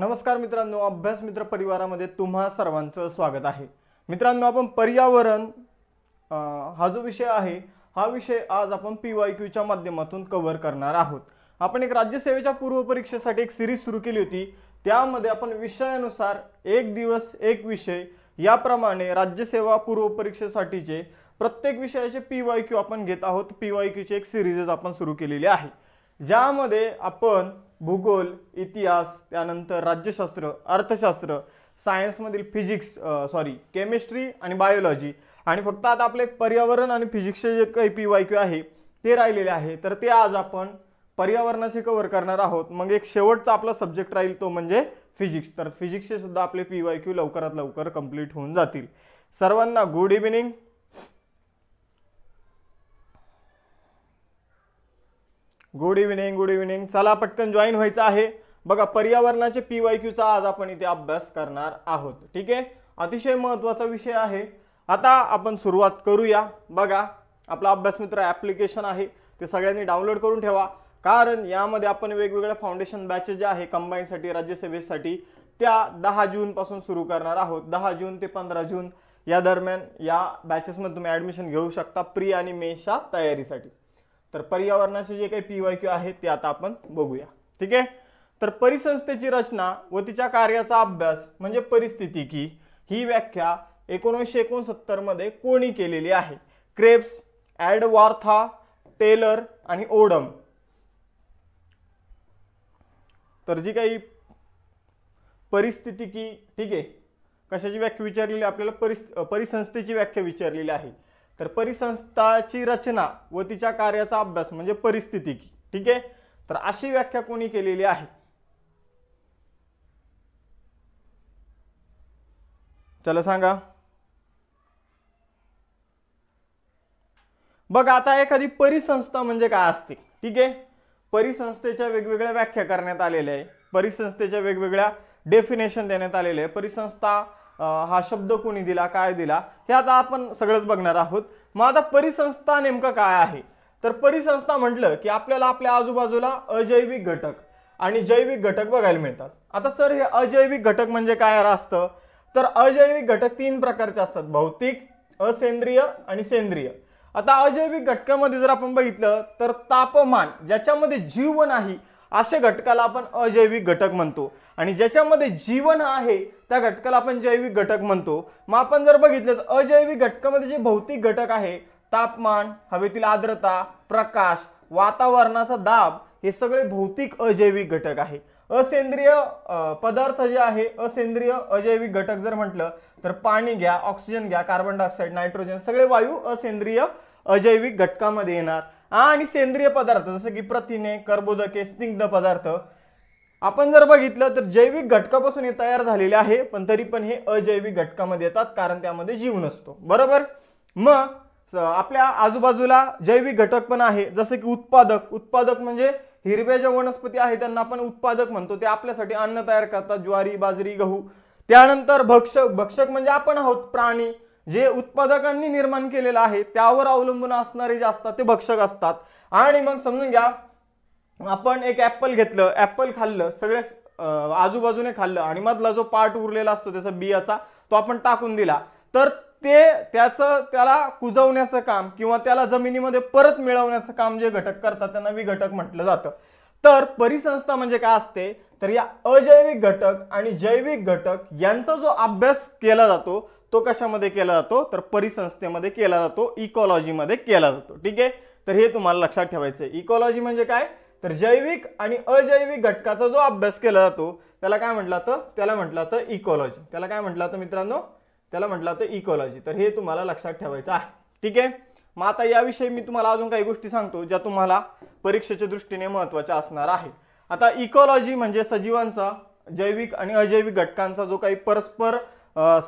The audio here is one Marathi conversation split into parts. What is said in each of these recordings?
नमस्कार मित्रांनो अभ्यास मित्र परिवारामध्ये तुम्हा सर्वांचं स्वागत आहे मित्रांनो आपण पर्यावरण हा जो विषय आहे हा विषय आज आपण पी वाय क्यूच्या माध्यमातून कव्हर करणार आहोत आपण एक राज्यसेवेच्या पूर्वपरीक्षेसाठी एक सिरीज सुरू केली होती त्यामध्ये आपण विषयानुसार एक दिवस एक विषय याप्रमाणे राज्यसेवा पूर्वपरीक्षेसाठीचे प्रत्येक विषयाचे पी वाय क्यू आपण घेत आहोत पी वाय क्यूची एक सिरीजच आपण सुरू केलेली आहे ज्यामध्ये आपण भूगोल इतिहास त्यानंतर राज्यशास्त्र अर्थशास्त्र सायन्समधील फिजिक्स सॉरी केमिस्ट्री आणि बायोलॉजी आणि फक्त आता आपले पर्यावरण आणि फिजिक्सचे जे काही पी वाय क्यू आहे ते राहिलेले आहे तर ते आज आपण पर्यावरणाचे कवर करणार आहोत मग एक शेवटचा आपला सब्जेक्ट राहील तो म्हणजे फिजिक्स तर फिजिक्सचे सुद्धा आपले पी वाय क्यू लवकरात लवकर कंप्लीट होऊन जातील सर्वांना good evening good evening good evening चला पटकन जॉईन व्हायचं आहे बघा पर्यावरणाचे पी वाय क्यूचा आज आपण इथे अभ्यास करणार आहोत ठीक आहे अतिशय महत्त्वाचा विषय आहे आता आपण सुरुवात करूया बघा आपला अभ्यास मित्र ॲप्लिकेशन आहे ते सगळ्यांनी डाउनलोड करून ठेवा कारण यामध्ये आपण वेगवेगळ्या फाउंडेशन बॅचेस जे आहे कंबाईनसाठी राज्यसेवेसाठी त्या दहा जूनपासून सुरू करणार आहोत दहा जून ते पंधरा जून या दरम्यान या बॅचेसमध्ये तुम्ही ॲडमिशन घेऊ शकता प्री आणि मेच्या तयारीसाठी तर पर्यावरणाचे जे काही पी वाय क्यू आहे ते आता आपण बघूया ठीक आहे तर परिसंस्थेची रचना व तिच्या कार्याचा अभ्यास म्हणजे परिस्थितिकी ही व्याख्या एकोणीसशे मध्ये कोणी केलेली आहे क्रेप्स एड वार्था टेलर आणि ओडम तर जी काही परिस्थितिकी ठीक आहे कशाची व्याख्या विचारलेली आपल्याला परिस परिसंस्थेची व्याख्या विचारलेली आहे तर परिसंस्थाची रचना व तिच्या कार्याचा अभ्यास म्हणजे परिस्थिती ठीक आहे तर अशी व्याख्या कोणी केलेली आहे चला सांगा बघ आता एखादी परिसंस्था म्हणजे काय असते ठीक आहे परिसंस्थेच्या वेगवेगळ्या व्याख्या करण्यात आलेल्या आहे परिसंस्थेच्या वेगवेगळ्या डेफिनेशन देण्यात आलेल्या आहे परिसंस्था हा शब्द कोणी दिला काय दिला हे आता आपण सगळंच बघणार आहोत मग आता परिसंस्था नेमकं काय आहे तर परिसंस्था म्हटलं की आपल्याला आपल्या आजूबाजूला अजैविक घटक आणि जैविक घटक बघायला मिळतात आता सर हे अजैविक घटक म्हणजे काय असतं तर अजैविक घटक तीन प्रकारचे असतात भौतिक असेंद्रिय आणि सेंद्रिय आता अजैविक घटकामध्ये जर आपण बघितलं तर तापमान ज्याच्यामध्ये जीवन नाही अशा घटकाला आपण अजैविक घटक म्हणतो आणि ज्याच्यामध्ये जीवन आहे त्या घटकाला आपण जैविक घटक म्हणतो मग आपण जर बघितलं तर अजैविक घटकामध्ये जे भौतिक घटक आहे तापमान हवेतील आर्द्रता प्रकाश वातावरणाचा दाब हे सगळे भौतिक अजैविक घटक आहे असेंद्रिय पदार्थ जे आहे असेंद्रिय अजैविक घटक जर म्हटलं तर पाणी घ्या ऑक्सिजन घ्या कार्बन डायऑक्साईड नायट्रोजन सगळे वायू असेंद्रिय अजैविक घटकामध्ये येणार आणि सेंद्रिय पदार्थ जसं की प्रथिने कर्बोदके स्निग्ध पदार्थ आपण जर बघितलं तर जैविक घटकापासून हे तयार झालेले आहे पण तरी पण हे अजैविक घटकामध्ये येतात कारण त्यामध्ये जीव नसतो बरोबर मग आपल्या आजूबाजूला जैविक घटक पण आहे जसं की उत्पादक उत्पादक म्हणजे हिरव्या ज्या वनस्पती आहेत त्यांना आपण उत्पादक म्हणतो ते आपल्यासाठी अन्न तयार करतात ज्वारी बाजरी गहू त्यानंतर भक्षक भक्षक म्हणजे आपण आहोत प्राणी जे उत्पादकांनी निर्माण केलेलं आहे त्यावर अवलंबून असणारे जे असतात ते भक्षक असतात आणि मग समजून घ्या आपण एक ॲपल घेतलं ॲपल खाल्लं सगळे आजूबाजूने खाल्लं आणि मधला जो पार्ट उरलेला असतो त्याचा बियाचा तो आपण टाकून दिला तर ते त्याचं त्याला कुजवण्याचं काम किंवा त्याला जमिनीमध्ये परत मिळवण्याचं काम जे घटक करतात त्यांना विघटक म्हटलं जातं तर परिसंस्था म्हणजे काय असते तर या अजैविक घटक आणि जैविक घटक यांचा जो अभ्यास केला जातो तो कशामध्ये केला जातो तर परिसंस्थेमध्ये केला जातो इकॉलॉजीमध्ये केला जातो ठीक आहे तर हे तुम्हाला लक्षात ठेवायचं आहे इकॉलॉजी म्हणजे काय तर जैविक आणि अजैविक घटकाचा जो अभ्यास केला जातो त्याला काय म्हटलं तर त्याला म्हटलं तर इकॉलॉजी त्याला काय म्हटलं तर मित्रांनो त्याला म्हटलं तर इकॉलॉजी तर हे तुम्हाला लक्षात ठेवायचं आहे ठीक आहे मग आता याविषयी मी तुम्हाला अजून काही गोष्टी सांगतो ज्या तुम्हाला परीक्षेच्या दृष्टीने महत्त्वाच्या असणार आहे आता इकॉलॉजी म्हणजे सजीवांचा जैविक आणि अजैविक घटकांचा जो काही परस्पर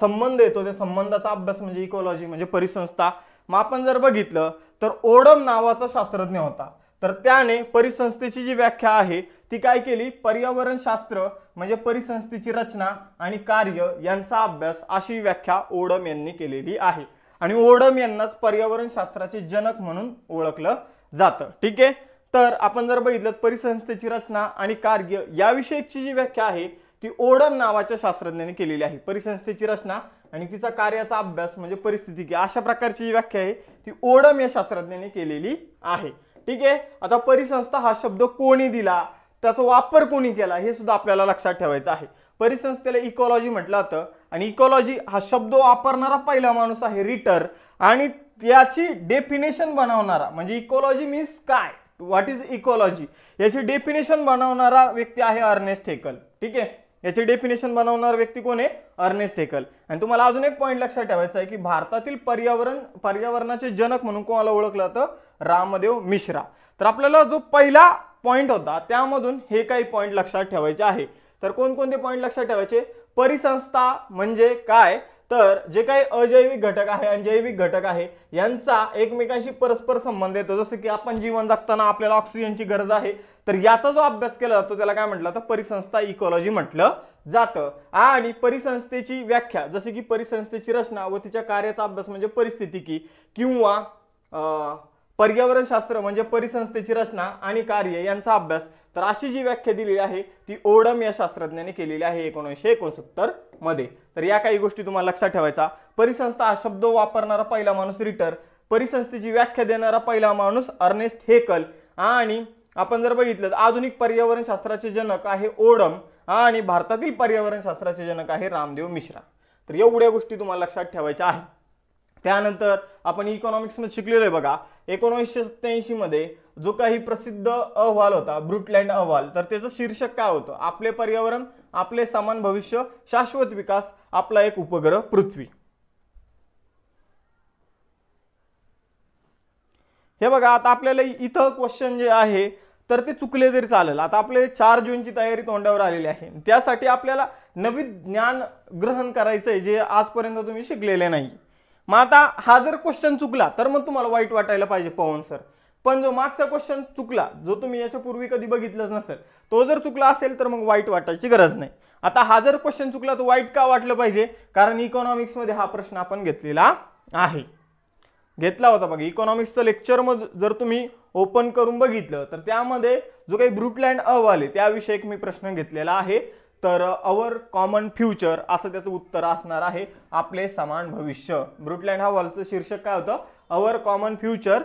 संबंध येतो त्या संबंधाचा अभ्यास म्हणजे इकॉलॉजी म्हणजे परिसंस्था मग आपण जर बघितलं तर ओडम नावाचा शास्त्रज्ञ होता तर त्याने परिसंस्थेची जी व्याख्या आहे ती काय केली पर्यावरणशास्त्र म्हणजे परिसंस्थेची रचना आणि कार्य यांचा अभ्यास अशी व्याख्या ओडम यांनी केलेली आहे आणि ओडम यांनाच पर्यावरणशास्त्राचे जनक म्हणून ओळखलं जातं ठीक आहे तर आपण जर बघितलं परिसंस्थेची रचना आणि कार्य याविषयीची जी व्याख्या आहे ती ओडम नावाच्या शास्त्रज्ञाने केलेली आहे परिसंस्थेची रचना आणि तिचा कार्याचा अभ्यास म्हणजे परिस्थिती अशा प्रकारची जी व्याख्या आहे ती ओडम या शास्त्रज्ञाने केलेली आहे ठीक आहे आता परिसंस्था हा शब्द कोणी दिला त्याचा वापर कोणी केला हे सुद्धा आपल्याला लक्षात ठेवायचं आहे परिसंस्थेला इकॉलॉजी म्हटलं जातं आणि इकॉलॉजी हा शब्द वापरणारा पहिला माणूस आहे रिटर आणि त्याची डेफिनेशन बनवणारा म्हणजे इकॉलॉजी मीन्स काय व्हॉट इज इकॉलॉजी याची डेफिनेशन बनवणारा व्यक्ती आहे अर्नेस्ट हेकल ठीक आहे याची डेफिनेशन बनवणारा व्यक्ती कोण आहे अर्नेस्ट हेकल आणि तुम्हाला अजून एक पॉईंट लक्षात ठेवायचा आहे की भारतातील पर्यावरण पर्यावरणाचे जनक म्हणून कोणाला ओळखलं जातं रामदेव मिश्रा तर आपल्याला जो पहिला पॉईंट होता त्यामधून हे काही पॉईंट लक्षात ठेवायचे आहे तर कोणकोणते पॉईंट लक्षात ठेवायचे परिसंस्था म्हणजे काय तर जे काही अजैविक घटक आहे आणि जैविक घटक आहे यांचा एकमेकांशी परस्पर संबंध येतो जसं की आपण जीवन जगताना आपल्याला ऑक्सिजनची गरज आहे तर याचा जो अभ्यास केला जातो त्याला काय म्हटलं तर परिसंस्था इकॉलॉजी म्हटलं जातं आणि परिसंस्थेची व्याख्या जसे की परिसंस्थेची रचना व तिच्या कार्याचा अभ्यास म्हणजे परिस्थितिकी किंवा पर्यावरणशास्त्र म्हणजे परिसंस्थेची रचना आणि कार्य यांचा अभ्यास तर अशी जी व्याख्या दिलेली आहे ती ओडम या शास्त्रज्ञाने केलेली आहे एकोणीसशे एकोणसत्तर मध्ये तर या काही गोष्टी तुम्हाला लक्षात ठेवायचा परिसंस्था हा शब्द वापरणारा पहिला माणूस रिटर परिसंस्थेची व्याख्या देणारा पहिला माणूस अर्नेस्ट हेकल आणि आपण जर बघितलं तर आधुनिक शास्त्राचे जनक आहे ओडम आणि भारतातील पर्यावरणशास्त्राचे जनक आहे रामदेव मिश्रा तर एवढ्या गोष्टी तुम्हाला लक्षात ठेवायच्या आहेत त्यानंतर आपण इकॉनॉमिक्समध्ये शिकलेलो आहे बघा एकोणीसशे मध्ये जो काही प्रसिद्ध अहवाल होता ब्रुटलँड अहवाल तर त्याचं शीर्षक काय होतं आपले पर्यावरण आपले समान भविष्य शाश्वत विकास आपला एक उपग्रह पृथ्वी हे बघा आता आपल्याला इथं क्वेश्चन जे आहे तर ते चुकले तरी चालेल आता आपले चार जूनची तयारी तोंडावर आलेली आहे त्यासाठी आपल्याला नवीन ज्ञान ग्रहण करायचं आहे जे आजपर्यंत तुम्ही शिकलेले नाही मग आता हा जर क्वेश्चन चुकला तर मग तुम्हाला वाईट वाटायला पाहिजे पवन सर पण जो मागचा क्वेश्चन चुकला जो तुम्ही याच्यापूर्वी कधी बघितलंच नसेल तो जर चुकला असेल तर मग वाईट वाटायची गरज नाही आता हा जर क्वेश्चन चुकला तर वाईट का वाटलं पाहिजे कारण इकॉनॉमिक्समध्ये हा प्रश्न आपण घेतलेला आहे घेतला होता बघा इकॉनॉमिक्सचं लेक्चर मग जर तुम्ही ओपन करून बघितलं तर त्यामध्ये जो काही ब्रुटलँड अहवाल आहे त्याविषयी मी प्रश्न घेतलेला आहे तर अवर कॉमन फ्युचर असं त्याचं उत्तर असणार आहे आपले समान भविष्य ब्रुटलँड हा वॉलचं शीर्षक काय होतं अवर कॉमन फ्युचर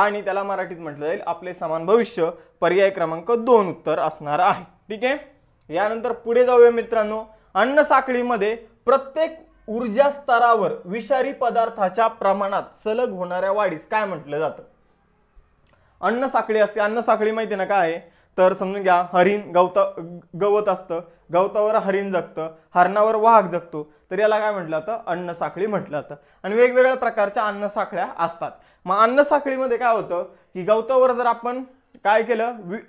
आणि त्याला मराठीत म्हटलं जाईल आपले समान भविष्य पर्याय क्रमांक दोन उत्तर असणार आहे ठीक आहे यानंतर पुढे जाऊया मित्रांनो अन्न साखळीमध्ये प्रत्येक ऊर्जा स्तरावर विषारी पदार्थाच्या प्रमाणात सलग होणाऱ्या वाढीस काय म्हटलं जातं अन्न साखळी असते अन्न साखळी माहिती ना काय आहे तर समजून घ्या हरिण गवता गवत असतं गवतावर हरिण जगतं हरणावर वाघ जगतो तर याला काय म्हटलं जातं अन्नसाखळी म्हटलं जातं आणि वेगवेगळ्या प्रकारच्या अन्नसाखळ्या असतात मग अन्नसाखळीमध्ये काय होतं की गवतावर जर आपण काय केलं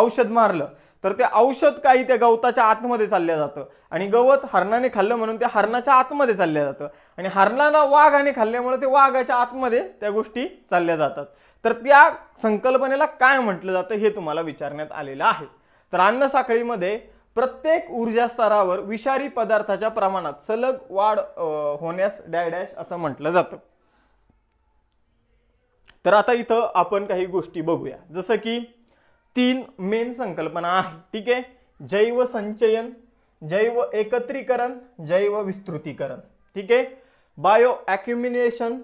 औषध मारलं तर ते औषध काही त्या गवताच्या आतमध्ये चाललं जातं आणि गवत हरणाने खाल्लं म्हणून ते हरणाच्या आतमध्ये चालल्या जातं आणि हरणाला वाघाने खाल्ल्यामुळे ते वाघाच्या आतमध्ये त्या गोष्टी चालल्या जातात तर त्या संकल्पनेला काय म्हटलं जातं हे तुम्हाला विचारण्यात आलेलं आहे तर अन्न साखळीमध्ये प्रत्येक ऊर्जा स्तरावर विषारी पदार्थाच्या प्रमाणात सलग वाढ होण्यास डॅडॅश असं म्हटलं जातं तर आता इथं आपण काही गोष्टी बघूया जसं की तीन मेन संकल्पना आहे ठीक आहे जैव संचयन जैव एकत्रीकरण जैव विस्तृतीकरण ठीक आहे बायो ॲक्युमिनेशन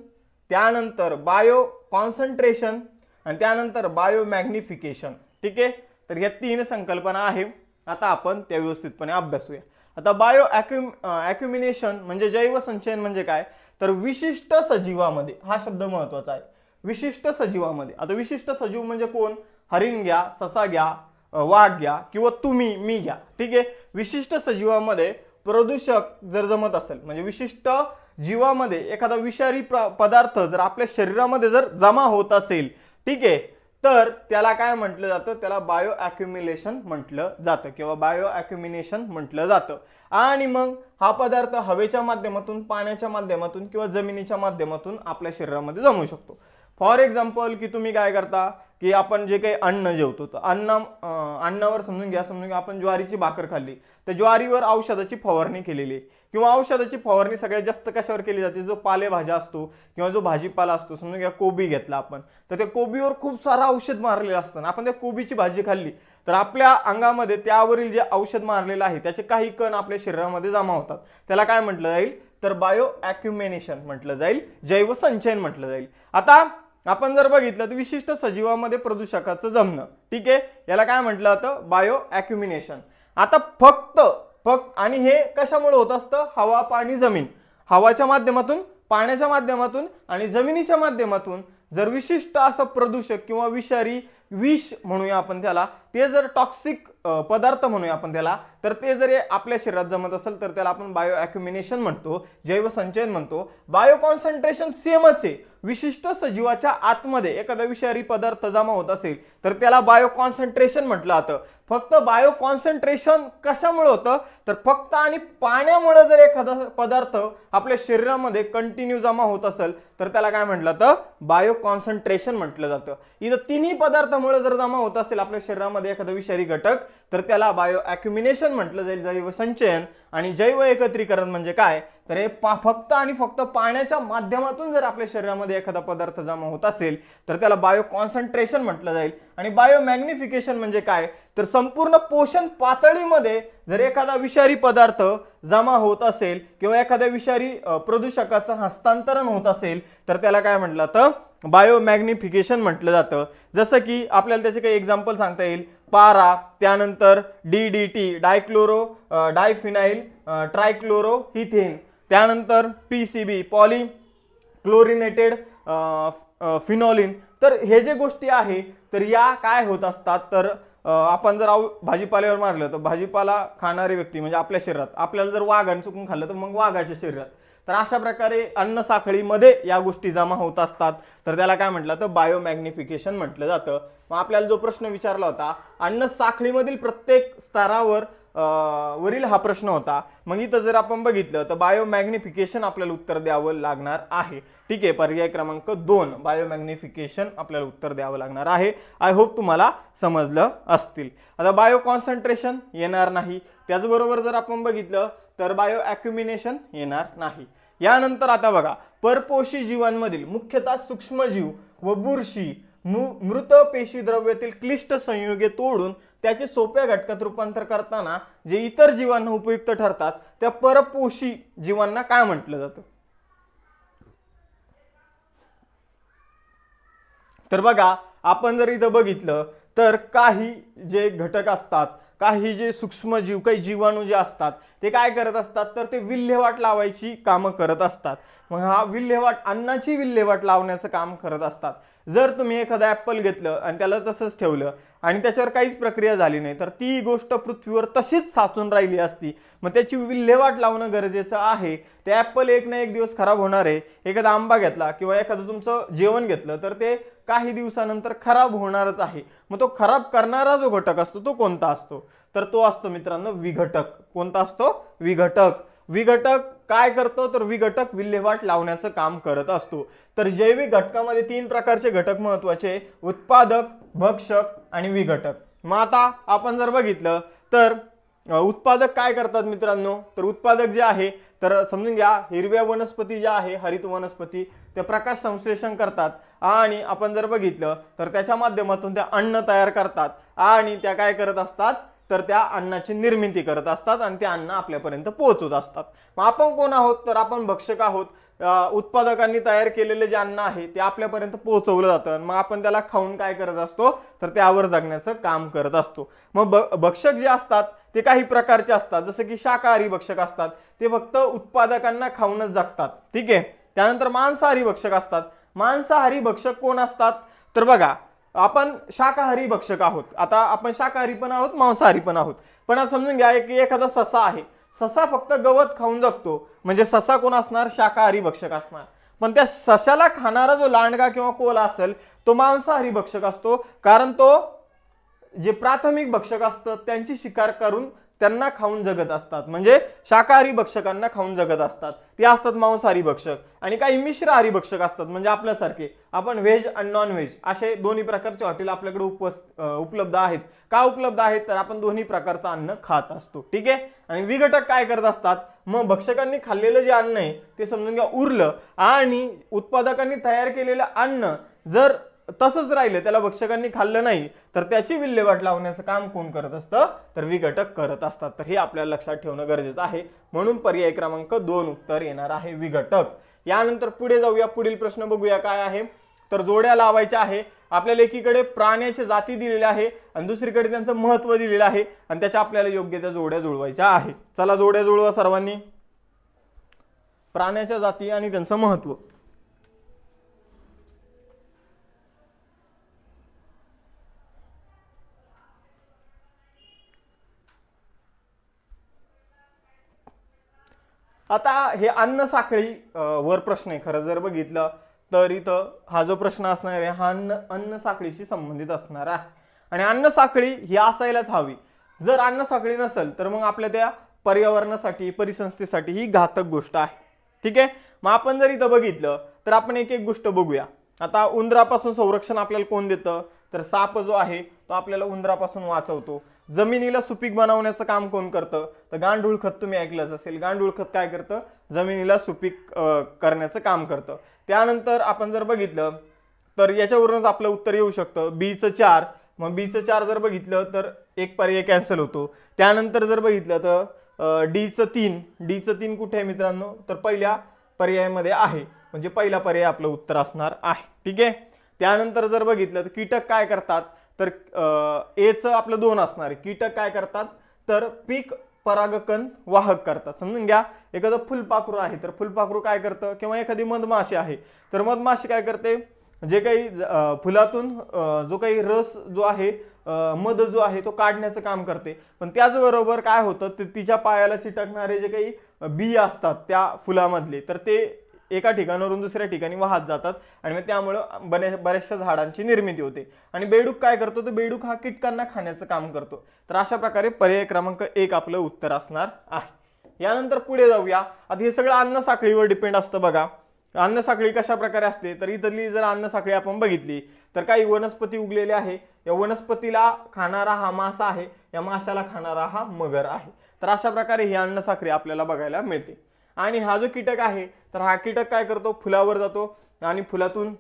त्यानंतर बायो कॉन्सन्ट्रेशन आणि त्यानंतर बायोमॅग्निफिकेशन ठीक आहे तर ह्या तीन संकल्पना आहे आता आपण त्या व्यवस्थितपणे अभ्यासूया आता बायो ॲक्युम ॲक्युमिनेशन म्हणजे जैवसंचयन म्हणजे काय तर विशिष्ट सजीवामध्ये हा शब्द महत्त्वाचा आहे विशिष्ट सजीवामध्ये आता विशिष्ट सजीव म्हणजे कोण हरिण घ्या ससा घ्या वाघ घ्या किंवा तुम्ही मी घ्या ठीक आहे विशिष्ट सजीवामध्ये प्रदूषक जर जमत असेल म्हणजे विशिष्ट जीवामध्ये एखादा विषारी पदार्थ जर आपल्या शरीरामध्ये जर जमा होत असेल ठीक आहे तर त्याला काय म्हटलं जातं त्याला बायो ॲक्युम्युलेशन म्हटलं जातं किंवा बायो ॲक्युमिनेशन म्हटलं जातं आणि मग हा पदार्थ हवेच्या माध्यमातून पाण्याच्या माध्यमातून किंवा जमिनीच्या माध्यमातून आपल्या शरीरामध्ये जमू शकतो फॉर एक्झाम्पल की तुम्ही काय करता की आपण जे काही अन्न जेवतो तर अन्न अन्नावर समजून घ्या समजून घ्या आपण ज्वारीची भाकर खाल्ली तर ज्वारीवर औषधाची फवारणी केलेली किंवा औषधाची फवारणी सगळ्यात जास्त कशावर केली जाते जो पालेभाज्या असतो किंवा जो भाजीपाला असतो समजून घ्या कोबी घेतला आपण तर त्या कोबीवर खूप सारा औषध मारलेलं असतं आपण त्या कोबीची भाजी खाल्ली तर आपल्या अंगामध्ये त्यावरील जे औषध मारलेलं आहे त्याचे काही कण आपल्या शरीरामध्ये जमा होतात त्याला काय म्हटलं जाईल तर बायो ॲक्युमिनेशन म्हटलं जाईल जैवसंचयन म्हटलं जाईल आता आपण जर बघितलं तर विशिष्ट सजीवामध्ये प्रदूषकाचं जमणं ठीक आहे याला काय म्हटलं जातं बायो अॅक्युमिनेशन आता फक्त फक्त आणि हे कशामुळे होत असतं हवा पाणी जमीन हवाच्या माध्यमातून पाण्याच्या माध्यमातून आणि जमिनीच्या माध्यमातून जर विशिष्ट असं प्रदूषक किंवा विषारी विष म्हणूया आपण त्याला ते जर टॉक्सिक पदार्थ म्हणूया आपण त्याला तर ते जर आपल्या शरीरात जमत असेल तर त्याला आपण बायो अॅक्युमिनेशन म्हणतो जैवसंचयन म्हणतो बायो कॉन्सन्ट्रेशन सेमच आहे विशिष्ट सजीवाच्या आतमध्ये एखादा विषारी पदार्थ जमा होत असेल तर त्याला बायो कॉन्सन्ट्रेशन म्हटलं जातं फक्त बायो कॉन्सन्ट्रेशन कशामुळे होतं तर फक्त आणि पाण्यामुळे जर एखादा पदार्थ आपल्या शरीरामध्ये कंटिन्यू जमा होत असेल तर त्याला काय म्हटलं जातं बायो कॉन्सन्ट्रेशन म्हटलं जातं इथं तिन्ही पदार्थामुळे जर जमा होत असेल आपल्या शरीरामध्ये एखादा विषारी घटक तर त्याला बायो ॲक्युमिनेशन म्हटलं जाईल जैव संचयन आणि जैव एकत्रीकरण म्हणजे काय तर हे पा फक्त आणि फक्त पाण्याच्या माध्यमातून जर आपल्या शरीरामध्ये एखादा पदार्थ जमा होत असेल तर त्याला बायो कॉन्सन्ट्रेशन म्हटलं जाईल आणि बायो मॅग्निफिकेशन म्हणजे काय तर संपूर्ण पोषण पातळीमध्ये जर एखादा विषारी पदार्थ जमा होत असेल किंवा एखाद्या विषारी प्रदूषकाचं हस्तांतरण होत असेल तर त्याला काय म्हटलं जातं बायो मॅग्निफिकेशन म्हटलं जातं जसं की आपल्याला त्याचे काही एक्झाम्पल सांगता येईल पारा त्यानंतर D D T dichloro diphenyl trichloro ethane त्यानंतर P C B poly chlorinated phenol तर हे जे गोष्टी आहे तर या काय होत असतात तर आपण जर भाजीपाल्यावर मारलं तर भाजीपाला खाणारी व्यक्ती म्हणजे आपल्या शरीरात आपल्याला जर वाघाने चुकून खाल्लं तर मग वाघाच्या शरीरात तर अशा प्रकारे अन्न साखळीमध्ये या गोष्टी जमा होत असतात तर त्याला काय म्हटलं तर बायोमॅग्निफिकेशन म्हटलं जातं मग आपल्याला जो प्रश्न विचारला होता अन्न साखळीमधील प्रत्येक स्तरावर वरील हा प्रश्न होता मग इथं जर आपण बघितलं तर बायोमॅग्निफिकेशन आपल्याला उत्तर द्यावं लागणार आहे ठीक आहे पर्याय क्रमांक दोन बायोमॅग्निफिकेशन आपल्याला उत्तर द्यावं लागणार आहे आय होप तुम्हाला समजलं असतील आता बायो कॉन्सन्ट्रेशन येणार नाही त्याचबरोबर जर आपण बघितलं तर बायो ॲक्युमिनेशन येणार नाही यानंतर आता बघा परपोषी जीवांमधील मुख्यतः सूक्ष्मजीव व बुरशी मृत द्रव्यातील क्लिष्ट संयुगे तोडून त्याचे सोप्या घटकात रूपांतर करताना जे इतर जीवांना उपयुक्त ठरतात त्या परपोषी जीवांना काय म्हटलं जातं तर बघा आपण जर इथं बघितलं तर काही जे घटक असतात काही जे सूक्ष्मजीव काही जीवाणू जे असतात ते काय करत असतात तर ते विल्हेवाट लावायची कामं करत असतात मग हा विल्हेवाट अन्नाची विल्हेवाट लावण्याचं काम करत असतात जर तुम्ही एखादं ॲपल घेतलं आणि त्याला तसंच ठेवलं आणि त्याच्यावर काहीच प्रक्रिया झाली नाही तर ती गोष्ट पृथ्वीवर तशीच साचून राहिली असती मग त्याची विल्हेवाट लावणं गरजेचं आहे ते ॲप्पल एक ना एक दिवस खराब होणार आहे एखादा आंबा घेतला किंवा एखादं तुमचं जेवण घेतलं तर ते काही दिवसानंतर खराब होणारच आहे मग तो खराब करणारा जो घटक असतो तो कोणता असतो तर तो असतो मित्रांनो विघटक कोणता असतो विघटक विघटक काय करतो तर विघटक विल्हेवाट लावण्याचं काम करत असतो तर जैविक घटकामध्ये तीन प्रकारचे घटक महत्वाचे उत्पादक भक्षक आणि विघटक मग आता आपण जर बघितलं तर उत्पादक काय करतात मित्रांनो तर उत्पादक जे आहे तर समजून घ्या हिरव्या वनस्पती ज्या आहे हरित वनस्पती त्या प्रकाश संश्लेषण करतात आणि आपण जर बघितलं तर त्याच्या माध्यमातून त्या अन्न तयार करतात आणि त्या काय करत असतात तर त्या अन्नाची निर्मिती करत असतात आणि ते अन्न आपल्यापर्यंत पोहोचवत असतात मग आपण कोण आहोत तर आपण भक्षक आहोत उत्पादकांनी तयार केलेले जे अन्न आहे ते आपल्यापर्यंत पोहोचवलं जातं मग आपण त्याला खाऊन काय करत असतो तर त्यावर जगण्याचं काम करत असतो मग ब भक्षक जे असतात ते काही प्रकारचे असतात जसं की शाकाहारी भक्षक असतात ते फक्त उत्पादकांना खाऊनच जगतात ठीक आहे त्यानंतर मांसाहारी भक्षक असतात मांसाहारी भक्षक कोण असतात तर बघा आपण शाकाहारी भक्षक आहोत आता आपण शाकाहारी पण आहोत मांसाहारी पण आहोत पण आता समजून घ्या की एखादा ससा आहे ससा फक्त गवत खाऊन जगतो म्हणजे ससा कोण असणार शाकाहारी भक्षक असणार पण त्या सशाला खाणारा जो लांडगा किंवा कोला असेल तो मांसाहारी भक्षक असतो कारण तो जे प्राथमिक भक्षक असतात त्यांची शिकार करून त्यांना खाऊन जगत असतात म्हणजे शाकाहारी भक्षकांना खाऊन जगत असतात ते असतात मांसाहारी भक्षक आणि काही मिश्रहारी भक्षक असतात म्हणजे आपल्यासारखे आपण व्हेज आणि नॉन व्हेज असे दोन्ही प्रकारचे हॉटेल आपल्याकडे उप उपलब्ध आहेत का उपलब्ध आहेत तर आपण दोन्ही प्रकारचं अन्न खात असतो ठीक आहे आणि विघटक काय करत असतात मग भक्षकांनी खाल्लेलं जे अन्न आहे ते समजून घ्या उरलं आणि उत्पादकांनी तयार केलेलं अन्न जर तसंच राहिलं त्याला भक्षकांनी खाल्लं नाही तर त्याची विल्हेवाट लावण्याचं काम कोण करत असतं तर विघटक करत असतात तर हे आपल्याला लक्षात ठेवणं गरजेचं आहे म्हणून पर्याय क्रमांक दोन उत्तर येणार आहे विघटक यानंतर पुढे जाऊया पुढील प्रश्न बघूया काय आहे तर जोड्या लावायच्या आहे आपल्याला एकीकडे प्राण्याच्या जाती दिलेल्या आहे आणि दुसरीकडे त्यांचं महत्त्व दिलेलं आहे आणि त्याच्या आपल्याला योग्य त्या जोड्या जुळवायच्या आहे चला जोड्या जुळवा सर्वांनी प्राण्याच्या जाती आणि त्यांचं महत्त्व आता हे अन्न साखळी वर प्रश्न आहे खरं जर बघितलं तर इथं हा जो प्रश्न असणार आहे हा अन्न अन्न साखळीशी संबंधित असणार आहे आणि अन्न साखळी ही असायलाच हवी जर अन्न साखळी नसेल तर मग आपल्या त्या पर्यावरणासाठी परिसंस्थेसाठी ही घातक गोष्ट आहे ठीक आहे मग आपण जर इथं बघितलं तर आपण एक एक गोष्ट बघूया आता उंदरापासून संरक्षण आपल्याला कोण देतं तर साप जो आहे तो आपल्याला उंदरापासून वाचवतो जमिनीला सुपीक बनवण्याचं काम कोण करतं तर गांडूळ खत तुम्ही ऐकलंच असेल गांडूळ खत काय करतं जमिनीला सुपीक करण्याचं काम करतं त्यानंतर आपण जर बघितलं तर याच्यावरूनच आपलं उत्तर येऊ शकतं बीचं चार मग बीचं चार जर बघितलं तर एक पर्याय कॅन्सल होतो त्यानंतर जर बघितलं तर डीचं तीन डीचं तीन कुठे आहे मित्रांनो तर पहिल्या पर्यायामध्ये आहे म्हणजे पहिला पर्याय आपलं उत्तर असणार आहे ठीक आहे त्यानंतर जर बघितलं तर कीटक काय करतात तर एचं आपलं दोन असणार आहे कीटक काय करतात तर पीक परागकण वाहक करतात समजून घ्या एखादं फुलपाखरू आहे तर फुलपाखरू काय करतं किंवा एखादी मधमाशी आहे तर मधमाशी काय करते जे काही फुलातून जो काही रस जो आहे मध जो आहे तो काढण्याचं काम करते पण त्याचबरोबर काय होतं ते तिच्या पायाला चिटकणारे जे काही बी असतात त्या फुलामधले तर ते एका ठिकाणावरून दुसऱ्या ठिकाणी वाहत जातात आणि मग त्यामुळं बने बऱ्याचशा झाडांची निर्मिती होते आणि बेडूक काय करतो तर बेडूक हा कीटकांना खाण्याचं काम करतो तर अशा प्रकारे पर्याय क्रमांक एक आपलं उत्तर असणार आहे यानंतर पुढे जाऊया आता हे सगळं अन्न साखळीवर डिपेंड असतं बघा अन्न साखळी कशा प्रकारे असते तर इथली जर अन्न साखळी आपण बघितली तर काही वनस्पती उगलेली आहे या वनस्पतीला खाणारा हा मासा आहे या माशाला खाणारा हा मगर आहे तर अशा प्रकारे ही अन्न साखळी आपल्याला बघायला मिळते आणि हा जो कीटक आहे तर हा कीटक काय करतो फुलावर जातो आणि फुलातून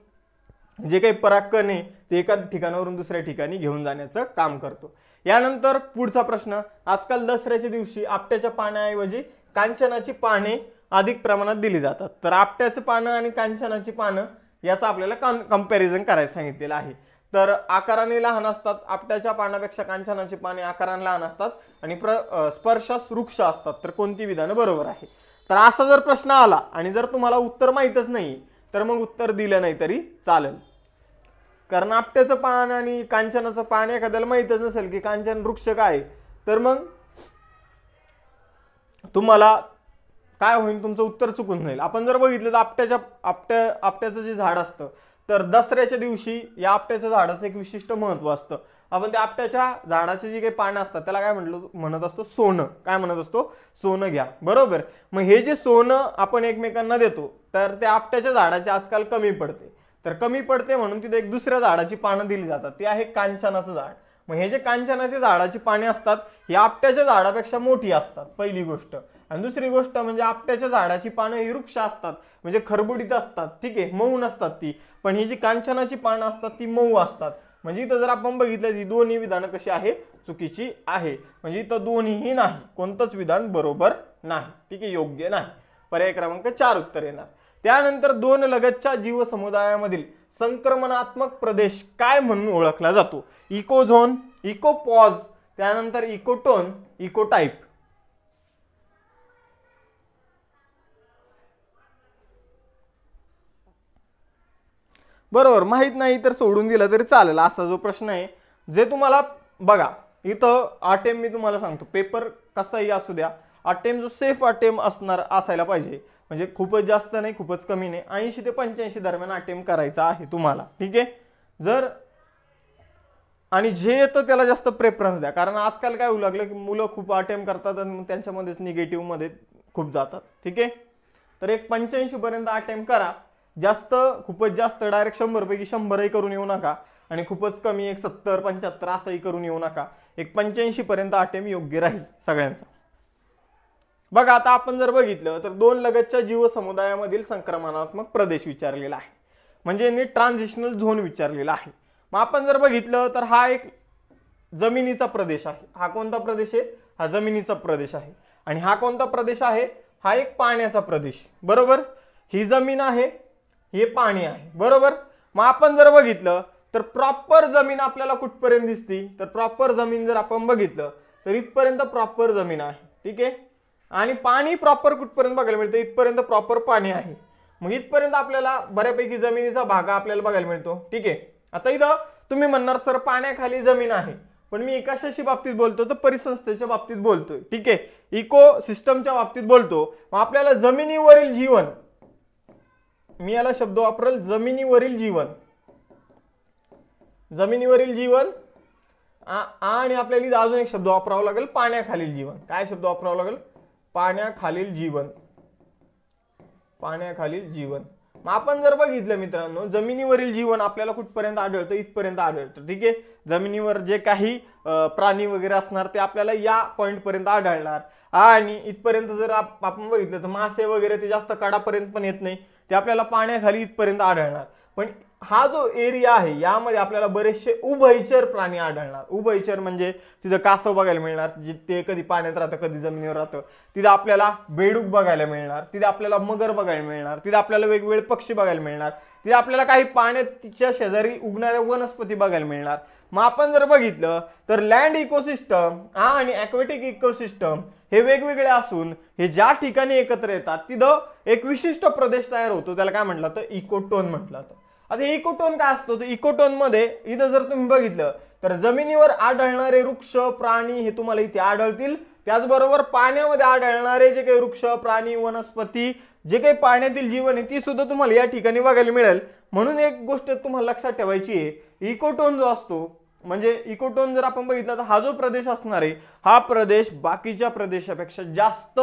जे काही परागकण आहे ते एका ठिकाणावरून दुसऱ्या ठिकाणी घेऊन जाण्याचं काम करतो यानंतर पुढचा प्रश्न आजकाल दसऱ्याच्या दिवशी आपट्याच्या पाण्याऐवजी कांचनाची पाने अधिक प्रमाणात दिली जातात तर आपट्याचं पानं आणि कांचनाची पानं याचं आपल्याला कम कम्पॅरिझन करायला सांगितलेलं आहे तर आकाराने लहान असतात आपट्याच्या पानापेक्षा कांचनाची पाने आकाराने लहान असतात आणि प्र स्पर्शास वृक्ष असतात तर कोणती विधानं बरोबर आहे तर असा जर प्रश्न आला आणि जर तुम्हाला उत्तर माहीतच नाही तर मग उत्तर दिलं नाही तरी चालेल कारण आपट्याचं पान आणि कांचनाचं पान एखाद्याला माहीतच नसेल की कांचन वृक्ष काय तर मग तुम्हाला काय होईल तुमचं उत्तर चुकून जाईल आपण जर बघितलं तर आपट्याच्या आपट्या आपट्याचं जे झाड असतं तर दसऱ्याच्या दिवशी या आपट्याच्या झाडाचं एक विशिष्ट महत्त्व असतं आपण त्या आपट्याच्या झाडाची जी काही पानं असतात त्याला काय म्हटलं म्हणत असतो सोनं काय म्हणत असतो सोनं घ्या बरोबर मग हे जे सोनं आपण एकमेकांना देतो तर त्या आपट्याच्या झाडाची आजकाल कमी पडते तर कमी पडते म्हणून तिथे एक दुसऱ्या झाडाची पानं दिली जातात ती आहे कांचनाचं झाड मग हे जे कांचनाचे झाडाची पाने असतात ही आपट्याच्या झाडापेक्षा मोठी असतात पहिली गोष्ट आणि दुसरी गोष्ट म्हणजे आपट्याच्या झाडाची पानं ही वृक्ष असतात म्हणजे खरबुडीत असतात ठीक आहे मऊ नसतात ती पण ही जी कांचनाची पानं असतात ती मऊ असतात म्हणजे इथं जर आपण बघितलं ती दोन्ही विधानं कशी आहे चुकीची आहे म्हणजे इथं दोन्हीही नाही कोणतंच विधान बरोबर नाही ठीक आहे योग्य नाही पर्याय क्रमांक चार उत्तर येणार त्यानंतर दोन लगतच्या जीवसमुदायामधील संक्रमणात्मक प्रदेश काय म्हणून ओळखला जातो इकोझोन इकोपॉज त्यानंतर इकोटोन इकोटाईप बरोबर माहीत नाही तर सोडून दिला तरी चालेल असा जो प्रश्न आहे जे तुम्हाला बघा इथं अटेम्प मी तुम्हाला सांगतो पेपर कसाही असू द्या अटेम्प जो सेफ अटेम्प असणार असायला पाहिजे म्हणजे खूपच जास्त नाही खूपच कमी नाही ऐंशी ते पंच्याऐंशी दरम्यान अटेम्प करायचा आहे तुम्हाला ठीक आहे जर आणि जे येतं त्याला जास्त प्रेफरन्स द्या कारण आजकाल काय होऊ लागलं की मुलं खूप अटेम्प करतात आणि त्यांच्यामध्येच निगेटिव्हमध्ये खूप जातात ठीक आहे तर एक पंच्याऐंशीपर्यंत अटेम्प करा जास्त खूपच जास्त डायरेक्ट शंभरपैकी शंभरही करून येऊ नका आणि खूपच कमी एक सत्तर पंच्याहत्तर असंही करून येऊ नका एक पंच्याऐंशीपर्यंत आटेम योग्य राहील सगळ्यांचा बघा आता आपण जर बघितलं तर दोन लगतच्या जीवसमुदायामधील संक्रमणात्मक प्रदेश विचारलेला आहे म्हणजे यांनी ट्रान्झिशनल झोन विचारलेला आहे मग आपण जर बघितलं तर हा एक जमिनीचा प्रदेश आहे हा कोणता प्रदेश आहे हा जमिनीचा प्रदेश आहे आणि हा कोणता प्रदेश आहे हा एक पाण्याचा प्रदेश बरोबर ही जमीन आहे हे पाणी आहे बरोबर मग आपण जर बघितलं तर प्रॉपर जमीन आपल्याला कुठपर्यंत दिसती तर प्रॉपर जमीन जर आपण बघितलं तर इथपर्यंत प्रॉपर जमीन आहे ठीक आहे आणि पाणी प्रॉपर कुठपर्यंत बघायला मिळतं इथपर्यंत प्रॉपर पाणी आहे मग इथपर्यंत आपल्याला बऱ्यापैकी जमिनीचा भाग आपल्याला बघायला मिळतो ठीक आहे आता इथं तुम्ही म्हणणार सर पाण्याखाली जमीन आहे पण मी एकाशाशी बाबतीत बोलतो तर परिसंस्थेच्या बाबतीत बोलतोय ठीक आहे इको सिस्टमच्या बाबतीत बोलतो मग आपल्याला जमिनीवरील जीवन मी याला शब्द वापरल जमिनीवरील जीवन जमिनीवरील जीवन आणि आपल्याला अजून एक शब्द वापरावा लागेल पाण्याखालील जीवन काय शब्द वापरावा लागेल पाण्याखालील जीवन पाण्याखालील जीवन मग आपण जर बघितलं मित्रांनो जमिनीवरील जीवन आपल्याला कुठपर्यंत आढळतं इथपर्यंत आढळतं ठीक आहे जमिनीवर जे काही प्राणी वगैरे असणार ते आपल्याला या पॉईंटपर्यंत आढळणार आणि इथपर्यंत जर आपण बघितलं तर मासे वगैरे ते जास्त काळापर्यंत पण येत नाही ते आपल्याला पाण्याखाली इथपर्यंत आढळणार पण हा जो एरिया आहे यामध्ये आपल्याला बरेचसे उभयचर प्राणी आढळणार उभयचर म्हणजे तिथं कासव बघायला मिळणार जे ते कधी पाण्यात राहतं कधी जमिनीवर राहतं तिथं आपल्याला बेडूक बघायला मिळणार तिथे आपल्याला मगर बघायला मिळणार तिथे आपल्याला वेगवेगळे पक्षी बघायला मिळणार तिथे आपल्याला काही पाण्याच्या शेजारी उगणाऱ्या वनस्पती बघायला मिळणार मग आपण जर बघितलं तर लँड इकोसिस्टम आणि ॲक्वेटिक इकोसिस्टम हे वेगवेगळे असून हे ज्या ठिकाणी एकत्र येतात तिथं एक विशिष्ट प्रदेश तयार होतो त्याला काय म्हटलं तर इकोटोन म्हटलं तर आता इकोटोन काय असतो तर इकोटोनमध्ये इथं जर तुम्ही बघितलं तर जमिनीवर आढळणारे वृक्ष प्राणी हे तुम्हाला इथे आढळतील त्याचबरोबर पाण्यामध्ये आढळणारे जे काही वृक्ष प्राणी वनस्पती जे काही पाण्यातील जीवन आहे ती सुद्धा तुम्हाला या ठिकाणी बघायला मिळेल म्हणून एक गोष्ट तुम्हाला लक्षात ठेवायची आहे इकोटोन जो असतो म्हणजे इकोटोन जर आपण बघितला तर हा जो प्रदेश असणार आहे हा प्रदेश बाकीच्या प्रदेशापेक्षा जास्त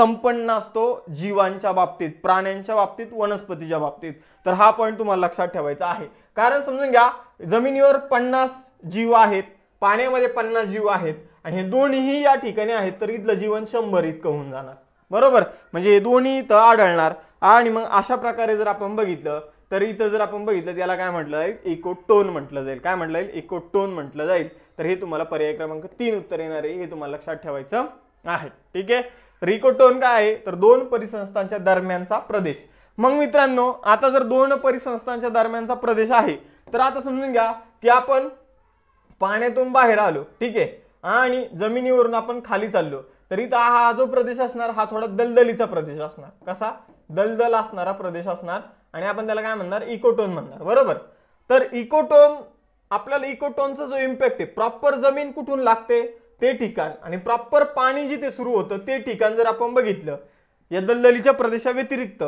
संपन्न असतो जीवांच्या बाबतीत प्राण्यांच्या बाबतीत वनस्पतीच्या बाबतीत तर हा पॉईंट तुम्हाला लक्षात ठेवायचा आहे कारण समजून घ्या जमिनीवर पन्नास जीव आहेत पाण्यामध्ये पन्नास जीव आहेत आणि हे दोन्ही या ठिकाणी आहेत तर इथलं जीवन शंभर इतकं होऊन जाणार बरोबर म्हणजे हे दोन्ही इथं आढळणार आणि मग अशा प्रकारे जर आपण बघितलं तर इथं जर आपण बघितलं त्याला काय म्हटलं जाईल इकोटोन म्हटलं जाईल काय म्हटलं जाईल इकोटोन म्हटलं जाईल तर हे तुम्हाला पर्याय क्रमांक तीन उत्तर येणार आहे हे तुम्हाला लक्षात ठेवायचं आहे ठीक आहे रिकोटोन काय आहे तर दोन परिसंस्थांच्या दरम्यानचा प्रदेश मग मित्रांनो आता जर दोन परिसंस्थांच्या दरम्यानचा प्रदेश आहे तर आता समजून घ्या की आपण पाण्यातून बाहेर आलो ठीक आहे आणि जमिनीवरून आपण खाली चाललो तर इथं हा जो प्रदेश असणार हा थोडा दलदलीचा प्रदेश असणार कसा दलदल असणारा प्रदेश असणार आणि आपण त्याला काय म्हणणार इकोटोन म्हणणार बरोबर तर इकोटोन आपल्याला इकोटोनचा जो इम्पॅक्ट आहे प्रॉपर जमीन कुठून लागते ते ठिकाण आणि प्रॉपर पाणी जिथे सुरू होतं ते ठिकाण जर आपण बघितलं या दलदलीच्या प्रदेशाव्यतिरिक्त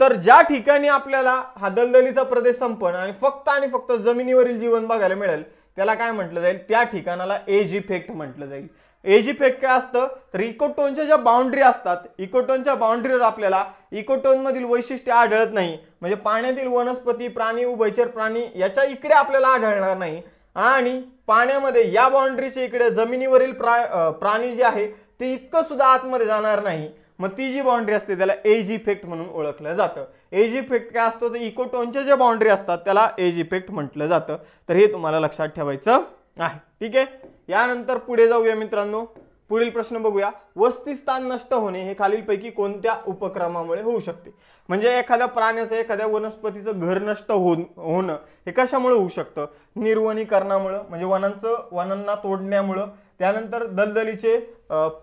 तर ज्या ठिकाणी आपल्याला हा दलदलीचा प्रदेश संपण आणि फक्त आणि फक्त जमिनीवरील जीवन बघायला मिळेल त्याला काय म्हटलं जाईल त्या ठिकाणाला एज इफेक्ट म्हटलं जाईल एज इफेक्ट काय असतं तर इकोटोनच्या ज्या बाउंड्री असतात इकोटोनच्या बाउंड्रीवर आपल्याला इकोटोनमधील वैशिष्ट्य आढळत नाही म्हणजे पाण्यातील वनस्पती प्राणी उभयचर प्राणी याच्या इकडे आपल्याला आढळणार नाही आणि पाण्यामध्ये या बाउंड्रीच्या इकडे जमिनीवरील प्राणी जे आहे ते इतकं सुद्धा आतमध्ये जाणार नाही मग ती जी बाउंड्री असते त्याला एज इफेक्ट म्हणून ओळखलं जातं एज इफेक्ट काय असतो तर इकोटोनच्या ज्या बाउंड्री असतात त्याला एज इफेक्ट म्हटलं जातं तर हे तुम्हाला लक्षात ठेवायचं आहे ठीक आहे यानंतर पुढे जाऊया मित्रांनो पुढील प्रश्न बघूया वस्तीस्थान नष्ट होणे हे खालीलपैकी कोणत्या उपक्रमामुळे होऊ शकते म्हणजे एखाद्या प्राण्याचं एखाद्या वनस्पतीचं घर नष्ट होऊन होणं हे कशामुळे होऊ शकतं निर्वनीकरणामुळं म्हणजे वनांचं वनांना तोडण्यामुळं त्यानंतर दलदलीचे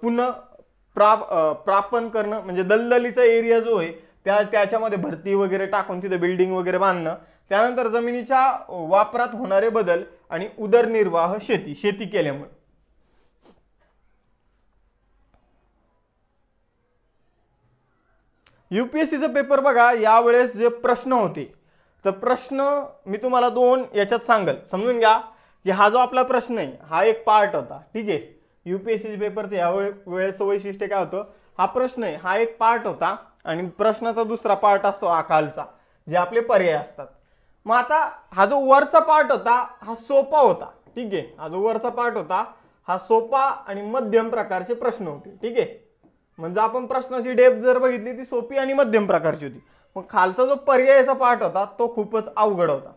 पुन प्राप प्रापण करणं म्हणजे दलदलीचा एरिया जो आहे त्या त्याच्यामध्ये भरती वगैरे टाकून तिथे बिल्डिंग वगैरे बांधणं त्यानंतर जमिनीच्या वापरात होणारे बदल आणि उदरनिर्वाह शेती शेती केल्यामुळे यू पी पेपर बघा यावेळेस जे प्रश्न होते तर प्रश्न मी तुम्हाला दोन याच्यात सांगल समजून घ्या की हा जो आपला प्रश्न आहे हा एक पार्ट होता ठीक आहे यू पी एस सीचे पेपरचं वैशिष्ट्य काय होतं हा प्रश्न आहे हा एक पार्ट होता आणि प्रश्नाचा दुसरा पार्ट असतो आकालचा जे आपले पर्याय असतात मग आता हा जो वरचा पार्ट होता हा सोपा होता ठीक आहे हा जो वरचा पार्ट होता हा सोपा आणि मध्यम प्रकारचे प्रश्न होते ठीक आहे म्हणजे आपण प्रश्नाची डेप जर बघितली ती सोपी आणि मध्यम प्रकारची होती मग खालचा जो पर्यायाचा पार्ट होता तो खूपच अवघड होता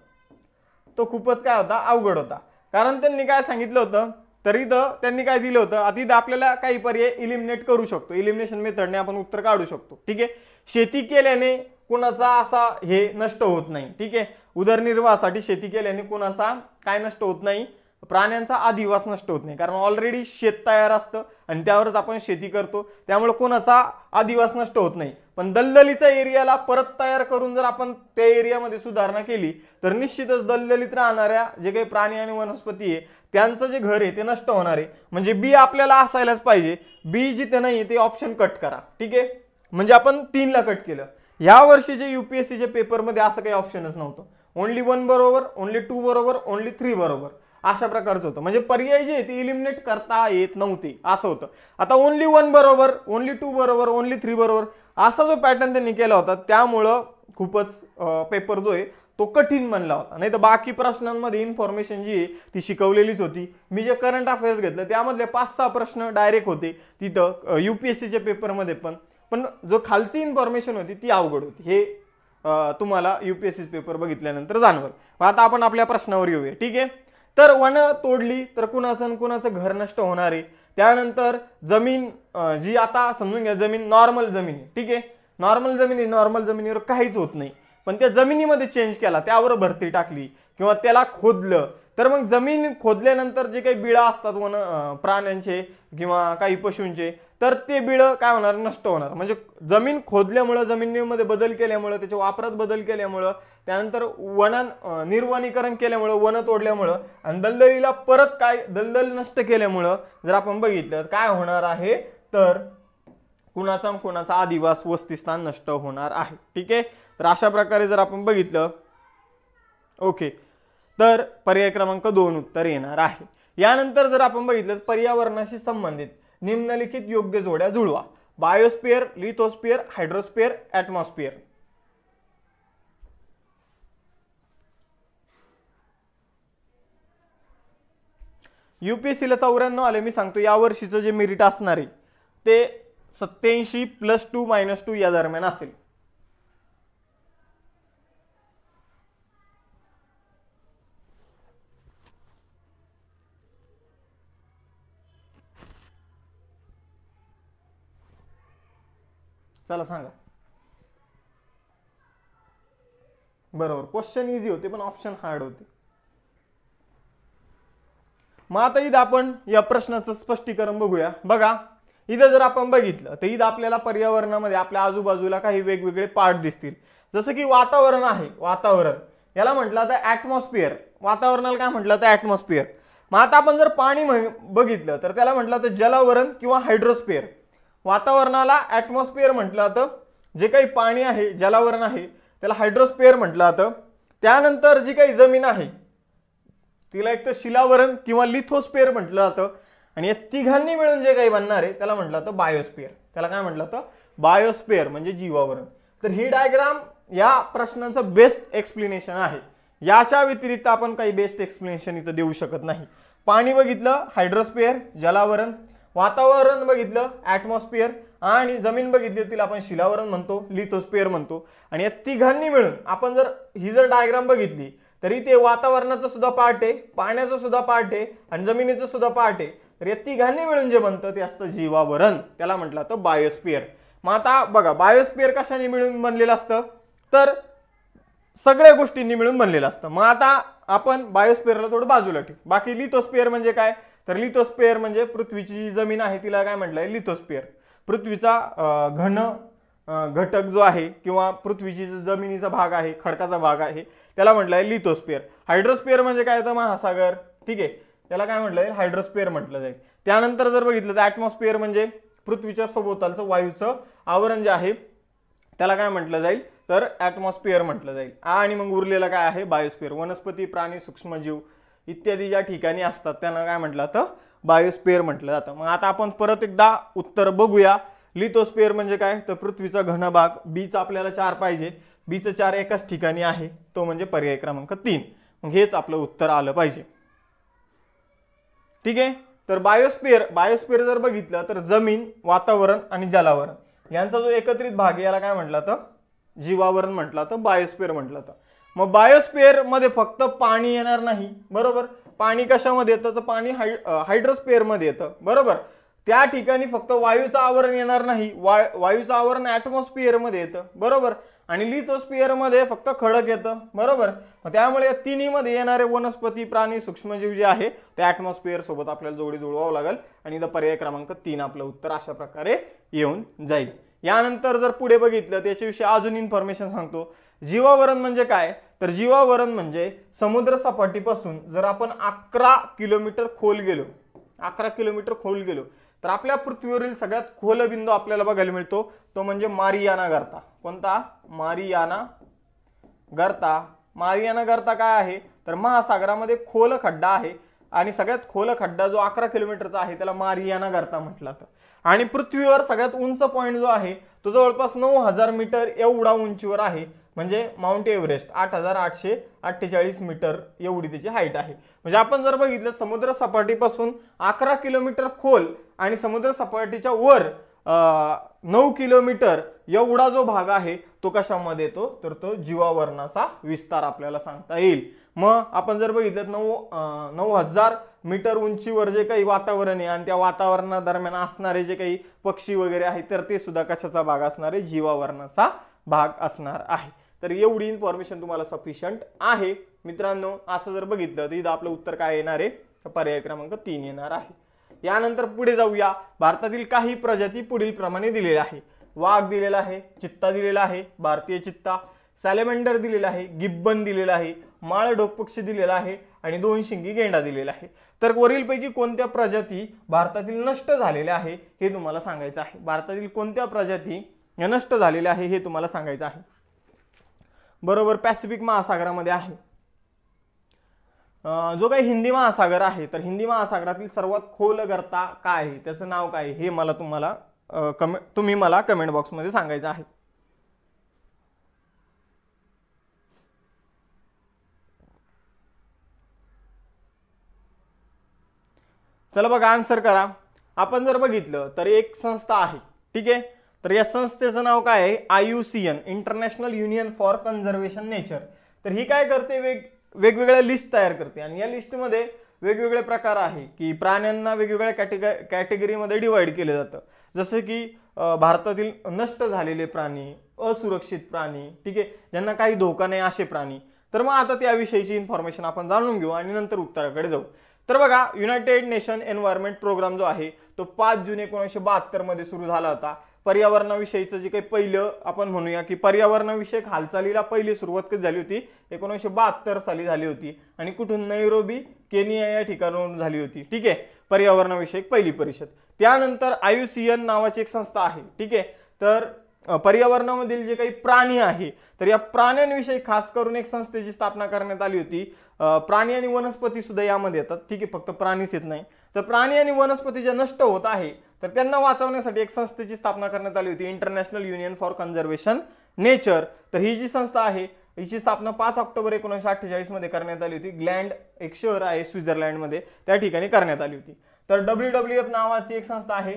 तो खूपच काय होता अवघड होता कारण त्यांनी काय सांगितलं होतं तरी तर त्यांनी काय दिलं होतं आता आपल्याला काही पर्याय इलिमिनेट करू शकतो इलिमिनेशन मेथडने आपण उत्तर काढू शकतो ठीक आहे शेती केल्याने कोणाचा असा हे नष्ट होत नाही ठीक आहे उदरनिर्वाहासाठी शेती केल्याने कोणाचा काय नष्ट होत नाही प्राण्यांचा अधिवास नष्ट होत नाही कारण ऑलरेडी शेत तयार असतं आणि त्यावरच आपण शेती करतो त्यामुळे कोणाचा अधिवास नष्ट होत नाही पण दलदलीचा एरियाला परत तयार करून जर आपण त्या एरियामध्ये सुधारणा केली तर निश्चितच दलदलीत राहणाऱ्या जे काही प्राणी आणि वनस्पती आहे त्यांचं जे घर आहे ते नष्ट होणार आहे म्हणजे बी आपल्याला असायलाच पाहिजे बी जिथे नाही ते ऑप्शन कट करा ठीक आहे म्हणजे आपण तीनला कट केलं या वर्षीचे सीच्या पेपरमध्ये असं काही ऑप्शनच नव्हतं ओन्ली वन बरोबर ओन्ली टू बरोबर ओन्ली थ्री बरोबर अशा प्रकारचं होतं म्हणजे पर्याय जे ते इलिमिनेट करता येत नव्हते असं होतं आता ओन्ली वन बरोबर ओनली टू बरोबर ओन्ली थ्री बरोबर असा जो पॅटर्न त्यांनी केला होता त्यामुळं खूपच पेपर जो आहे तो कठीण बनला होता नाही तर बाकी प्रश्नांमध्ये इन्फॉर्मेशन जी आहे ती शिकवलेलीच होती मी जे करंट अफेअर्स घेतलं त्यामधले पाच सहा प्रश्न डायरेक्ट होते तिथं यू पी एस सीच्या पेपरमध्ये पण पण जो खालची इन्फॉर्मेशन होती ती अवघड होती हे तुम्हाला U P S C paper बघितल्यानंतर जाणवल मग आता आपण आपल्या प्रश्नावर येऊया ठीक आहे तर वनं तोडली तर कुणाचं कुणाचं घर नष्ट होणार आहे त्यानंतर जमीन जी आता समजून घ्या जमीन नॉर्मल जमीन ठीक आहे नॉर्मल जमीन आहे नॉर्मल जमिनीवर काहीच होत नाही पण त्या जमिनीमध्ये चेंज केला त्यावर भरती टाकली किंवा त्याला खोदलं तर मग जमीन खोदल्यानंतर जे काही बिळं असतात वन प्राण्यांचे किंवा काही पशूंचे तर ते बिळं काय होणार नष्ट होणार म्हणजे जमीन खोदल्यामुळं जमिनीमध्ये बदल केल्यामुळं त्याच्या वापरात बदल केल्यामुळं त्यानंतर वनां निर्वनीकरण केल्यामुळं वन तोडल्यामुळं आणि दलदलीला परत काय दलदल नष्ट केल्यामुळं जर आपण बघितलं काय होणार आहे तर कुणाचा कुणाचा आदिवास वस्तिस्थान नष्ट होणार आहे ठीक आहे तर अशा प्रकारे जर आपण बघितलं ओके तर पर्याय क्रमांक दोन उत्तर येणार आहे यानंतर जर आपण बघितलं पर्यावरणाशी संबंधित निम्नलिखित योग्य जोड्या जुळवा बायोस्पियर लिथोस्पियर हायड्रोस्पियर ॲटमॉस्पियर युपीएससीला चौऱ्याण्णव आले मी सांगतो या वर्षीचं जे मेरिट असणार आहे ते सत्याऐंशी प्लस टू मायनस टू या दरम्यान असेल चला सांगा बरोबर क्वेश्चन इझी होते पण ऑप्शन हार्ड होते मग आता इथं आपण या प्रश्नाचं स्पष्टीकरण बघूया बघा इथं जर आपण बघितलं तर इथं आपल्याला पर्यावरणामध्ये आपल्या आजूबाजूला काही वेगवेगळे पार्ट दिसतील जसं की वातावरण आहे वातावरण याला म्हटलं तर ॲटमॉस्फिअर वातावरणाला काय म्हटलं तर ॲटमॉस्फिअर मग आता आपण जर पाणी बघितलं तर त्याला म्हटलं तर जलावरण किंवा हायड्रोस्फिअर वातावरणाला ॲटमॉस्फिअर म्हटलं जातं जे काही पाणी आहे जलावरण आहे त्याला हायड्रोस्फिअर म्हटलं जातं त्यानंतर जी काही जमीन आहे तिला एक तर शिलावरण किंवा लिथोस्पिअर म्हटलं जातं आणि या तिघांनी मिळून जे काही बनणार आहे त्याला म्हटलं जातं बायोस्पिअर त्याला काय म्हटलं जातं बायोस्पिअर म्हणजे जीवावरण तर ही डायग्राम या प्रश्नांचं बेस्ट एक्सप्लेनेशन आहे याच्या व्यतिरिक्त आपण काही बेस्ट एक्सप्लेनेशन इथं देऊ शकत नाही पाणी बघितलं हायड्रोस्पिअर जलावरण वातावरण बघितलं ॲटमॉस्फिअर आणि जमीन बघितली तिला आपण शिलावरण म्हणतो लिथोस्पिअर म्हणतो आणि या तिघांनी मिळून आपण जर ही जर डायग्राम बघितली तरी ते वातावरणाचं सुद्धा पार्ट आहे पाण्याचं सुद्धा पार्ट आहे आणि जमिनीचं सुद्धा पार्ट आहे तर या तिघांनी मिळून जे बनतं ते असतं जीवावरण त्याला म्हटलं तर बायोस्पिअर मग आता बघा बायोस्पिअर कशाने मिळून बनलेलं असतं तर सगळ्या गोष्टींनी मिळून बनलेलं असतं मग आता आपण बायोस्पिअरला थोडं बाजूला ठेवू बाकी लिथोस्पिअर म्हणजे काय तर लिथोस्पेअर म्हणजे पृथ्वीची जी जमीन आहे तिला काय म्हटलं आहे लिथोस्पेअर पृथ्वीचा घन घटक जो आहे किंवा पृथ्वीची जो जमिनीचा भाग आहे खडकाचा भाग आहे त्याला म्हटलं आहे लिथोस्पेअर हायड्रोस्पेअर म्हणजे काय तर महासागर ठीक आहे त्याला काय म्हटलं जाईल हायड्रोस्पेअर म्हटलं जाईल त्यानंतर जर बघितलं तर ॲटमॉस्फिअर म्हणजे पृथ्वीच्या सभोवतालचं वायूचं आवरण जे आहे त्याला काय म्हटलं जाईल तर ॲटमॉस्फिअर म्हटलं जाईल आणि मग उरलेलं काय आहे बायोस्फिअर वनस्पती प्राणी सूक्ष्मजीव इत्यादी ज्या ठिकाणी असतात त्यांना काय म्हटलं तर बायोस्पेअर म्हटलं जातं मग आता आपण परत एकदा उत्तर बघूया लिथोस्पेअर म्हणजे काय तर पृथ्वीचा घन भाग आपल्याला चार पाहिजे बीचं चार एकाच ठिकाणी आहे तो म्हणजे पर्याय क्रमांक तीन मग हेच आपलं उत्तर आलं पाहिजे ठीक आहे तर बायोस्पेअर बायोस्पेअर जर बघितलं तर जमीन वातावरण आणि जलावरण यांचा जो एकत्रित भाग याला काय म्हटलं तर जीवावरण म्हटलं तर बायोस्पेअर म्हटलं तर मग मध्ये फक्त पाणी येणार नाही बरोबर पाणी कशामध्ये येतं तर पाणी हाय मध्ये येतं बरोबर त्या ठिकाणी फक्त वायूचं आवरण येणार नाही वाय वायूचं आवरण ॲटमॉस्फिअरमध्ये येतं बरोबर आणि लिथोस्पिअरमध्ये फक्त खडक येतं बरोबर त्यामुळे या तिन्हीमध्ये येणारे वनस्पती प्राणी सूक्ष्मजीव जे आहे ते ॲटमॉस्फिअर सोबत आपल्याला जोडी जुळवावं लागेल आणि इथं पर्याय क्रमांक तीन आपलं उत्तर अशा प्रकारे येऊन जाईल यानंतर जर पुढे बघितलं त्याच्याविषयी अजून इन्फॉर्मेशन सांगतो जीवावरण म्हणजे काय तर जीवावरण म्हणजे समुद्र सपाटीपासून जर आपण अकरा किलोमीटर खोल गेलो अकरा किलोमीटर खोल गेलो तर आपल्या पृथ्वीवरील सगळ्यात खोल बिंदू आपल्याला बघायला मिळतो तो म्हणजे मारियाना गर्ता कोणता मारियाना गर्ता मारियाना गर्ता काय आहे तर महासागरामध्ये खोल खड्डा आहे आणि सगळ्यात खोल खड्डा जो अकरा किलोमीटरचा आहे त्याला मारियाना गर्ता म्हटलं तर आणि पृथ्वीवर सगळ्यात उंच पॉईंट जो आहे तो जवळपास नऊ हजार मीटर एवढा उंचीवर आहे म्हणजे माउंट एव्हरेस्ट आठ हजार आठशे अठ्ठेचाळीस मीटर एवढी त्याची हाईट आहे म्हणजे आपण जर बघितलं समुद्र सपाटीपासून अकरा किलोमीटर खोल आणि समुद्र सपाटीच्या वर नऊ किलोमीटर एवढा जो भाग आहे तो कशामध्ये येतो तर तो जीवावरणाचा विस्तार आपल्याला सांगता येईल मग आपण जर बघितलं नऊ नऊ हजार मीटर उंचीवर जे काही वातावरण आहे आणि त्या वातावरणादरम्यान असणारे जे काही पक्षी वगैरे आहे तर ते सुद्धा कशाचा भाग असणारे आहे जीवावरणाचा भाग असणार आहे तर एवढी इन्फॉर्मेशन तुम्हाला सफिशियंट आहे मित्रांनो असं जर बघितलं तर इथं आपलं उत्तर काय येणार आहे पर्याय क्रमांक तीन येणार आहे यानंतर पुढे जाऊया भारतातील काही प्रजाती पुढील प्रमाणे दिलेल्या आहे वाघ दिलेला आहे चित्ता दिलेला आहे भारतीय चित्ता सॅलेमेंडर दिलेला आहे गिब्बन दिलेला आहे माळ पक्षी दिलेला आहे आणि दोन शिंगी गेंडा दिलेला आहे तर वरीलपैकी कोणत्या प्रजाती भारतातील नष्ट झालेल्या आहे हे तुम्हाला सांगायचं आहे भारतातील कोणत्या प्रजाती नष्ट झालेल्या आहे हे तुम्हाला सांगायचं आहे बरोबर पॅसिफिक महासागरामध्ये आहे जो काही हिंदी महासागर आहे तर हिंदी महासागरातील सर्वात खोल गर्ता काय आहे त्याचं नाव काय हे मला तुम्हाला कमे तुम्ही मला कमेंट बॉक्समध्ये सांगायचं आहे चला बघा आन्सर करा आपण जर बघितलं तर एक संस्था आहे ठीक आहे तर या संस्थेचं नाव काय आहे I U C N international union for conservation nature तर ही काय करते वेग वेगवेगळ्या लिस्ट तयार करते आणि या लिस्टमध्ये वेगवेगळे प्रकार आहे की प्राण्यांना वेगवेगळ्या कॅटेगरी कॅटेगरीमध्ये डिवाईड केलं जातं जसं की भारतातील नष्ट झालेले प्राणी असुरक्षित प्राणी ठीक आहे ज्यांना काही धोका नाही असे प्राणी तर मग आता त्याविषयीची इन्फॉर्मेशन आपण जाणून घेऊ आणि नंतर उत्तराकडे जाऊ तर बघा युनायटेड नेशन एन्व्हायरमेंट प्रोग्राम जो आहे तो पाच जून एकोणीसशे बहात्तरमध्ये सुरू झाला होता पर्यावरणाविषयीचं जे काही पहिलं आपण म्हणूया की पर्यावरणाविषयक हालचालीला पहिली सुरुवात कधी झाली होती एकोणीसशे बहात्तर साली झाली होती आणि कुठून नैरोबी केनिया या ठिकाणावरून झाली होती ठीक आहे पर्यावरणाविषयक पहिली परिषद त्यानंतर एन नावाची एक संस्था आहे ठीक आहे तर पर्यावरणामधील जे काही प्राणी आहे तर या प्राण्यांविषयी खास करून एक संस्थेची स्थापना करण्यात आली होती प्राणी आणि वनस्पती सुद्धा यामध्ये येतात ठीक आहे फक्त प्राणीच येत नाही तर प्राणी आणि वनस्पती ज्या नष्ट होत आहे तर त्यांना वाचवण्यासाठी एक संस्थेची स्थापना करण्यात आली होती international union for conservation nature तर ही जी संस्था आहे हिची स्थापना पाच ऑक्टोबर एकोणीसशे अठ्ठेचाळीसमध्ये करण्यात आली होती ग्लँड एक शहर आहे स्वित्झर्लंडमध्ये त्या ठिकाणी करण्यात आली होती तर डब्ल्यू डब्ल्यू एफ नावाची एक संस्था आहे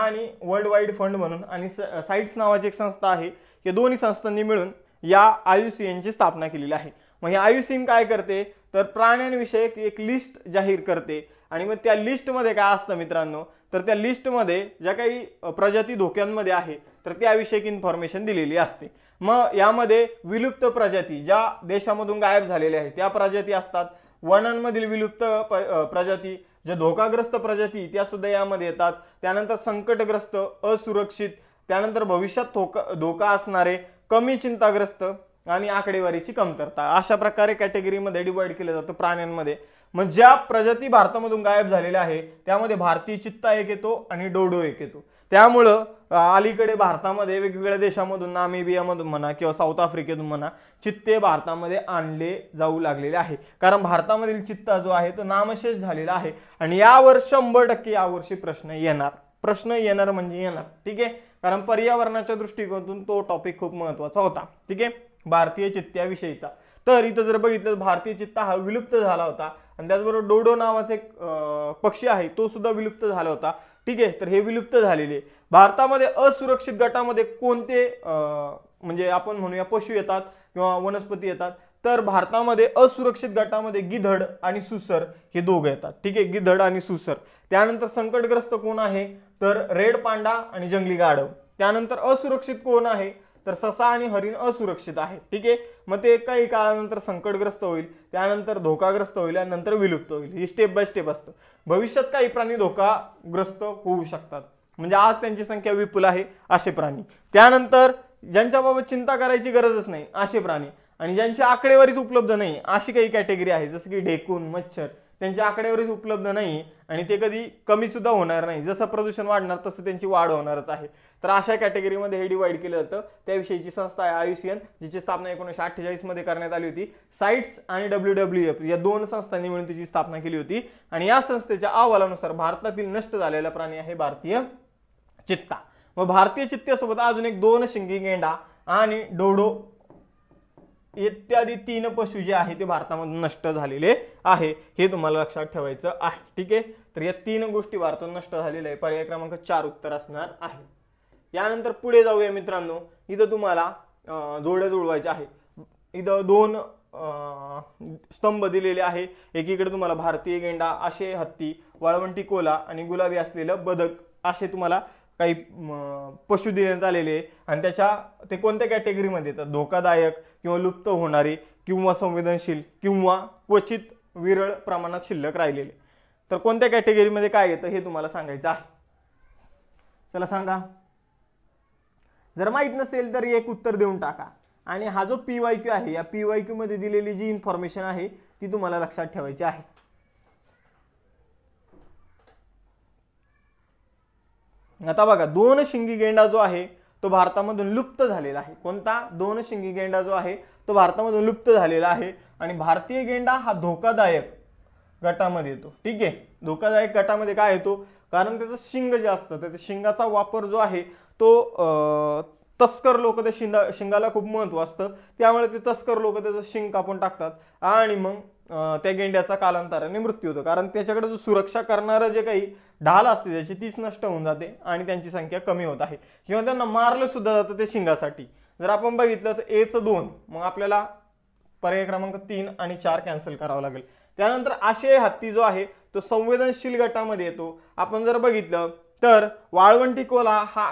आणि वर्ल्ड वाईड फंड म्हणून आणि साईट्स नावाची एक संस्था आहे या दोन्ही संस्थांनी मिळून या आयुसीएनची स्थापना केलेली आहे मग हे आयुसीएन काय करते तर प्राण्यांविषयक एक लिस्ट जाहीर करते आणि मग त्या लिस्टमध्ये काय असतं मित्रांनो तर त्या लिस्टमध्ये ज्या काही प्रजाती धोक्यांमध्ये आहे तर त्याविषयक इन्फॉर्मेशन दिलेली असते मग यामध्ये विलुप्त प्रजाती ज्या देशामधून गायब झालेल्या आहेत त्या प्रजाती असतात वनांमधील विलुप्त प्रजाती ज्या धोकाग्रस्त प्रजाती त्या सुद्धा यामध्ये येतात त्यानंतर संकटग्रस्त असुरक्षित त्यानंतर भविष्यात धोका धोका असणारे कमी चिंताग्रस्त आणि आकडेवारीची कमतरता अशा प्रकारे कॅटेगरीमध्ये डिवाइड केलं जातं प्राण्यांमध्ये मग ज्या प्रजाती भारतामधून गायब झालेल्या आहे त्यामध्ये भारतीय चित्ता एक येतो आणि डोडो एक येतो त्यामुळं अलीकडे भारतामध्ये वेगवेगळ्या देशामधून नामेबियामधून म्हणा किंवा साऊथ आफ्रिकेतून म्हणा चित्ते भारतामध्ये आणले जाऊ लागलेले आहे कारण भारतामधील चित्ता जो आहे तो नामशेष झालेला आहे आणि यावर शंभर टक्के यावर्षी प्रश्न येणार प्रश्न येणार म्हणजे येणार ठीक आहे कारण पर्यावरणाच्या दृष्टिकोनातून तो टॉपिक खूप महत्वाचा होता ठीक आहे भारतीय चित्त्याविषयीचा तर इथं जर बघितलं भारतीय चित्ता हा विलुप्त झाला होता आणि त्याचबरोबर डोडो नावाचा एक पक्षी आहे तो सुद्धा विलुप्त झाला होता ठीक आहे तर हे विलुप्त झालेले भारतामध्ये असुरक्षित गटामध्ये कोणते म्हणजे आपण म्हणूया पशु येतात किंवा वनस्पती येतात तर भारतामध्ये असुरक्षित गटामध्ये गिधड आणि सुसर हे दोघं येतात ठीक आहे गिधड आणि सुसर त्यानंतर संकटग्रस्त कोण आहे तर रेड पांडा आणि जंगली गाढव त्यानंतर असुरक्षित कोण आहे तर ससा आणि हरिण असुरक्षित आहे ठीक आहे मग ते काही काळानंतर संकटग्रस्त होईल त्यानंतर धोकाग्रस्त होईल आणि नंतर विलुप्त होईल ही स्टेप बाय स्टेप असतं भविष्यात काही प्राणी धोकाग्रस्त होऊ शकतात म्हणजे आज त्यांची संख्या विपुल आहे असे प्राणी त्यानंतर ज्यांच्याबाबत चिंता करायची गरजच नाही असे प्राणी आणि ज्यांची आकडेवारीच उपलब्ध नाही अशी काही कॅटेगरी आहे जसं की ढेकून मच्छर त्यांच्या आकड्यावरच उपलब्ध नाही आणि ते कधी कमी सुद्धा होणार नाही जसं प्रदूषण वाढणार तसं त्यांची वाढ होणारच आहे तर अशा कॅटेगरीमध्ये हे डिवाईड केलं जातं त्याविषयीची संस्था आहे आयुसीएन जिची स्थापना एकोणीसशे अठ्ठेचाळीसमध्ये करण्यात आली होती साईट्स आणि डब्ल्यू डब्ल्यू एफ या दोन संस्थांनी मिळून तिची स्थापना केली होती आणि या संस्थेच्या अहवालानुसार भारतातील नष्ट झालेला प्राणी आहे भारतीय चित्ता व भारतीय चित्त्यासोबत अजून एक दोन शिंगी गेंडा आणि डोडो इत्यादी तीन पशु जे आहे ते भारतामधून नष्ट झालेले आहे हे तुम्हाला लक्षात ठेवायचं आहे ठीक आहे तर या तीन गोष्टी भारतात नष्ट झालेल्या आहे पर्याय क्रमांक चार उत्तर असणार आहे यानंतर पुढे जाऊया मित्रांनो इथं तुम्हाला जोड्या जुळवायच्या आहे इथं दोन स्तंभ दिलेले आहे एकीकडे तुम्हाला भारतीय गेंडा असे हत्ती वाळवंटी कोला आणि गुलाबी असलेलं बदक असे तुम्हाला काही पशु देण्यात आलेले आणि त्याच्या ते कोणत्या कॅटेगरीमध्ये येतात धोकादायक किंवा लुप्त होणारी किंवा संवेदनशील किंवा क्वचित विरळ प्रमाणात शिल्लक राहिलेले तर कोणत्या कॅटेगरीमध्ये काय येतं हे तुम्हाला सांगायचं आहे चला सांगा जर माहीत नसेल तर एक उत्तर देऊन टाका आणि हा जो पी वाय क्यू आहे या पी वाय क्यूमध्ये दिलेली जी इन्फॉर्मेशन आहे ती तुम्हाला लक्षात ठेवायची आहे आता बघा दोन शिंगी गेंडा जो आहे तो भारतामधून लुप्त झालेला आहे कोणता दोन शिंगी गेंडा जो आहे तो भारतामधून लुप्त झालेला आहे आणि भारतीय गेंडा हा धोकादायक गटामध्ये येतो ठीक आहे धोकादायक गटामध्ये काय येतो कारण त्याचं शिंग जे असतं त्याच्या शिंगाचा वापर जो आहे तो तस्कर लोक त्या शिंगा शिंगाला खूप महत्त्व असतं त्यामुळे ते तस्कर लोक त्याचं शिंग कापून टाकतात आणि मग त्या गेंड्याचा कालांतराने मृत्यू होतो कारण त्याच्याकडे जो सुरक्षा करणारं जे काही ढाल असते त्याची तीच नष्ट होऊन जाते आणि त्यांची संख्या कमी होत आहे किंवा त्यांना मारलं सुद्धा जातं ते शिंगासाठी जर आपण बघितलं तर एचं दोन मग आपल्याला पर्याय क्रमांक तीन आणि चार कॅन्सल करावा लागेल त्यानंतर आशय हत्ती जो आहे तो संवेदनशील गटामध्ये येतो आपण जर बघितलं तर वाळवंटी कोला हा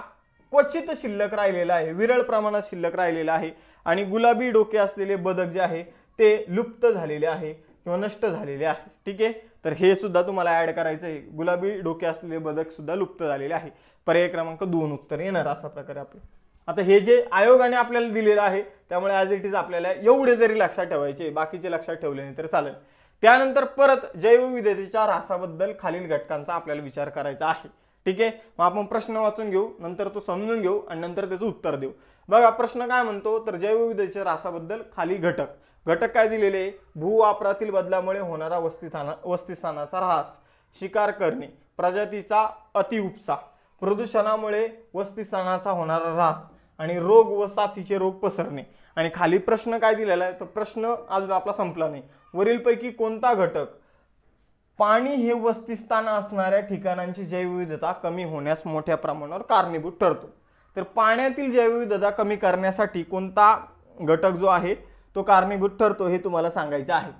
क्वचित शिल्लक राहिलेला आहे विरळ प्रमाणात शिल्लक राहिलेला आहे आणि गुलाबी डोके असलेले बदक जे आहे ते लुप्त झालेले आहे किंवा नष्ट झालेले आहे ठीक आहे तर हे सुद्धा तुम्हाला ऍड करायचं आहे गुलाबी डोके असलेले बदक सुद्धा लुप्त झालेले आहे पर्याय क्रमांक दोन उत्तर येणार असा प्रकारे आपले आता हे जे आयोगाने आपल्याला दिलेलं आहे त्यामुळे ॲज इट इज आपल्याला एवढे जरी लक्षात ठेवायचे बाकीचे लक्षात ठेवले नाही तर चालेल त्यानंतर परत जैवविधतेच्या रासाबद्दल खालील घटकांचा आपल्याला विचार करायचा आहे ठीक आहे मग आपण प्रश्न वाचून घेऊ नंतर तो समजून घेऊ आणि नंतर त्याचं उत्तर देऊ बघा प्रश्न काय म्हणतो तर जैवविधतेच्या रासाबद्दल खाली घटक घटक काय दिलेले भूवापरातील बदलामुळे होणारा वस्तीस्थाना वस्तीस्थानाचा ऱ्हास शिकार करणे प्रजातीचा अतिउपसा प्रदूषणामुळे वस्तीस्थानाचा होणारा ऱ्हास आणि रोग व साथीचे रोग पसरणे आणि खाली प्रश्न काय दिलेला आहे तर प्रश्न अजून आपला संपला नाही वरीलपैकी कोणता घटक पाणी हे वस्तीस्थान असणाऱ्या ठिकाणांची जैवविविधता कमी होण्यास मोठ्या प्रमाणावर कारणीभूत ठरतो तर पाण्यातील जैवविविधता कमी करण्यासाठी कोणता घटक जो आहे तो कारणीभूत ठरतो हे तुम्हाला सांगायचं आहे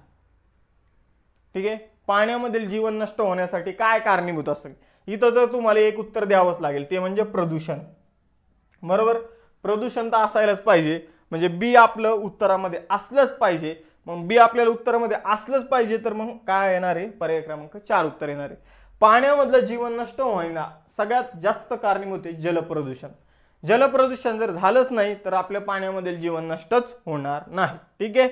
ठीक आहे पाण्यामधील जीवन नष्ट होण्यासाठी काय कारणीभूत असेल इथं तर तुम्हाला एक उत्तर द्यावंच लागेल ते म्हणजे प्रदूषण बरोबर प्रदूषण तर असायलाच पाहिजे म्हणजे बी आपलं उत्तरामध्ये असलंच पाहिजे मग बी आपल्याला उत्तरामध्ये असलंच पाहिजे तर मग काय येणार आहे पर्याय क्रमांक चार उत्तर येणार आहे पाण्यामधलं जीवन नष्ट होईना सगळ्यात जास्त कारणीभूत आहे जलप्रदूषण जलप्रदूषण जर झालंच नाही तर आपल्या पाण्यामधील जीवन नष्टच होणार नाही ठीक आहे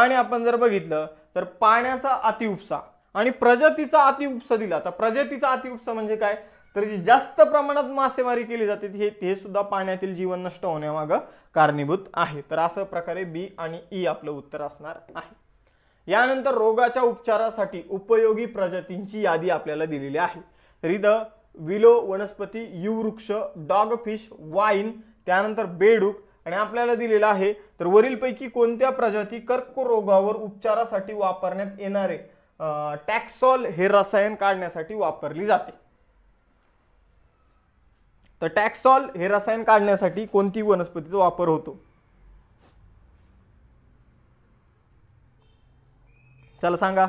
आणि आपण जर बघितलं तर पाण्याचा अतिउपसा आणि प्रजातीचा अतिउपसा दिला तर प्रजातीचा अतिउपसा म्हणजे काय तर जी जास्त प्रमाणात मासेमारी केली जाते हे ते सुद्धा पाण्यातील जीवन नष्ट होण्यामागं कारणीभूत आहे तर असं प्रकारे बी आणि ई आपलं उत्तर असणार आहे यानंतर रोगाच्या उपचारासाठी उपयोगी प्रजातींची यादी आपल्याला दिलेली आहे तर इथं विलो वनस्पती युवृक्ष डॉगफिश वाईन त्यानंतर बेडूक आणि आपल्याला दिलेला आहे तर वरीलपैकी कोणत्या प्रजाती कर्करोगावर उपचारासाठी वापरण्यात येणारे टॅक्सॉल हे रसायन काढण्यासाठी वापरली जाते तर टॅक्सॉल हे रसायन काढण्यासाठी कोणती वनस्पतीचा वापर होतो चला सांगा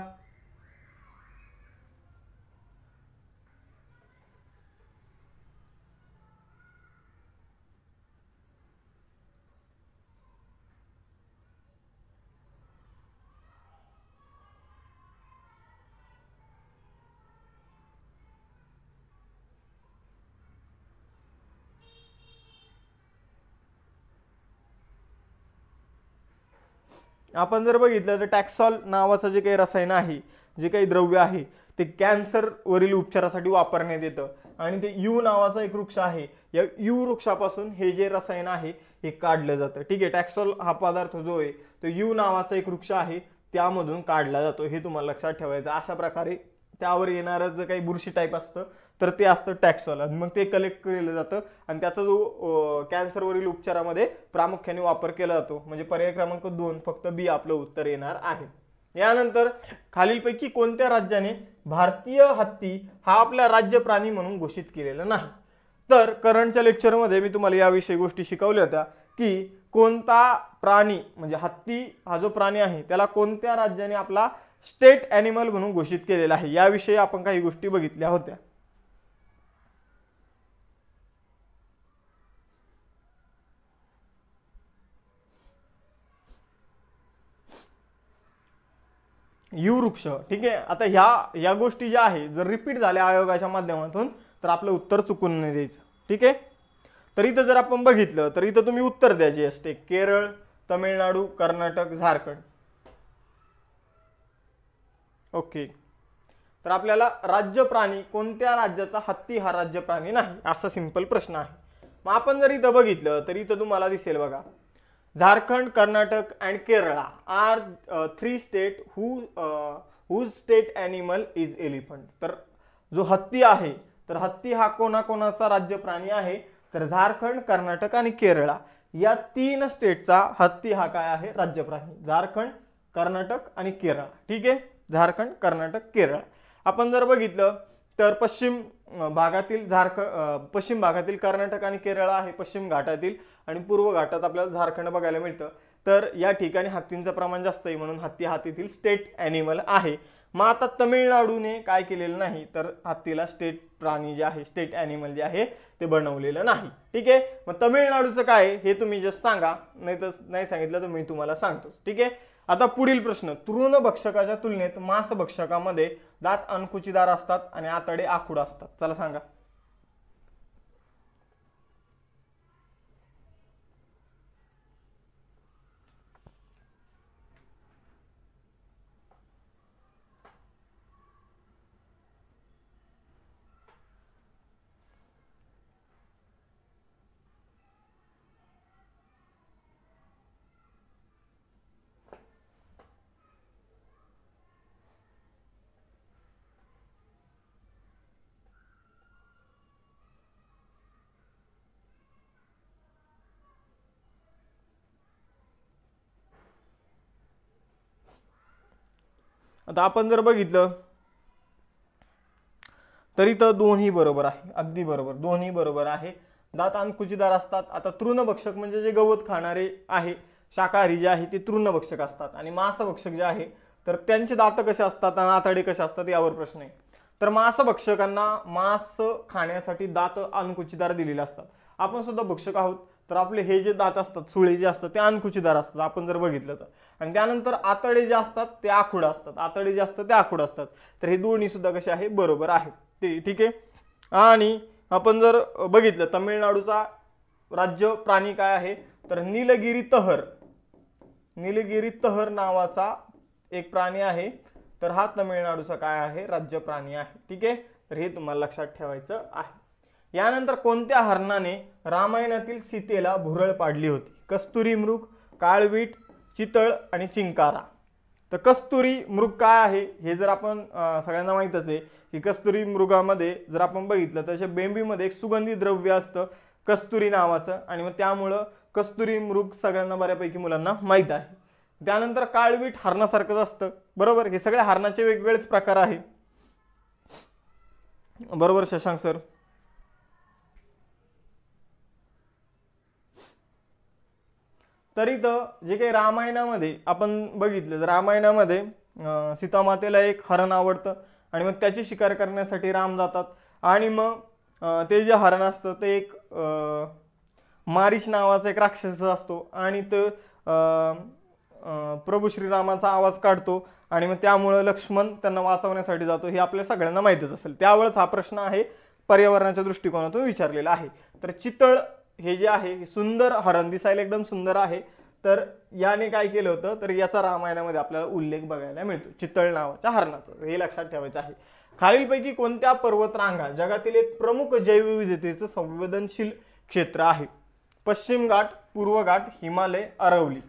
आपण जर बघितलं तर टॅक्सॉल नावाचं जे काही रसायन आहे जे काही द्रव्य आहे ते कॅन्सरवरील उपचारासाठी वापरण्यात येतं आणि ते यू नावाचा एक वृक्ष आहे या यू वृक्षापासून हे जे रसायन आहे हे काढलं जातं ठीक आहे टॅक्सॉल हा पदार्थ जो आहे तो यू नावाचा एक वृक्ष आहे त्यामधून काढला जातो हे तुम्हाला लक्षात ठेवायचं अशा प्रकारे त्यावर येणारं जे काही बुरशी टाईप असतं तर ते असतं टॅक्सवाला मग ते कलेक्ट केलं जातं आणि त्याचा जो कॅन्सरवरील उपचारामध्ये प्रामुख्याने वापर केला जातो म्हणजे पर्याय क्रमांक दोन फक्त बी आपलं उत्तर येणार आहे यानंतर खालीलपैकी कोणत्या राज्याने भारतीय हत्ती हा आपला राज्य प्राणी म्हणून घोषित केलेला नाही तर करंटच्या लेक्चरमध्ये मी तुम्हाला याविषयी गोष्टी शिकवल्या होत्या की कोणता प्राणी म्हणजे हत्ती हा जो प्राणी आहे त्याला कोणत्या राज्याने आपला स्टेट ॲनिमल म्हणून घोषित केलेला आहे याविषयी आपण काही गोष्टी बघितल्या होत्या युवृक्ष ठीक आहे आता ह्या या गोष्टी ज्या आहे जर रिपीट झाल्या आयोगाच्या माध्यमातून तर आपलं उत्तर चुकून नाही द्यायचं ठीक आहे तर इथं जर आपण बघितलं तर इथं तुम्ही उत्तर द्यायचे असते केरळ तमिळनाडू कर्नाटक झारखंड ओके तर आपल्याला राज्य प्राणी कोणत्या राज्याचा हत्ती हा राज्य प्राणी नाही असा सिंपल प्रश्न आहे मग आपण जर इथं बघितलं तर इथं तुम्हाला दिसेल बघा Jharkhand Karnataka and Kerala are three state who whose state animal is elephant तर जो हत्ती आहे तर हत्ती हा कोणाकोणाचा राज्य प्राणी आहे तर झारखंड कर्नाटक आणि केरळा या तीन स्टेटचा हत्ती हा काय आहे राज्य प्राणी झारखंड कर्नाटक आणि केरळ ठीक आहे झारखंड कर्नाटक केरळ आपण जर बघितलं तर पश्चिम भागातील झारखंड पश्चिम भागातील कर्नाटक आणि केरळ आहे पश्चिम घाटातील आणि पूर्व घाटात आपल्याला झारखंड बघायला मिळतं तर या ठिकाणी हत्तींचं प्रमाण जास्त आहे म्हणून हत्ती हातीतील स्टेट ॲनिमल आहे मग आता तमिळनाडूने काय केलेलं नाही तर हत्तीला स्टेट प्राणी जे आहे स्टेट ॲनिमल जे आहे ते बनवलेलं नाही ठीक आहे मग तमिळनाडूचं काय हे तुम्ही जस्ट सांगा नाही तर नाही सांगितलं तर मी तुम्हाला सांगतो ठीक आहे आता पुढील प्रश्न तृणभक्षकाच्या तुलनेत मांसभक्षकामध्ये दात अनकुचीदार असतात आणि आतडे आखूड असतात चला सांगा आता आपण जर बघितलं तरी तर दोन्ही बरोबर आहे अगदी बरोबर दोन्ही बरोबर आहे दात अंकुचीदार असतात आता तृणभक्षक म्हणजे जे गवत खाणारे आहे शाकाहारी जे आहे ते तृणभक्षक असतात आणि मांसभक्षक जे आहे तर त्यांचे दात कसे असतात आणि आतडे कसे असतात यावर प्रश्न आहे तर मांसभक्षकांना मांस खाण्यासाठी दात अंकुचीदार दिलेले असतात आपण सुद्धा भक्षक आहोत तर आपले हे जे दात असतात सुळे जे असतात ते अनकुचीदार असतात आपण जर बघितलं तर आणि त्यानंतर आतडे जे असतात ते आखूड असतात आतडे जे असतात ते आखूड असतात तर हे दोन्ही सुद्धा कसे आहे बरोबर आहे ते ठीक आहे आणि आपण जर बघितलं तमिळनाडूचा राज्य प्राणी काय आहे तर नीलगिरी तहर नीलगिरी तहर नावाचा एक प्राणी आहे तर हा तमिळनाडूचा काय आहे राज्य प्राणी आहे ठीक आहे तर हे तुम्हाला लक्षात ठेवायचं आहे यानंतर कोणत्या हरणाने रामायणातील सीतेला भुरळ पाडली होती कस्तुरी मृग काळवीट चितळ आणि चिंकारा तर कस्तुरी मृग काय आहे हे जर आपण सगळ्यांना माहीतच आहे की कस्तुरी मृगामध्ये जर आपण बघितलं तर अशा बेंबीमध्ये एक सुगंधी द्रव्य असतं कस्तुरी नावाचं आणि मग त्यामुळं कस्तुरी मृग सगळ्यांना बऱ्यापैकी मुलांना माहीत आहे त्यानंतर काळवीट हरणासारखंच असतं बरोबर हे सगळ्या हरणाचे वेगवेगळेच प्रकार आहे बरोबर शशांक सर तरी तर जे काही रामायणामध्ये आपण बघितलं तर रामायणामध्ये सीतामातेला एक हरण आवडतं आणि मग त्याची शिकार करण्यासाठी राम जातात आणि मग ते जे हरण असतं ते एक मारिश नावाचा एक राक्षस असतो आणि तो प्रभू श्रीरामाचा आवाज काढतो आणि मग त्यामुळं लक्ष्मण त्यांना वाचवण्यासाठी जातो हे आपल्या सगळ्यांना माहितीच असेल त्यावेळेस हा प्रश्न आहे पर्यावरणाच्या दृष्टिकोनातून विचारलेला आहे तर चितळ हे जे आहे सुंदर हरण दिसायला एकदम सुंदर आहे तर याने काय केलं होतं तर याचा रामायणामध्ये आपल्याला उल्लेख बघायला मिळतो चितळ नावाच्या हरणाचं हे लक्षात ठेवायचं आहे खालीलपैकी कोणत्या पर्वतरांगा जगातील एक प्रमुख जैवविविधतेचं संवेदनशील क्षेत्र आहे पश्चिम घाट पूर्व घाट हिमालय अरवली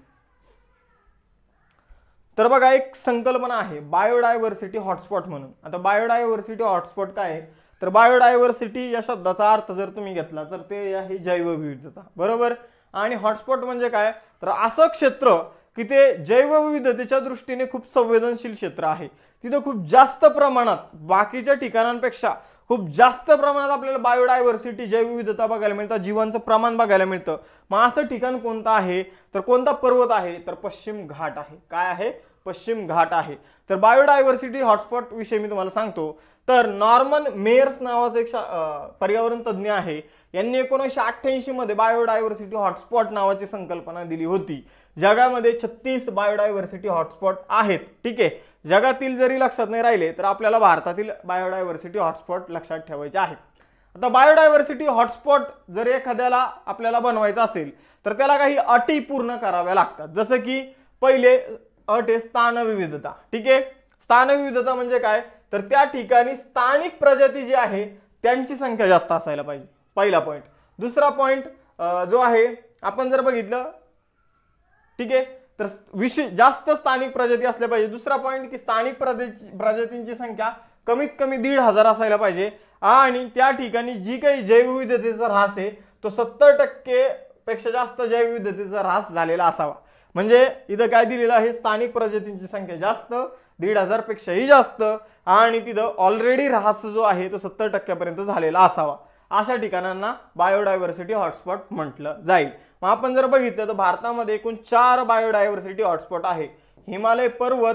तर बघा एक संकल्पना आहे बायोडायव्हर्सिटी हॉटस्पॉट म्हणून आता बायोडायव्हर्सिटी हॉटस्पॉट काय आहे तर बायोडायव्हर्सिटी या शब्दाचा अर्थ जर तुम्ही घेतला तर ते आहे जैवविविधता बरोबर आणि हॉटस्पॉट म्हणजे काय तर असं क्षेत्र की ते जैवविविधतेच्या दृष्टीने खूप संवेदनशील क्षेत्र आहे तिथं खूप जास्त प्रमाणात बाकीच्या ठिकाणांपेक्षा खूप जास्त प्रमाणात आपल्याला बायोडायव्हर्सिटी जैवविविधता बघायला मिळतात जीवांचं प्रमाण बघायला मिळतं मग असं ठिकाण कोणतं आहे तर कोणता पर्वत आहे तर पश्चिम घाट आहे काय आहे पश्चिम घाट आहे तर बायोडायव्हर्सिटी हॉटस्पॉट विषयी मी तुम्हाला सांगतो तर नॉर्मन मेयर्स नावाचं एक पर्यावरण तज्ज्ञ आहे यांनी एकोणीसशे अठ्ठ्याऐंशी मध्ये बायोडायव्हर्सिटी हॉटस्पॉट नावाची संकल्पना दिली होती जगामध्ये छत्तीस बायोडायव्हर्सिटी हॉटस्पॉट आहेत ठीक आहे जगातील जरी लक्षात नाही राहिले तर आपल्याला भारतातील बायोडायव्हर्सिटी हॉटस्पॉट लक्षात ठेवायचे आहे आता बायोडायव्हर्सिटी हॉटस्पॉट जर एखाद्याला आपल्याला बनवायचं असेल तर त्याला काही अटी पूर्ण कराव्या लागतात जसं की पहिले अट आहे स्थानविविधता ठीक आहे स्थानविविधता म्हणजे काय तर त्या ठिकाणी स्थानिक प्रजाती जी आहे त्यांची संख्या जास्त असायला पाहिजे पहिला पॉईंट दुसरा पॉईंट जो आहे आपण जर बघितलं ठीक आहे तर विशेष जास्त स्थानिक प्रजाती असल्या पाहिजे दुसरा पॉईंट की स्थानिक प्रजाती प्रजातींची संख्या कमीत कमी दीड हजार असायला पाहिजे आणि त्या ठिकाणी जी काही जैवविविधतेचा ऱ्हास आहे तो सत्तर टक्के पेक्षा जास्त जैवविविधतेचा ऱ्हास झालेला असावा म्हणजे इथं काय दिलेलं आहे स्थानिक प्रजातींची संख्या जास्त दीड हजारपेक्षाही जास्त आणि तिथं ऑलरेडी ऱ्हास जो आहे तो सत्तर टक्क्यापर्यंत झालेला असावा अशा ठिकाणांना बायोडायव्हर्सिटी हॉटस्पॉट म्हटलं जाईल मग आपण जर बघितलं तर भारतामध्ये एकूण चार बायोडायव्हर्सिटी हॉटस्पॉट आहे हिमालय पर्वत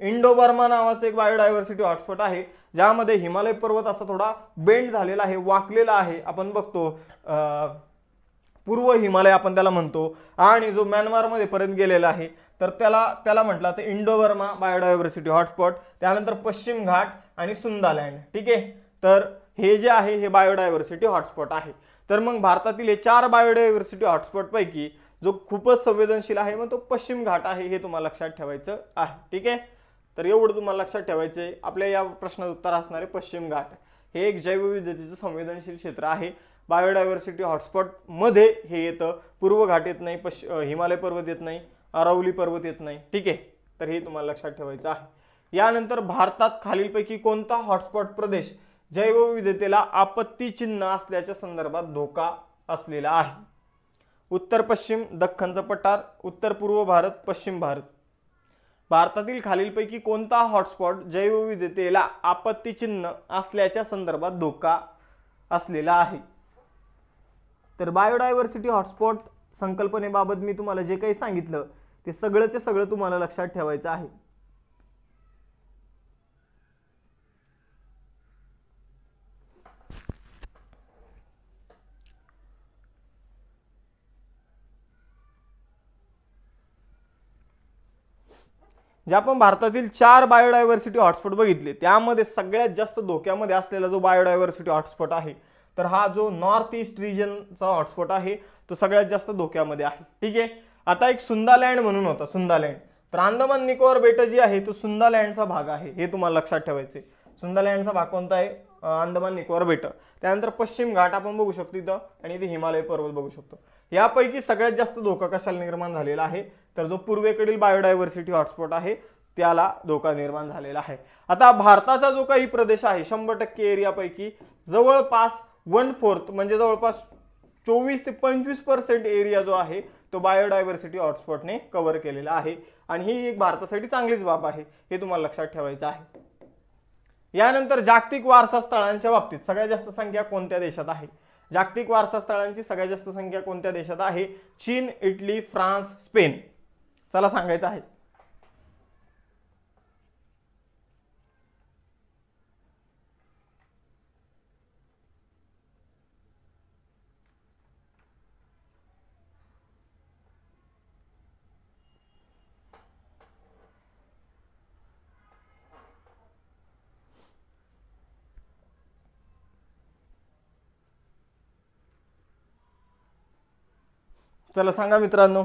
इंडो बर्मा नावाचं एक बायोडायव्हर्सिटी हॉटस्पॉट आहे ज्यामध्ये हिमालय पर्वत असा थोडा बेंड झालेला आहे वाकलेला आहे आपण बघतो पूर्व हिमालय आपण त्याला म्हणतो आणि जो म्यानमारमध्ये पर्यंत गेलेला आहे तर त्याला त्याला म्हटलं तर इंडोवर्मा बायोडायव्हर्सिटी हॉटस्पॉट त्यानंतर पश्चिम घाट आणि सुंदालँड ठीक आहे तर हे जे आहे हे बायोडायव्हर्सिटी हॉटस्पॉट आहे तर मग भारतातील हे चार बायोडायव्हर्सिटी हॉटस्पॉटपैकी जो खूपच संवेदनशील आहे मग तो पश्चिम घाट आहे हे तुम्हाला लक्षात ठेवायचं आहे ठीक आहे तर एवढं तुम्हाला लक्षात ठेवायचं आहे आपल्या या प्रश्नाचं उत्तर असणारे पश्चिम घाट हे एक जैवविविधतेचं संवेदनशील क्षेत्र आहे बायोडायव्हर्सिटी हॉटस्पॉटमध्ये हे येतं पूर्व घाट येत नाही पश्च हिमालय पर्वत येत नाही अरावली पर्वत येत नाही ठीक आहे तर हे तुम्हाला लक्षात ठेवायचं आहे यानंतर भारतात खालीलपैकी कोणता हॉटस्पॉट प्रदेश जैवविविधतेला आपत्ती चिन्ह असल्याच्या संदर्भात धोका असलेला आहे उत्तर पश्चिम दख्खनचा पठार उत्तर पूर्व भारत पश्चिम भारत भारतातील खालीलपैकी कोणता हॉटस्पॉट जैवविविधतेला आपत्ती चिन्ह असल्याच्या संदर्भात धोका असलेला आहे तर बायोडायव्हर्सिटी हॉटस्पॉट संकल्पनेबाबत मी तुम्हाला जे काही सांगितलं ते सगळंचे सगळं तुम्हाला लक्षात ठेवायचं आहे जे आपण भारतातील चार बायोडायव्हर्सिटी हॉटस्पॉट बघितले त्यामध्ये सगळ्यात जास्त धोक्यामध्ये असलेला जो बायोडायव्हर्सिटी हॉटस्पॉट आहे तर हा जो नॉर्थ ईस्ट रिजनचा हॉटस्पॉट आहे तो सगळ्यात जास्त धोक्यामध्ये आहे ठीक आहे आता एक सुंदालँड म्हणून होता सुंदालँड तर अंदमान निकोबार बेटं जी आहे तो सुंदालँडचा भाग आहे हे तुम्हाला लक्षात ठेवायचे सुंदालँडचा भाग कोणता आहे अंदमान निकोबार बेटं त्यानंतर पश्चिम घाट आपण बघू शकतो इथं आणि इथे हिमालय पर्वत बघू शकतो यापैकी सगळ्यात जास्त धोका कशाला निर्माण झालेला आहे तर जो पूर्वेकडील बायोडायव्हर्सिटी हॉटस्पॉट आहे त्याला धोका निर्माण झालेला आहे आता भारताचा जो काही प्रदेश आहे शंभर टक्के एरियापैकी जवळपास वन फोर्थ म्हणजे जवळपास चोवीस ते पंचवीस पर्सेंट एरिया जो आहे तो बायोडायव्हर्सिटी हॉटस्पॉटने कव्हर केलेला आहे आणि ही एक भारतासाठी चांगलीच बाब आहे हे तुम्हाला लक्षात ठेवायचं आहे यानंतर जागतिक वारसा स्थळांच्या बाबतीत सगळ्यात जास्त संख्या कोणत्या देशात आहे जागतिक वारसा स्थळांची सगळ्यात जास्त संख्या कोणत्या देशात आहे चीन इटली फ्रान्स स्पेन चला सांगायचं आहे चला सांगा मित्रांनो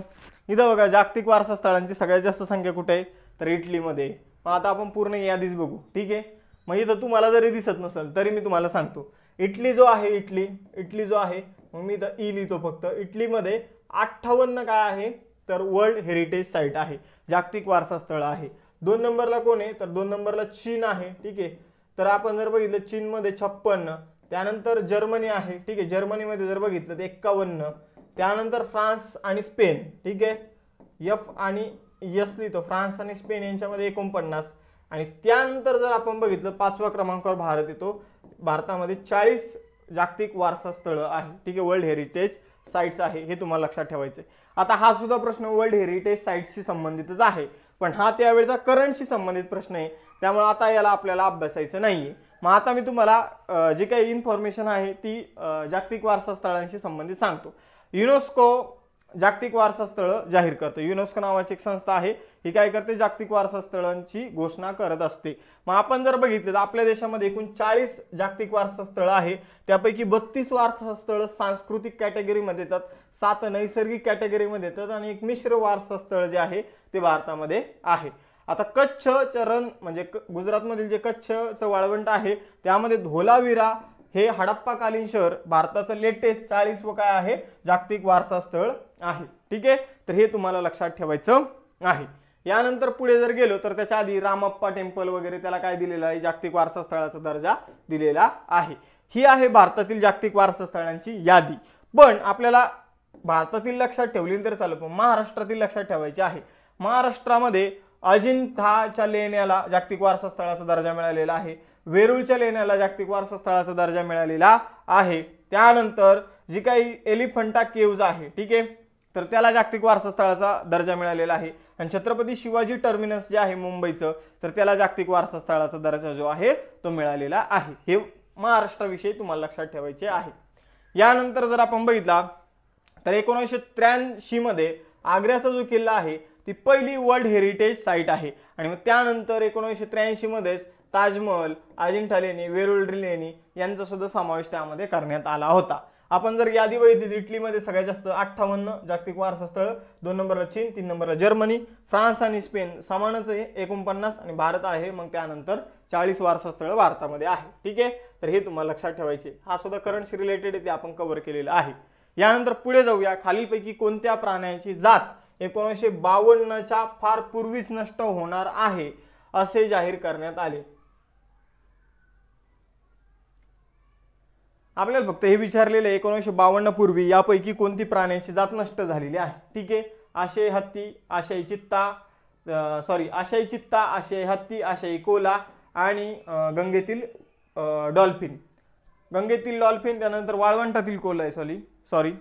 इथं बघा जागतिक वारसा स्थळांची सगळ्यात जास्त संख्या कुठे आहे तर इटलीमध्ये मग आता आपण पूर्ण यादीच बघू ठीक आहे मग इथं तुम्हाला जरी दिसत नसेल तरी मी तुम्हाला सांगतो इटली जो आहे इटली इटली जो आहे मग मी इथं ई लिहितो फक्त इटलीमध्ये अठ्ठावन्न काय आहे तर वर्ल्ड हेरिटेज साईट आहे जागतिक वारसा स्थळ आहे दोन नंबरला कोण आहे तर दोन नंबरला चीन आहे ठीक आहे तर आपण जर बघितलं चीनमध्ये छप्पन्न त्यानंतर जर्मनी आहे ठीक आहे जर्मनीमध्ये जर बघितलं तर एक्कावन्न त्यानंतर फ्रान्स आणि स्पेन ठीक आहे यफ आणि यस लिहितो फ्रान्स आणि स्पेन यांच्यामध्ये एकोणपन्नास आणि त्यानंतर जर आपण बघितलं पाचव्या क्रमांकावर भारत येतो भारतामध्ये चाळीस जागतिक वारसा स्थळं आहे ठीक आहे वर्ल्ड हेरिटेज साईट्स आहे हे तुम्हाला लक्षात ठेवायचे आता हा सुद्धा प्रश्न वर्ल्ड हेरिटेज साईट्सशी संबंधितच आहे पण हा त्यावेळेचा करंटशी संबंधित प्रश्न आहे त्यामुळे आता याला आपल्याला अभ्यासायचं नाही आहे मग आता मी तुम्हाला जी काही इन्फॉर्मेशन आहे ती जागतिक वारसा स्थळांशी संबंधित सांगतो युनेस्को जागतिक वारसा स्थळ जाहीर करते युनेस्को नावाची एक संस्था आहे ही काय करते जागतिक वारसा स्थळांची घोषणा करत असते मग आपण जर बघितलं तर आपल्या देशामध्ये एकूण चाळीस जागतिक वारसा स्थळं आहे त्यापैकी बत्तीस वारसा स्थळं सांस्कृतिक कॅटेगरीमध्ये येतात सात नैसर्गिक कॅटेगरीमध्ये येतात आणि एक मिश्र वारसा स्थळ जे आहे ते भारतामध्ये आहे आता कच्छ चरण म्हणजे गुजरातमधील जे कच्छचं वाळवंट आहे त्यामध्ये धोलाविरा हे हडप्पा कालीन शहर भारताचं लेटेस्ट चाळीस व काय आहे जागतिक वारसा स्थळ आहे ठीक आहे तर हे तुम्हाला लक्षात ठेवायचं आहे यानंतर पुढे जर गेलो तर त्याच्या आधी रामप्पा टेम्पल वगैरे त्याला काय दिलेलं आहे जागतिक वारसा स्थळाचा दर्जा दिलेला आहे ही आहे भारतातील जागतिक वारसा स्थळांची यादी पण आपल्याला भारतातील लक्षात ठेवली तर चालू पण महाराष्ट्रातील लक्षात ठेवायची आहे महाराष्ट्रामध्ये अजिंठाच्या लेण्याला जागतिक वारसा स्थळाचा दर्जा मिळालेला आहे वेरूळच्या लेण्याला जागतिक वारसा स्थळाचा दर्जा मिळालेला आहे त्यानंतर जी काही एलिफंटा केव्ज आहे ठीक आहे तर त्याला जागतिक वारसा स्थळाचा दर्जा मिळालेला आहे आणि छत्रपती शिवाजी टर्मिनस जे आहे मुंबईचं तर त्याला जागतिक वारसा स्थळाचा दर्जा जो आहे तो मिळालेला आहे हे महाराष्ट्राविषयी तुम्हाला लक्षात ठेवायचे आहे यानंतर जर आपण बघितला तर एकोणीसशे त्र्याऐंशीमध्ये आग्र्याचा जो किल्ला आहे ती पहिली वर्ल्ड हेरिटेज साईट आहे आणि मग त्यानंतर एकोणीसशे त्र्याऐंशीमध्येच ताजमहल अजिंठा लेणी वेरुळ लेणी यांचा सुद्धा समावेश त्यामध्ये करण्यात आला होता आपण जर यादी बघितली इटलीमध्ये सगळ्यात जास्त अठ्ठावन्न जागतिक वारसा स्थळ दोन नंबरला चीन तीन नंबरला जर्मनी फ्रान्स आणि स्पेन समानच आहे एकोणपन्नास आणि भारत आहे मग त्यानंतर चाळीस वारसा स्थळ भारतामध्ये आहे ठीक आहे तर हे तुम्हाला लक्षात ठेवायचे हा सुद्धा करंटशी रिलेटेड आहे ते आपण कव्हर केलेलं आहे यानंतर पुढे जाऊया खालीलपैकी कोणत्या प्राण्यांची जात एकोणीसशे बावन्नच्या फार पूर्वीच नष्ट होणार आहे असे जाहीर करण्यात आले आपल्याला फक्त हे विचारलेलं आहे एकोणीसशे बावन्न पूर्वी यापैकी कोणती प्राण्यांची जात नष्ट झालेली आहे ठीक आहे आशय हत्ती आशय चित्ता सॉरी आशय चित्ता आशय हत्ती आशय कोला आणि गंगेतील डॉल्फिन गंगेतील डॉल्फिन त्यानंतर वाळवंटातील कोला आहे सॉरी सॉरी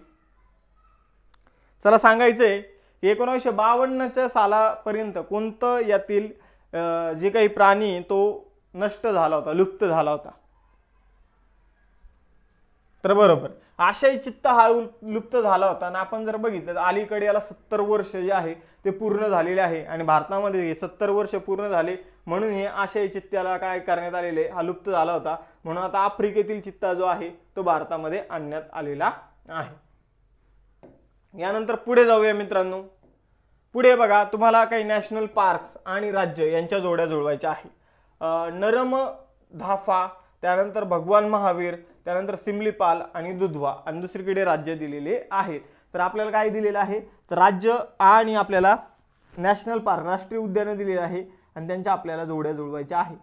चला सांगायचं आहे एकोणीसशे बावन्नच्या सालापर्यंत कोणतं यातील जे काही प्राणी तो नष्ट झाला होता लुप्त झाला होता तर बरोबर आशाही चित्त हा लुप्त झाला होता आणि आपण जर बघितलं तर अलीकडे याला सत्तर वर्ष जे आहे ते पूर्ण झालेले आहे आणि भारतामध्ये हे सत्तर वर्ष पूर्ण झाले म्हणून हे आशाही चित्त्याला काय करण्यात आलेले हा लुप्त झाला होता म्हणून आता आफ्रिकेतील चित्ता जो आहे तो भारतामध्ये आणण्यात आलेला आहे यानंतर पुढे जाऊया मित्रांनो पुढे बघा तुम्हाला काही नॅशनल पार्क्स आणि राज्य यांच्या जोड्या जुळवायच्या आहे नरम धाफा त्यानंतर भगवान महावीर त्यानंतर सिमलीपाल आणि दुधवा आणि दुसरीकडे राज्य दिलेले आहेत तर आपल्याला काय दिलेलं आहे तर राज्य आणि आपल्याला नॅशनल पार्क राष्ट्रीय उद्यानं दिलेलं आहे आणि त्यांच्या आपल्याला जोड्या जुळवायच्या आहे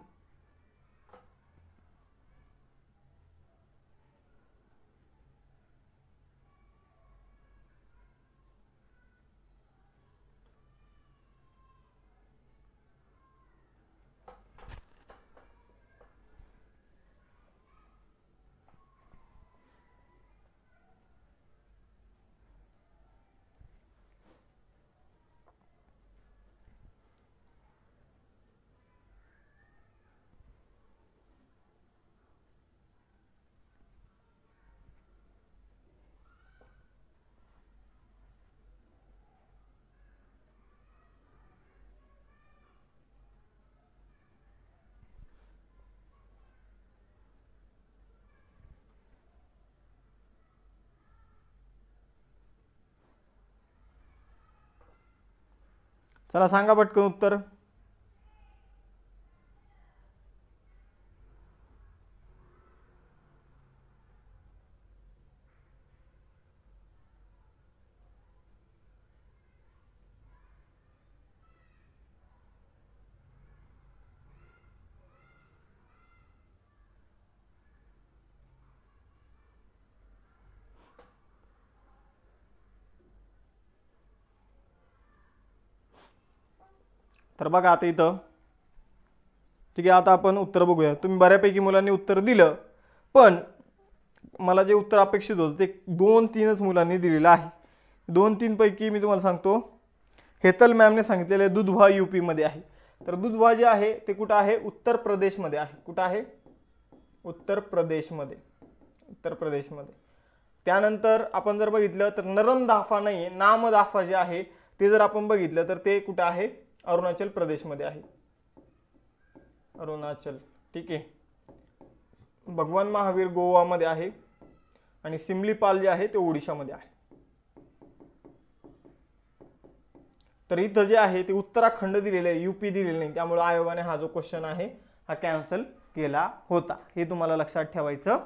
चला सांगा पटकन उत्तर तर बघा आता इथं ठीक आहे आता आपण उत्तर बघूया तुम्ही बऱ्यापैकी मुलांनी उत्तर दिलं पण मला जे उत्तर अपेक्षित होतं ते दोन तीनच मुलांनी दिलेलं आहे दोन तीनपैकी मी तुम्हाला सांगतो हेतल मॅमने आहे दुधवा यू पीमध्ये आहे तर दुधवा जे आहे ते कुठं आहे उत्तर प्रदेशमध्ये आहे कुठं आहे उत्तर प्रदेशमध्ये उत्तर प्रदेशमध्ये त्यानंतर आपण जर बघितलं तर नरम दाफा नाही आहे नामदाफा जे आहे ते जर आपण बघितलं तर ते कुठं आहे अरुणाचल प्रदेशमध्ये आहे अरुणाचल ठीक आहे भगवान महावीर गोवामध्ये आहे आणि सिमलीपाल जे आहे ते ओडिशामध्ये आहे तर इथं जे आहे ते उत्तराखंड दिलेलं आहे युपी दिलेलं नाही त्यामुळे आयोगाने हा जो क्वेश्चन आहे हा कॅन्सल केला होता हे तुम्हाला लक्षात ठेवायचं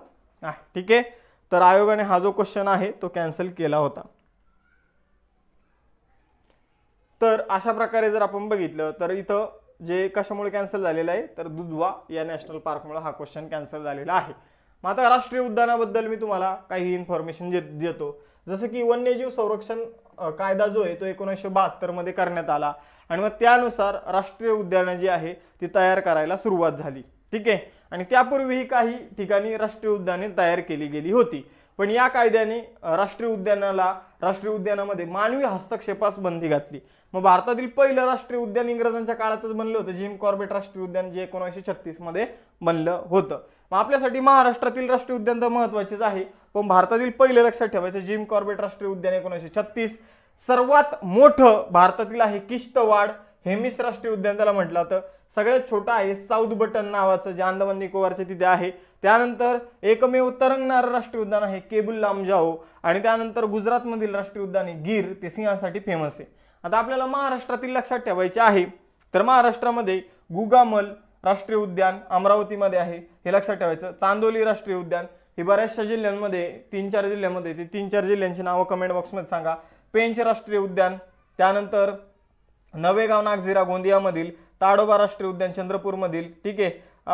आहे ठीक आहे तर आयोगाने हा जो क्वेश्चन आहे तो कॅन्सल केला होता तर अशा प्रकारे जर आपण बघितलं तर इथं जे कशामुळे कॅन्सल झालेलं आहे तर दुधवा या नॅशनल पार्कमुळे हा क्वेश्चन कॅन्सल झालेला आहे मग आता राष्ट्रीय उद्यानाबद्दल मी तुम्हाला काही इन्फॉर्मेशन देत देतो जसं की वन्यजीव संरक्षण कायदा जो आहे तो एकोणीसशे बहात्तरमध्ये करण्यात आला आणि मग त्यानुसार राष्ट्रीय उद्यानं जी आहे ती तयार करायला सुरुवात झाली ठीक आहे आणि त्यापूर्वीही काही ठिकाणी राष्ट्रीय उद्याने तयार केली गेली होती पण या कायद्याने राष्ट्रीय उद्यानाला राष्ट्रीय उद्यानामध्ये मानवी हस्तक्षेपास बंदी घातली मग भारतातील पहिलं राष्ट्रीय उद्यान इंग्रजांच्या काळातच बनलं होतं जिम कॉर्बेट राष्ट्रीय उद्यान जे एकोणीसशे छत्तीसमध्ये बनलं होतं मग आपल्यासाठी महाराष्ट्रातील राष्ट्रीय उद्यान तर महत्त्वाचेच आहे पण भारतातील पहिलं लक्षात ठेवायचं जिम कॉर्बेट राष्ट्रीय उद्यान एकोणीसशे छत्तीस सर्वात मोठं भारतातील आहे किश्तवाड हेमिस राष्ट्रीय उद्यान त्याला म्हटलं होतं सगळ्यात छोटं आहे साऊथ बटन नावाचं जे अंदमान निकोबारचे तिथे आहे त्यानंतर एकमेव तरंगणार राष्ट्रीय उद्यान आहे केबुल लामजाओ आणि त्यानंतर गुजरातमधील राष्ट्रीय उद्यान आहे गीर ते सिंहासाठी फेमस आहे आता आपल्याला महाराष्ट्रातील लक्षात ठेवायचे आहे तर महाराष्ट्रामध्ये गुगामल राष्ट्रीय उद्यान अमरावतीमध्ये आहे हे लक्षात ठेवायचं चांदोली राष्ट्रीय उद्यान हे बऱ्याचशा जिल्ह्यांमध्ये तीन चार जिल्ह्यांमध्ये ते तीन चार जिल्ह्यांची नावं कमेंट बॉक्समध्ये सांगा पेंच राष्ट्रीय उद्यान त्यानंतर नवेगाव नागझिरा गोंदियामधील ताडोबा राष्ट्रीय उद्यान चंद्रपूरमधील ठीक आहे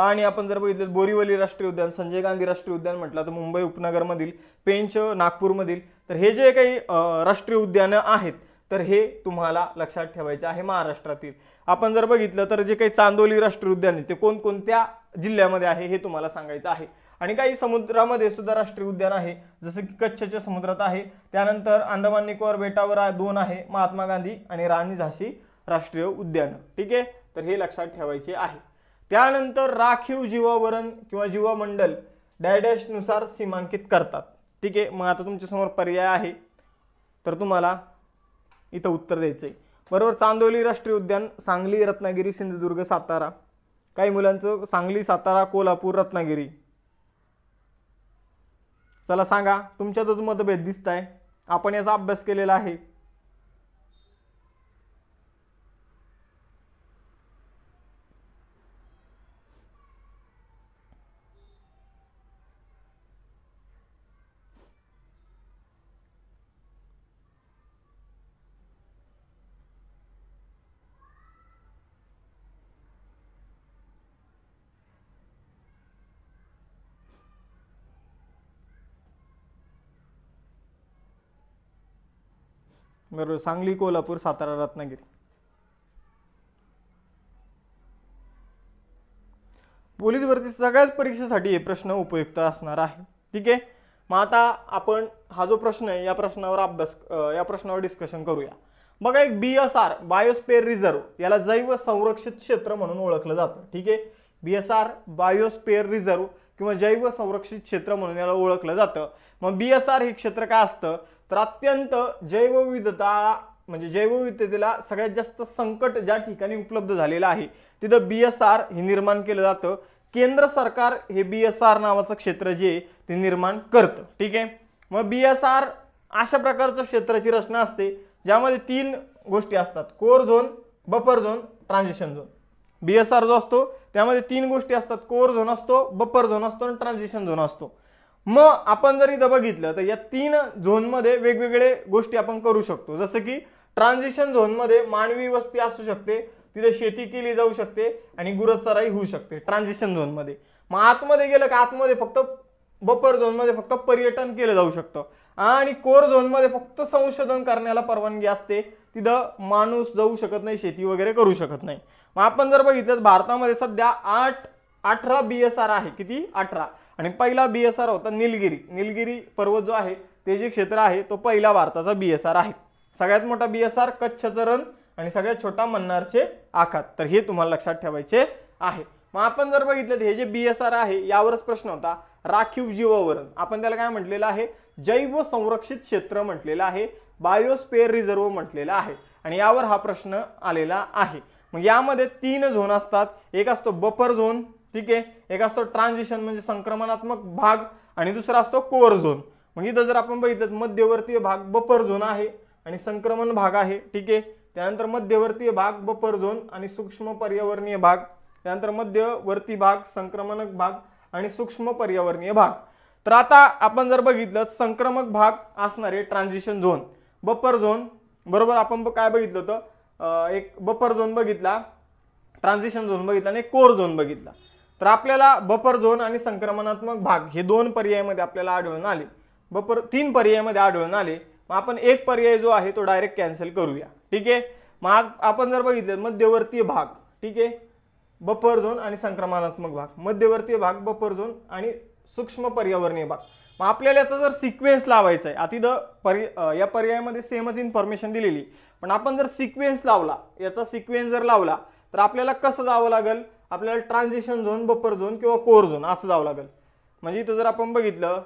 आणि आपण जर बघितलं बोरीवली राष्ट्रीय उद्यान संजय गांधी राष्ट्रीय उद्यान म्हटलं तर मुंबई उपनगरमधील पेंच नागपूरमधील तर हे जे काही राष्ट्रीय उद्यानं आहेत तर हे तुम्हाला लक्षात ठेवायचं आहे महाराष्ट्रातील आपण जर बघितलं तर जे काही चांदोली राष्ट्रीय उद्यान आहे ते कोणकोणत्या जिल्ह्यामध्ये आहे हे तुम्हाला सांगायचं आहे आणि काही समुद्रामध्ये सुद्धा राष्ट्रीय उद्यान आहे जसं की कच्छच्या समुद्रात आहे त्यानंतर अंदमान निकोबार बेटावर दोन आहे महात्मा गांधी आणि राणी झाशी राष्ट्रीय उद्यान ठीक आहे तर हे लक्षात ठेवायचे आहे त्यानंतर राखीव जीवावरण किंवा जीवामंडल डॅडॅशनुसार सीमांकित करतात ठीक आहे मग आता तुमच्यासमोर पर्याय आहे तर तुम्हाला इथं उत्तर द्यायचं आहे बरोबर चांदोली राष्ट्रीय उद्यान सांगली रत्नागिरी सिंधुदुर्ग सातारा काही मुलांचं सांगली सातारा कोल्हापूर रत्नागिरी चला सांगा तुमच्यातच मतभेद दिसत आहे आपण याचा अभ्यास केलेला आहे बरोबर सांगली कोल्हापूर सातारा रत्नागिरी पोलीस भरती सगळ्याच परीक्षेसाठी हे प्रश्न उपयुक्त असणार आहे ठीक आहे मग आता आपण हा जो प्रश्न आहे या प्रश्नावर अभ्यास या प्रश्नावर डिस्कशन करूया बघा एक बी एस आर बायोस्पेअर याला जैव संरक्षित क्षेत्र म्हणून ओळखलं जातं ठीक आहे बी एस आर बायोस्पेअर किंवा जैव संरक्षित क्षेत्र म्हणून याला ओळखलं जातं मग बी एस आर हे क्षेत्र काय असतं तर अत्यंत जैवविविधता म्हणजे जैवविविधतेला सगळ्यात जास्त संकट ज्या ठिकाणी उपलब्ध झालेलं आहे तिथं बी एस आर हे निर्माण केलं जातं केंद्र सरकार हे बी एस आर नावाचं क्षेत्र जे ते निर्माण करतं ठीक आहे मग बी एस आर अशा प्रकारचं क्षेत्राची रचना असते ज्यामध्ये तीन गोष्टी असतात core zone buffer zone transition zone B S R जो असतो त्यामध्ये तीन गोष्टी असतात कोर झोन असतो बफर झोन असतो आणि ट्रान्झिशन झोन असतो मग आपण जर इथं बघितलं तर या तीन झोनमध्ये वेगवेगळे गोष्टी आपण करू शकतो जसं की ट्रान्झिशन झोनमध्ये मानवी वस्ती असू शकते तिथे शेती केली जाऊ शकते आणि गुरचराई होऊ शकते ट्रान्झिशन झोनमध्ये मग आतमध्ये गेलं का आतमध्ये फक्त बपर झोनमध्ये फक्त पर्यटन केलं जाऊ शकतं आणि कोर झोनमध्ये फक्त संशोधन करण्याला परवानगी असते तिथं माणूस जाऊ शकत नाही शेती वगैरे करू शकत नाही मग आपण जर बघितलं भारतामध्ये सध्या आठ अठरा बी एस आर आहे किती अठरा आणि पहिला बी एस आर होता निलगिरी निलगिरी पर्वत जो आहे ते जे क्षेत्र आहे तो पहिला भारताचा बी एस आर आहे सगळ्यात मोठा बी एस आर कच्छचं रण आणि सगळ्यात छोटा मन्नारचे आखात तर हे तुम्हाला लक्षात ठेवायचे आहे मग आपण जर बघितलं हे जे बी एस आर आहे यावरच प्रश्न होता राखीव जीववरण आपण त्याला काय म्हटलेलं आहे जैव संरक्षित क्षेत्र म्हटलेलं आहे बायोस्पेअर रिझर्व्ह म्हटलेलं आहे आणि यावर हा प्रश्न आलेला आहे मग यामध्ये तीन झोन असतात एक असतो बफर झोन ठीक आहे एक असतो ट्रान्झिशन म्हणजे संक्रमणात्मक भाग आणि दुसरा असतो कोअर झोन मग इथं जर आपण बघितलं मध्यवर्तीय भाग बफर झोन आहे आणि संक्रमण भाग आहे ठीक आहे त्यानंतर मध्यवर्तीय भाग बफर झोन आणि सूक्ष्म पर्यावरणीय भाग त्यानंतर मध्यवर्ती भाग संक्रमणक भाग आणि सूक्ष्म पर्यावरणीय भाग तर आता आपण जर बघितलं संक्रमक भाग असणारे ट्रान्झिशन झोन बफर झोन बरोबर आपण काय बघितलं होतं एक बफर झोन बघितला ट्रान्झिशन झोन बघितला आणि कोर झोन बघितला तर आपल्याला बफर झोन आणि संक्रमणात्मक भाग हे दोन पर्यायामध्ये आपल्याला आढळून आले बफर तीन पर्यायामध्ये आढळून आले मग आपण एक पर्याय जो आहे तो डायरेक्ट कॅन्सल करूया ठीक आहे मग आपण जर बघितलं मध्यवर्तीय भाग ठीक आहे बफर झोन आणि संक्रमणात्मक भाग मध्यवर्तीय भाग बफर झोन आणि सूक्ष्म पर्यावरणीय भाग मग आपल्याला याचा जर सिक्वेन्स लावायचा आहे द पर्य या पर्यायामध्ये सेमच इन्फॉर्मेशन दिलेली पण आपण जर सिक्वेन्स लावला याचा सिक्वेन्स जर लावला तर आपल्याला कसं जावं लागेल आपल्याला ट्रान्झिशन झोन बफर झोन किंवा कोर झोन असं जावं लागेल म्हणजे इथं जर आपण बघितलं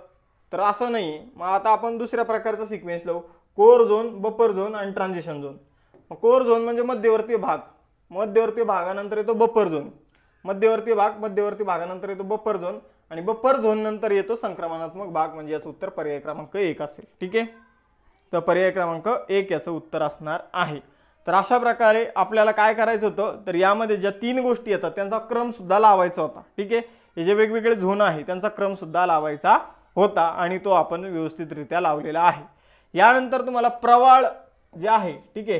तर असं नाही मग आता आपण दुसऱ्या प्रकारचा सिक्वेन्स लावू कोर झोन बफर झोन आणि ट्रान्झिशन झोन मग कोर झोन म्हणजे मध्यवर्ती भाग मध्यवर्ती भागानंतर येतो बफर झोन मध्यवर्ती भाग मध्यवर्ती भागानंतर येतो बफर झोन आणि बफर झोन नंतर येतो संक्रमणात्मक भाग म्हणजे याचं उत्तर पर्याय क्रमांक एक असेल ठीक आहे तर पर्याय क्रमांक एक याचं उत्तर असणार आहे तर अशा प्रकारे आपल्याला काय करायचं होतं तर यामध्ये ज्या तीन गोष्टी येतात त्यांचा क्रमसुद्धा लावायचा होता ठीक आहे हे जे वेगवेगळे झोन आहे त्यांचा क्रमसुद्धा लावायचा होता आणि तो आपण व्यवस्थितरित्या लावलेला आहे यानंतर तुम्हाला प्रवाळ जे आहे ठीक आहे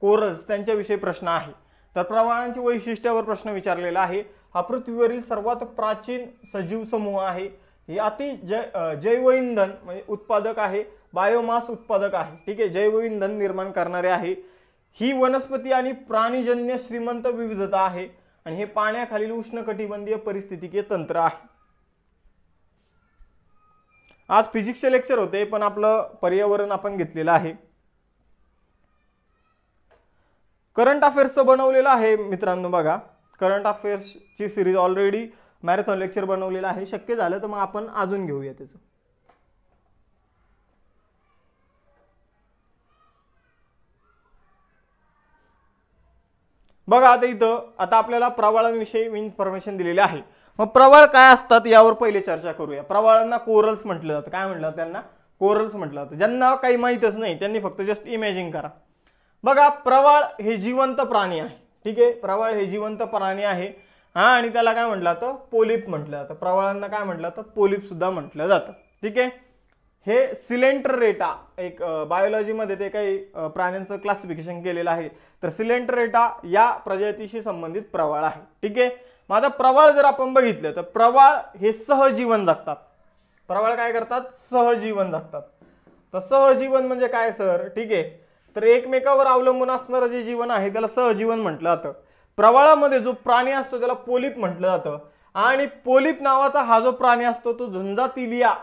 कोरल्स त्यांच्याविषयी प्रश्न आहे तर प्रवाळांची वैशिष्ट्यावर प्रश्न विचारलेला आहे हा पृथ्वीवरील सर्वात प्राचीन सजीव समूह आहे हे अति जै जैवइंधन म्हणजे उत्पादक आहे बायोमास उत्पादक आहे ठीक आहे जैवइंधन निर्माण करणारे आहे ही वनस्पती आणि प्राणीजन्य श्रीमंत विविधता आहे आणि हे पाण्याखालील उष्णकटिबंधीय परिस्थितीकीय तंत्र आहे आज फिजिक्सचे लेक्चर होते पण आपलं पर्यावरण आपण घेतलेलं आहे करंट अफेअर्सचं बनवलेलं आहे मित्रांनो बघा करंट अफेअर्सची सिरीज ऑलरेडी मॅरेथॉन लेक्चर बनवलेलं आहे शक्य झालं तर मग आपण अजून घेऊया त्याचं बघा आता इथं आता आपल्याला प्रवाळांविषयी इन्फॉर्मेशन दिलेली आहे मग प्रवाळ काय असतात यावर पहिले चर्चा करूया प्रवाळांना कोरल्स म्हटलं जातं काय म्हटलं त्यांना कोरल्स म्हटलं जातं ज्यांना काही माहीतच नाही त्यांनी फक्त जस्ट इमॅजिन करा बघा प्रवाळ हे जिवंत प्राणी आहे ठीक आहे प्रवाळ हे जिवंत प्राणी आहे हां आणि त्याला काय म्हटलं जातं पोलिप म्हटलं जातं प्रवाळांना काय म्हटलं जातं पोलिपसुद्धा म्हटलं जातं ठीक आहे हे सिलेंटर रेटा एक बायोलॉजीमध्ये ते काही प्राण्यांचं क्लासिफिकेशन केलेलं आहे तर सिलेंटर रेटा या प्रजातीशी संबंधित प्रवाळ आहे ठीक आहे मग आता प्रवाळ जर आपण बघितलं तर प्रवाळ हे सहजीवन जगतात प्रवाळ काय करतात सहजीवन जगतात तर सहजीवन म्हणजे काय सर ठीक आहे तर एकमेकावर अवलंबून असणारं जे जीवन आहे त्याला सहजीवन म्हटलं जातं प्रवाळामध्ये जो प्राणी असतो त्याला पोलिप म्हटलं जातं आणि पोलिप नावाचा हा जो प्राणी असतो तो झुंजातिलिया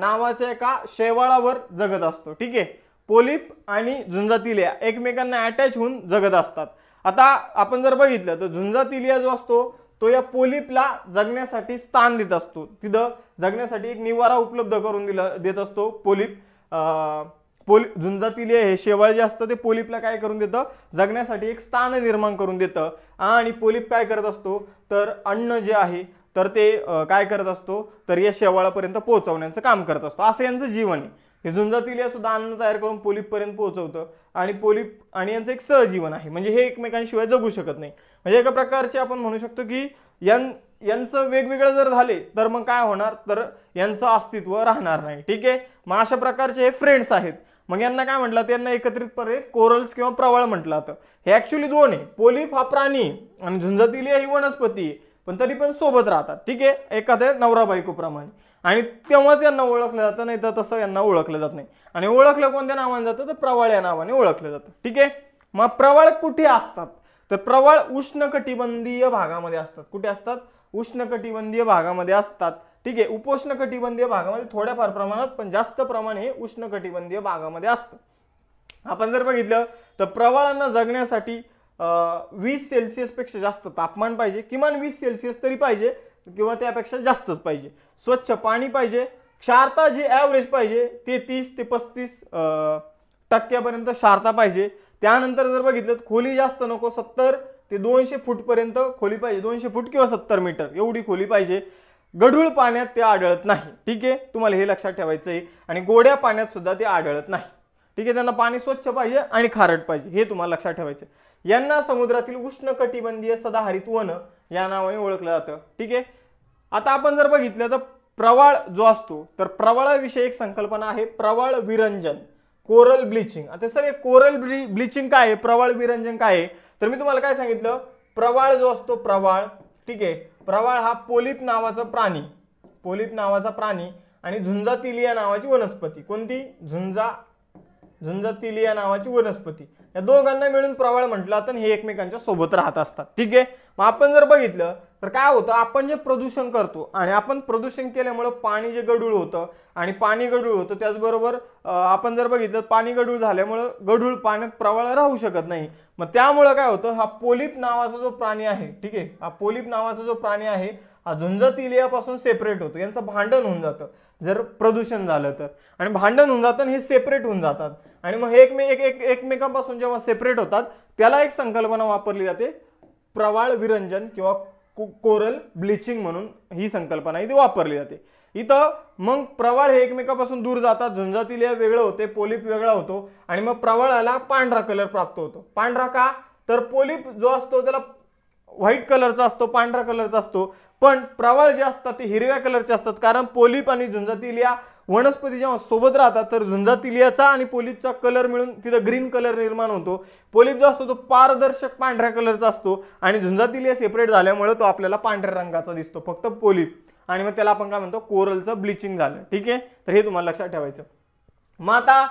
नावाच्या एका शेवाळावर जगत असतो ठीक आहे पोलिप आणि झुंजातिलिया एकमेकांना अटॅच होऊन जगत असतात आता आपण जर बघितलं तर झुंजातिलिया जो असतो तो या पोलिपला जगण्यासाठी स्थान देत असतो तिथं जगण्यासाठी एक निवारा उपलब्ध करून दिला देत असतो पोलिप पोल झुंजातिलिया हे शेवाळ जे असतं ते पोलीपला काय करून देतं जगण्यासाठी एक स्थान निर्माण करून देतं आणि पोलिप काय करत असतो तर अन्न जे आहे तर ते काय करत असतो तर या शेवाळापर्यंत पोहोचवण्याचं काम करत असतो असं यांचं जीवन आहे हे झुंजातील या सुद्धा अन्न तयार करून पोलीपपर्यंत पोहोचवतं आणि पोलीप आणि यांचं एक सहजीवन आहे म्हणजे हे एकमेकांशिवाय जगू शकत नाही म्हणजे एका प्रकारचे आपण म्हणू शकतो की यां यांचं वेगवेगळं जर झाले तर मग काय होणार तर यांचं अस्तित्व राहणार नाही ठीक आहे मग अशा प्रकारचे हे फ्रेंड्स आहेत मग यांना काय म्हटलं यांना एकत्रितपणे कोरल्स किंवा प्रवाळ म्हटलं जातं हे ॲक्च्युली दोन आहे पोलीप हा प्राणी आणि झुंजातील ही वनस्पती पण तरी पण सोबत राहतात ठीक आहे एखाद्या नवरा बायकोप्रमाणे आणि तेव्हाच यांना ओळखलं जातं नाही तर तसं यांना ओळखलं जात नाही आणि ओळखलं कोणत्या नावाने जातं तर प्रवाळ या नावाने ओळखलं जातं ठीक आहे मग प्रवाळ कुठे असतात तर प्रवाळ उष्णकटिबंधीय भागामध्ये असतात कुठे असतात उष्णकटिबंधीय भागामध्ये असतात ठीक आहे उपोष्ण कटिबंधीय भागामध्ये थोड्याफार प्रमाणात पण जास्त प्रमाण हे उष्णकटिबंधीय भागामध्ये असतं आपण जर बघितलं तर प्रवाळांना जगण्यासाठी वीस सेल्सिअसपेक्षा जास्त तापमान पाहिजे किमान वीस सेल्सिअस तरी पाहिजे किंवा त्यापेक्षा जास्तच पाहिजे स्वच्छ पाणी पाहिजे क्षारता जी ॲव्हरेज पाहिजे ते तीस ते पस्तीस टक्क्यापर्यंत क्षारता पाहिजे त्यानंतर जर बघितलं तर खोली जास्त नको सत्तर ते दोनशे फूटपर्यंत खोली पाहिजे दोनशे फूट किंवा सत्तर मीटर एवढी खोली पाहिजे गढूळ पाण्यात ते आढळत नाही ठीक आहे तुम्हाला हे लक्षात ठेवायचं आहे आणि गोड्या पाण्यात सुद्धा ते आढळत नाही ठीक आहे त्यांना पाणी स्वच्छ पाहिजे आणि खारट पाहिजे हे तुम्हाला लक्षात ठेवायचं यांना समुद्रातील उष्ण कटिबंधीय सदाहरित वन या नावाने ओळखलं जातं ठीक आहे आता आपण जर बघितलं तर प्रवाळ जो असतो तर प्रवाळाविषयी एक संकल्पना आहे प्रवाळ विरंजन कोरल ब्लिचिंग आता सर हे कोरल ब्ली ब्लिचिंग काय आहे प्रवाळ विरंजन काय आहे तर मी तुम्हाला काय सांगितलं प्रवाळ जो असतो प्रवाळ ठीक आहे प्रवाळ हा पोलिप नावाचा प्राणी पोलिप नावाचा प्राणी आणि झुंजातिलिया नावाची वनस्पती कोणती झुंजा झुंजातिलिया नावाची वनस्पती या दोघांना मिळून प्रवाळ म्हटलं तर हे एकमेकांच्या सोबत राहत असतात ठीक आहे मग आपण जर बघितलं तर काय होतं आपण जे प्रदूषण करतो आणि आपण प्रदूषण केल्यामुळं पाणी जे गडूळ होतं आणि पाणी गडूळ होतं त्याचबरोबर आपण जर बघितलं पाणी गडूळ झाल्यामुळं गडूळ पाण्यात प्रवाळ राहू शकत नाही मग त्यामुळं काय होतं हा पोलिप नावाचा जो प्राणी आहे ठीक आहे हा पोलिप नावाचा जो प्राणी आहे हा झुंजतिलियापासून सेपरेट होतो यांचं भांडण होऊन जातं जर प्रदूषण झालं तर आणि भांडण होऊन जातं हे सेपरेट होऊन जातात आणि मग हे एकमे एक एक एकमेकांपासून जेव्हा सेपरेट होतात त्याला एक संकल्पना वापरली जाते प्रवाळ विरंजन किंवा कोरल ब्लिचिंग म्हणून ही संकल्पना इथे वापरली जाते इथं मग प्रवाळ हे एकमेकापासून दूर जातात झुंजातील वेगळं होते पोलिप वेगळा होतो आणि मग प्रवाळाला पांढरा कलर प्राप्त होतो पांढरा का तर पोलिप जो असतो त्याला व्हाईट कलरचा असतो पांढरा कलरचा असतो पण प्रवाळ जे असतात ते हिरव्या कलरचे असतात कारण पोलीप आणि झुंजातिलिया वनस्पती जेव्हा सोबत राहतात तर झुंजातिलियाचा आणि पोलीपचा कलर मिळून तिथं ग्रीन कलर निर्माण होतो पोलीप जो असतो तो पारदर्शक पांढऱ्या कलरचा असतो आणि झुंजातिलिया सेपरेट झाल्यामुळे तो आपल्याला पांढऱ्या रंगाचा दिसतो फक्त पोलीप आणि मग त्याला आपण काय म्हणतो कोरलचं ब्लिचिंग झालं ठीक आहे तर हे तुम्हाला लक्षात ठेवायचं मग आता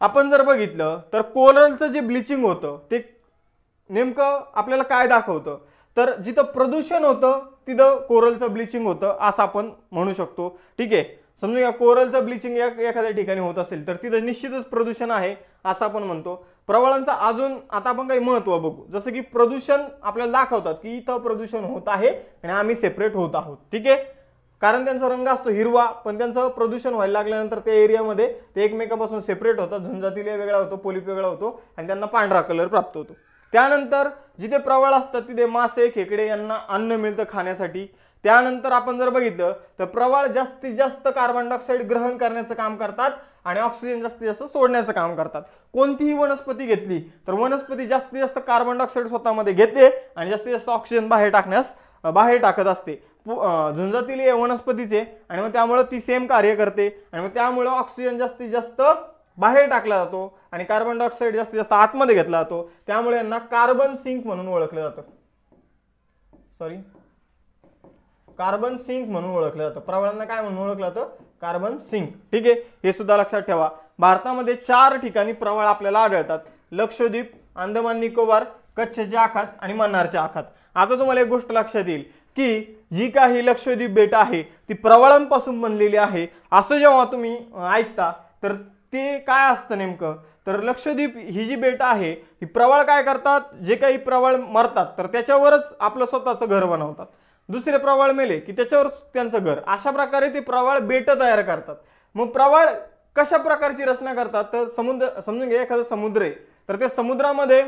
आपण जर बघितलं तर कोरलचं जे ब्लिचिंग होतं ते नेमकं आपल्याला काय दाखवतं तर जिथं प्रदूषण होतं तिथं कोरलचं ब्लिचिंग होतं असं आपण म्हणू शकतो ठीक आहे समजून या कोरलचं ब्लिचिंग या एखाद्या ठिकाणी होत असेल तर तिथं निश्चितच प्रदूषण आहे असं आपण म्हणतो प्रवाळांचं अजून आता आपण काही महत्त्व बघू जसं की प्रदूषण आपल्याला दाखवतात की इथं प्रदूषण होत आहे आणि आम्ही सेपरेट होत आहोत ठीक आहे कारण त्यांचा रंग असतो हिरवा पण त्यांचं प्रदूषण व्हायला लागल्यानंतर त्या एरियामध्ये ते एकमेकापासून सेपरेट होतात झुंजातील वेगळा होतो पोलीप वेगळा होतो आणि त्यांना पांढरा कलर प्राप्त होतो त्यानंतर जिथे प्रवाळ असतात तिथे मासे खेकडे यांना अन्न मिळतं खाण्यासाठी त्यानंतर आपण जर बघितलं तर प्रवाळ जास्तीत जास्त कार्बन डायऑक्साईड ग्रहण करण्याचं काम करतात आणि ऑक्सिजन जास्तीत जास्त सोडण्याचं काम करतात कोणतीही वनस्पती घेतली तर वनस्पती जास्तीत जास्त कार्बन डायऑक्साईड स्वतःमध्ये घेते आणि जास्तीत जास्त ऑक्सिजन बाहेर टाकण्यास बाहेर टाकत असते झुंजातील वनस्पतीचे आणि मग त्यामुळं ती सेम कार्य करते आणि मग त्यामुळं ऑक्सिजन जास्तीत जास्त बाहेर टाकला जातो आणि कार्बन डायऑक्साईड जास्तीत जास्त आतमध्ये घेतला जातो त्यामुळे यांना कार्बन सिंक म्हणून ओळखलं जातं सॉरी कार्बन सिंक म्हणून ओळखलं जातं प्रवाळांना काय म्हणून ओळखलं जातं कार्बन सिंक ठीक आहे हे सुद्धा लक्षात ठेवा भारतामध्ये चार ठिकाणी प्रवाळ आपल्याला आढळतात लक्षद्वीप अंदमान निकोबार कच्छच्या आखात आणि मन्नारच्या आखात आता तुम्हाला एक गोष्ट लक्षात येईल की जी काही लक्षद्वीप बेट आहे ती प्रवाळांपासून बनलेली आहे असं जेव्हा तुम्ही ऐकता तर ते काय असतं नेमकं तर लक्षद्वीप ही जी बेट आहे ही प्रवाळ काय करतात जे काही प्रवाळ मरतात तर त्याच्यावरच आपलं स्वतःचं घर बनवतात दुसरे प्रवाळ मेले की त्याच्यावरच त्यांचं घर अशा प्रकारे ते प्रवाळ बेट तयार करतात मग प्रवाळ कशा प्रकारची रचना करतात तर समुद्र समजून घ्या एखादं समुद्र आहे तर ते समुद्रामध्ये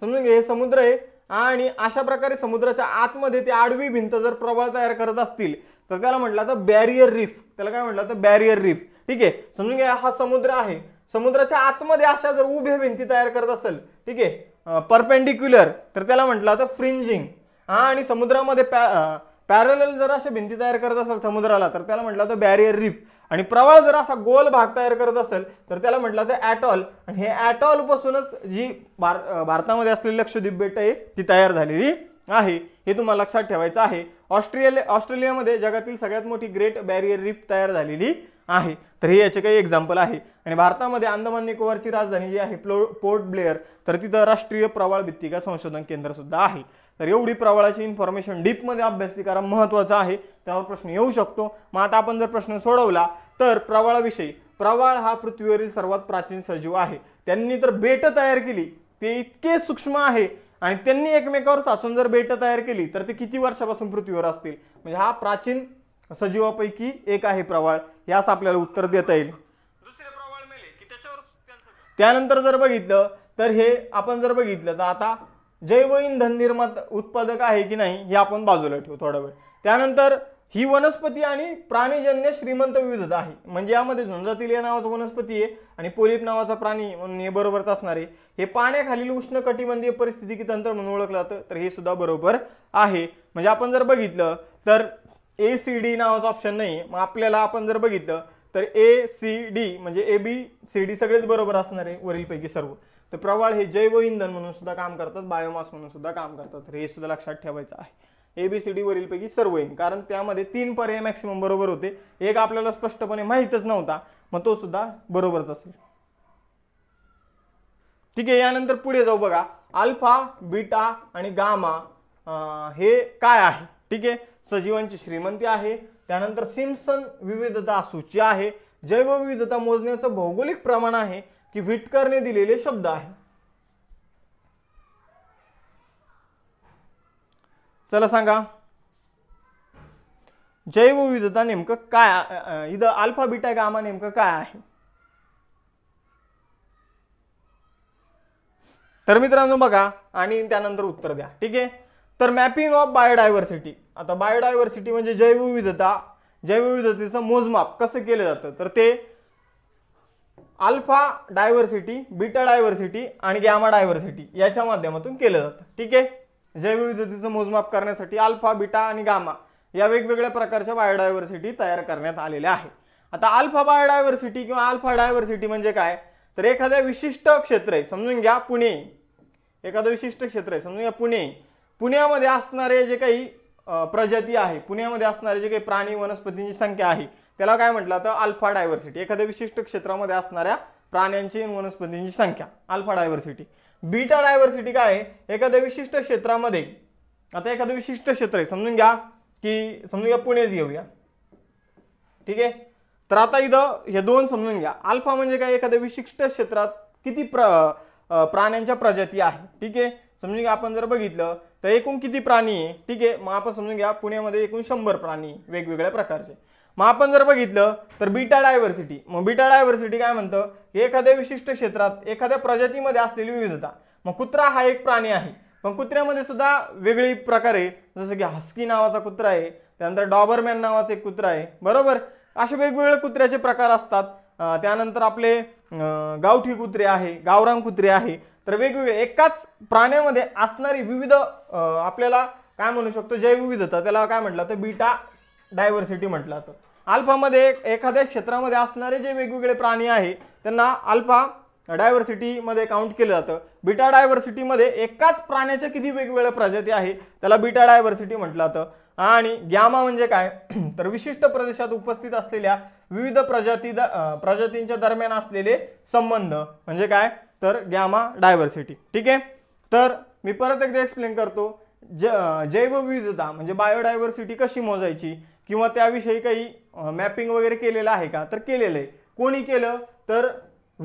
समजून घ्या हे समुद्र आहे आणि अशा प्रकारे समुद्राच्या आतमध्ये ते आडवी भिंत जर प्रवाळ तयार करत असतील तर त्याला म्हटलं तर बॅरियर रीफ त्याला काय म्हटलं तर बॅरियर रीफ ठीक आहे समजून घ्या हा समुद्र आहे समुद्राच्या आतमध्ये अशा जर उभ्या भिंती तयार करत असेल ठीक आहे परपेंडिक्युलर तर त्याला म्हटलं तर फ्रिंजिंग हां आणि समुद्रामध्ये पॅ पॅरल जर अशा भिंती तयार करत असेल समुद्राला तर त्याला म्हटलं तर बॅरियर रीफ आणि प्रवाळ जर असा गोल भाग तयार करत असेल तर त्याला म्हटलं तर ॲटॉल आणि हे ॲटॉलपासूनच जी भार भारतामध्ये असलेली लक्षद्वीप बेट आहे ती तयार झालेली आहे हे तुम्हाला लक्षात ठेवायचं आहे ऑस्ट्रेलिया ऑस्ट्रेलियामध्ये जगातील सगळ्यात मोठी ग्रेट बॅरियर रिफ तयार झालेली आहे तर हे याचे काही एक्झाम्पल आहे आणि भारतामध्ये अंदमान निकोबारची राजधानी जी आहे प्लो पोर्ट ब्लेअर तर तिथं राष्ट्रीय प्रवाळ भित्तिका संशोधन केंद्र सुद्धा आहे तर एवढी प्रवाळाची इन्फॉर्मेशन डीपमध्ये अभ्यासली कारण महत्त्वाचं आहे त्यावर प्रश्न येऊ शकतो मग आता आपण जर प्रश्न सोडवला तर प्रवाळाविषयी प्रवाळ हा पृथ्वीवरील सर्वात प्राचीन सजीव आहे त्यांनी तर बेट तयार केली ते इतके सूक्ष्म आहे आणि त्यांनी एकमेकावर साचून जर बेटं तयार केली तर ते किती वर्षापासून पृथ्वीवर असतील म्हणजे हा प्राचीन सजीवापैकी एक आहे प्रवाळ यास आपल्याला उत्तर देता येईल त्यानंतर जर बघितलं तर हे आपण जर बघितलं तर आता जैव इंधन निर्मात उत्पादक आहे की नाही हे आपण बाजूला ठेवू थोडा वेळ त्यानंतर ही वनस्पती आणि प्राणीजन्य श्रीमंत विविधता आहे म्हणजे यामध्ये या नावाचा वनस्पती आहे आणि पोलिप नावाचा प्राणी म्हणून हे बरोबरच असणार आहे हे पाण्याखालील उष्ण कटिबंधीय की तंत्र म्हणून ओळखलं जातं तर हे सुद्धा बरोबर आहे म्हणजे आपण जर बघितलं तर ए सी डी नावाचा ऑप्शन नाही मग आपल्याला आपण जर बघितलं तर ए सी डी म्हणजे ए बी सी डी सगळेच बरोबर असणार आहे वरीलपैकी सर्व तर प्रवाळ हे जैव इंधन म्हणून सुद्धा काम करतात बायोमास म्हणून सुद्धा काम करतात तर हे सुद्धा लक्षात ठेवायचं आहे ए बी सी डी वरीलपैकी सर्व येईल कारण त्यामध्ये तीन पर्याय मॅक्सिमम बरोबर होते एक आपल्याला स्पष्टपणे माहीतच नव्हता मग तो सुद्धा बरोबरच असेल ठीक आहे यानंतर पुढे जाऊ बघा अल्फा बीटा आणि गामा हे काय आहे ठीक आहे सजीवांची श्रीमंती आहे त्यानंतर सिम्सन विविधता सूची आहे जैवविविधता मोजण्याचं भौगोलिक प्रमाण आहे की व्हिटकरने दिलेले शब्द आहे चला सांगा जैवविविधता नेमकं काय इथं अल्फा बीटा गामा नेमकं काय आहे तर मित्रांनो बघा आणि त्यानंतर उत्तर द्या ठीक आहे तर मॅपिंग ऑफ बायोडायव्हर्सिटी आता बायोडायव्हर्सिटी म्हणजे जैवविविधता जैवविविधतेचं मोजमाप कसं केलं जातं तर ते अल्फा डायव्हर्सिटी बीटा डायव्हर्सिटी आणि गॅमा डायव्हर्सिटी याच्या माध्यमातून केलं जातं ठीक आहे जैवविविधतेचं मोजमाप करण्यासाठी अल्फा बिटा आणि गामा या वेगवेगळ्या प्रकारच्या बायोडायव्हर्सिटी तयार करण्यात आलेल्या आहे आता अल्फा बायोडायव्हर्सिटी किंवा अल्फा डायव्हर्सिटी म्हणजे काय तर एखाद्या विशिष्ट क्षेत्र आहे समजून घ्या पुणे एखादं विशिष्ट क्षेत्र आहे समजून घ्या पुणे पुण्यामध्ये असणारे जे काही प्रजाती आहे पुण्यामध्ये असणारे जे काही प्राणी वनस्पतींची संख्या आहे त्याला काय म्हटलं तर अल्फा डायव्हर्सिटी एखाद्या विशिष्ट क्षेत्रामध्ये असणाऱ्या प्राण्यांची वनस्पतींची संख्या अल्फा डायव्हर्सिटी बीटा डायव्हर्सिटी काय आहे एखाद्या विशिष्ट क्षेत्रामध्ये आता एखादं विशिष्ट क्षेत्र आहे समजून घ्या की समजून घ्या पुणेच घेऊया ठीक आहे तर आता इथं हे दोन समजून घ्या अल्फा म्हणजे काय एखाद्या विशिष्ट क्षेत्रात किती प्र प्राण्यांच्या प्रजाती आहे ठीक आहे समजून घ्या आपण जर बघितलं तर एकूण किती प्राणी आहे ठीक आहे मग आपण समजून घ्या पुण्यामध्ये एकूण शंभर प्राणी वेगवेगळ्या प्रकारचे मग आपण जर बघितलं तर बीटा डायव्हर्सिटी मग बीटा डायव्हर्सिटी काय म्हणतं की एखाद्या विशिष्ट क्षेत्रात एखाद्या प्रजातीमध्ये असलेली विविधता मग कुत्रा हा एक प्राणी आहे पण कुत्र्यामध्ये सुद्धा वेगळी प्रकारे जसं की हस्की नावाचा कुत्रा आहे त्यानंतर डॉबरमॅन नावाचा एक कुत्रा आहे बरोबर असे वेगवेगळे कुत्र्याचे प्रकार असतात त्यानंतर आपले गावठी कुत्रे आहे गावरांग कुत्रे आहे तर वेगवेगळे एकाच प्राण्यामध्ये असणारी विविध आपल्याला काय म्हणू शकतो जैवविविधता त्याला काय म्हटलं तर बीटा डायव्हर्सिटी म्हटलं जातं अल्फामध्ये एखाद्या क्षेत्रामध्ये असणारे जे वेगवेगळे प्राणी आहे त्यांना अल्फा डायव्हर्सिटीमध्ये काउंट केलं जातं बीटा डायव्हर्सिटीमध्ये एकाच प्राण्याच्या किती वेगवेगळ्या प्रजाती आहे त्याला बीटा डायव्हर्सिटी म्हटलं जातं आणि ग्यामा म्हणजे काय तर विशिष्ट प्रदेशात उपस्थित असलेल्या विविध प्रजाती प्रजातींच्या दरम्यान असलेले संबंध म्हणजे काय तर ग्यामा डायव्हर्सिटी ठीक आहे तर मी परत एकदा एक्सप्लेन करतो ज जैवविविधता म्हणजे बायोडायव्हर्सिटी कशी मोजायची किंवा त्याविषयी काही मॅपिंग वगैरे केलेलं आहे का तर केलेलं आहे कोणी केलं तर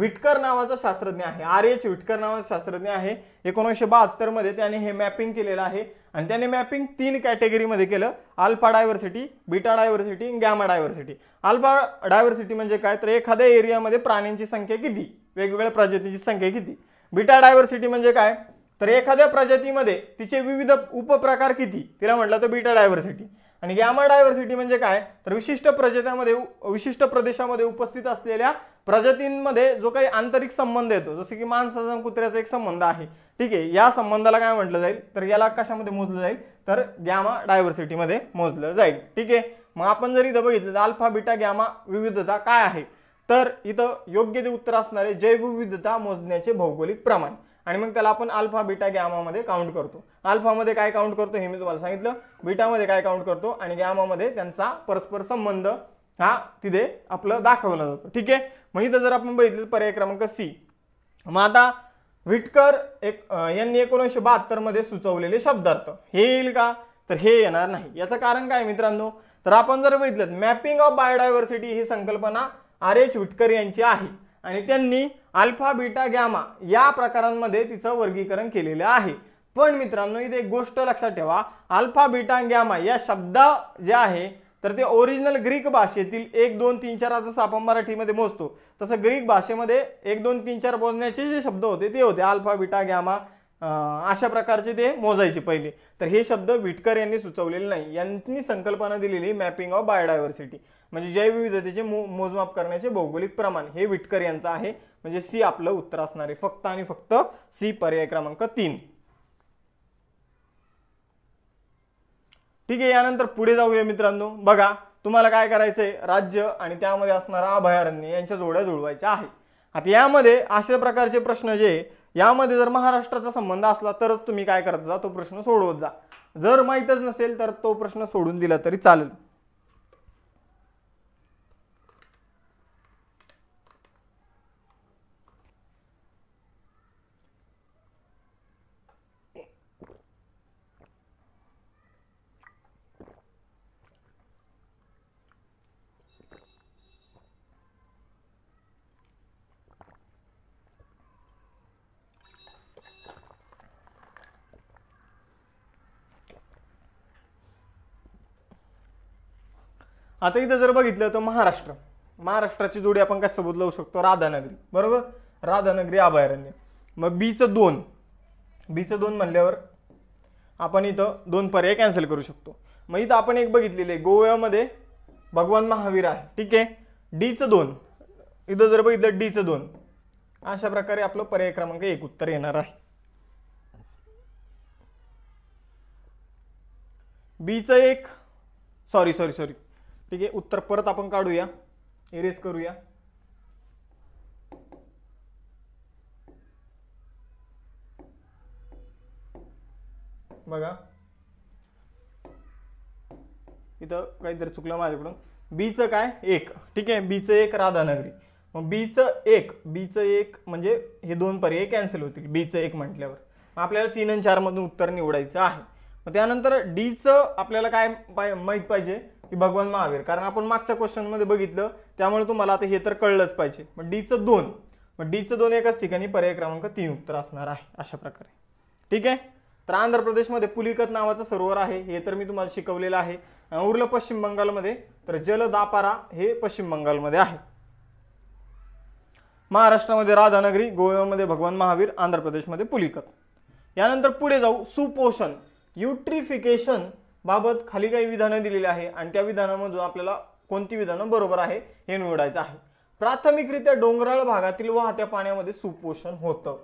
विटकर नावाचा शास्त्रज्ञ आहे आर एच विटकर नावाचा शास्त्रज्ञ आहे एकोणीसशे बहात्तरमध्ये त्याने हे मॅपिंग केलेलं आहे आणि त्याने मॅपिंग तीन कॅटेगरीमध्ये केलं alpha diversity beta diversity gamma diversity alpha diversity म्हणजे काय तर एखाद्या एरियामध्ये प्राण्यांची संख्या किती वेगवेगळ्या प्रजातींची संख्या किती बीटा डायव्हर्सिटी म्हणजे काय तर एखाद्या प्रजातीमध्ये तिचे विविध उपप्रकार किती तिला म्हटलं तर बीटा डायव्हर्सिटी आणि गॅमा डायव्हर्सिटी म्हणजे काय तर विशिष्ट प्रजात्यामध्ये विशिष्ट प्रदेशामध्ये उपस्थित असलेल्या प्रजातींमध्ये जो काही आंतरिक संबंध येतो जसं की माणसाचा कुत्र्याचा एक संबंध आहे ठीक आहे या संबंधाला काय म्हटलं जाईल तर याला कशामध्ये मोजलं जाईल तर गॅमा डायव्हर्सिटीमध्ये मोजलं जाईल ठीक आहे मग आपण जर इथं बघितलं तर अल्फा बिटा गॅमा विविधता काय आहे तर इथं योग्य ते उत्तर असणारे जैवविविधता मोजण्याचे भौगोलिक प्रमाण आणि मग त्याला आपण अल्फा बीटा गॅमामध्ये काउंट करतो अल्फामध्ये काय काउंट करतो हे मी तुम्हाला सांगितलं बिटामध्ये काय काउंट करतो आणि गॅमामध्ये त्यांचा परस्पर संबंध हा तिथे आपलं दाखवला जातो ठीक आहे मग इथं जर आपण बघितलं पर्याय क्रमांक सी मग आता विटकर एक यांनी एकोणीसशे मध्ये सुचवलेले शब्दार्थ हे येईल का तर हे येणार नाही याचं कारण काय मित्रांनो तर आपण जर बघितलं मॅपिंग ऑफ बायोडायव्हर्सिटी ही संकल्पना आर एच विटकर यांची आहे आणि त्यांनी अल्फा बीटा गॅमा या प्रकारांमध्ये तिचं वर्गीकरण केलेलं आहे पण मित्रांनो इथे एक गोष्ट लक्षात ठेवा अल्फा बीटा गॅमा या शब्द जे आहे तर ते ओरिजिनल ग्रीक भाषेतील एक दोन तीन चार जसं आपण मराठीमध्ये मोजतो तसं ग्रीक भाषेमध्ये एक दोन तीन चार मोजण्याचे जे शब्द होते ते होते अल्फा बीटा गॅमा अशा प्रकारचे ते मोजायचे पहिले तर हे शब्द विटकर यांनी सुचवलेले नाही यांनी संकल्पना दिलेली मॅपिंग ऑफ बायोडायव्हर्सिटी म्हणजे जैवविविधतेचे मो मोजमाप करण्याचे भौगोलिक प्रमाण हे विटकर यांचं आहे म्हणजे सी आपलं उत्तर असणार आहे फक्त आणि फक्त सी पर्याय क्रमांक तीन ठीक आहे यानंतर पुढे जाऊया मित्रांनो बघा तुम्हाला काय करायचंय राज्य आणि त्यामध्ये असणारा अभयारण्य यांच्या जोड्या जुळवायच्या आहे आता यामध्ये अशा प्रकारचे प्रश्न जे यामध्ये जर महाराष्ट्राचा संबंध असला तरच तुम्ही काय करत जा तो प्रश्न सोडवत जा जर माहीतच नसेल तर तो प्रश्न सोडून दिला तरी चालेल आता इथं जर बघितलं तर महाराष्ट्र महाराष्ट्राची जोडी आपण काय सोबत लावू शकतो राधानगरी बरोबर राधानगरी अभयारण्य मग बीचं दोन बीचं दोन म्हणल्यावर आपण इथं दोन पर्याय कॅन्सल करू शकतो मग इथं आपण एक बघितलेलं आहे गोव्यामध्ये भगवान महावीर आहे ठीक आहे डीचं दोन इथं जर बघितलं डीचं दोन अशा प्रकारे आपलं पर्याय क्रमांक एक उत्तर येणार आहे बीचं एक सॉरी सॉरी सॉरी ठीक आहे उत्तर परत आपण काढूया इरेज करूया बघा इथं काहीतरी चुकलं माझ्याकडून बीचं काय एक ठीक आहे बीचं एक राधानगरी मग बीचं एक बीचं एक म्हणजे हे दोन पर्याय कॅन्सल होतील बीचं एक म्हटल्यावर आपल्याला तीन आणि चारमधून उत्तर निवडायचं आहे मग त्यानंतर डीचं आपल्याला काय पाय माहीत पाहिजे की भगवान महावीर कारण आपण मागच्या क्वेश्चनमध्ये बघितलं त्यामुळे तुम्हाला आता हे तर कळलंच पाहिजे मग डीचं दोन मग डीचं दोन एकाच ठिकाणी पर्याय क्रमांक तीन उत्तर असणार आहे अशा प्रकारे ठीक आहे तर आंध्र प्रदेशमध्ये पुलिकत नावाचं सरोवर आहे हे तर मी तुम्हाला शिकवलेलं आहे उरलं पश्चिम बंगालमध्ये तर जलदापारा हे पश्चिम बंगालमध्ये आहे महाराष्ट्रामध्ये राधानगरी गोव्यामध्ये भगवान महावीर आंध्र प्रदेशमध्ये पुलिकत यानंतर पुढे जाऊ सुपोषण युट्रिफिकेशन बाबत खाली काही विधानं दिलेली आहे आणि त्या विधानामधून आपल्याला कोणती विधानं बरोबर आहे हे निवडायचं आहे प्राथमिकरित्या डोंगराळ भागातील वाहत्या पाण्यामध्ये सुपोषण होतं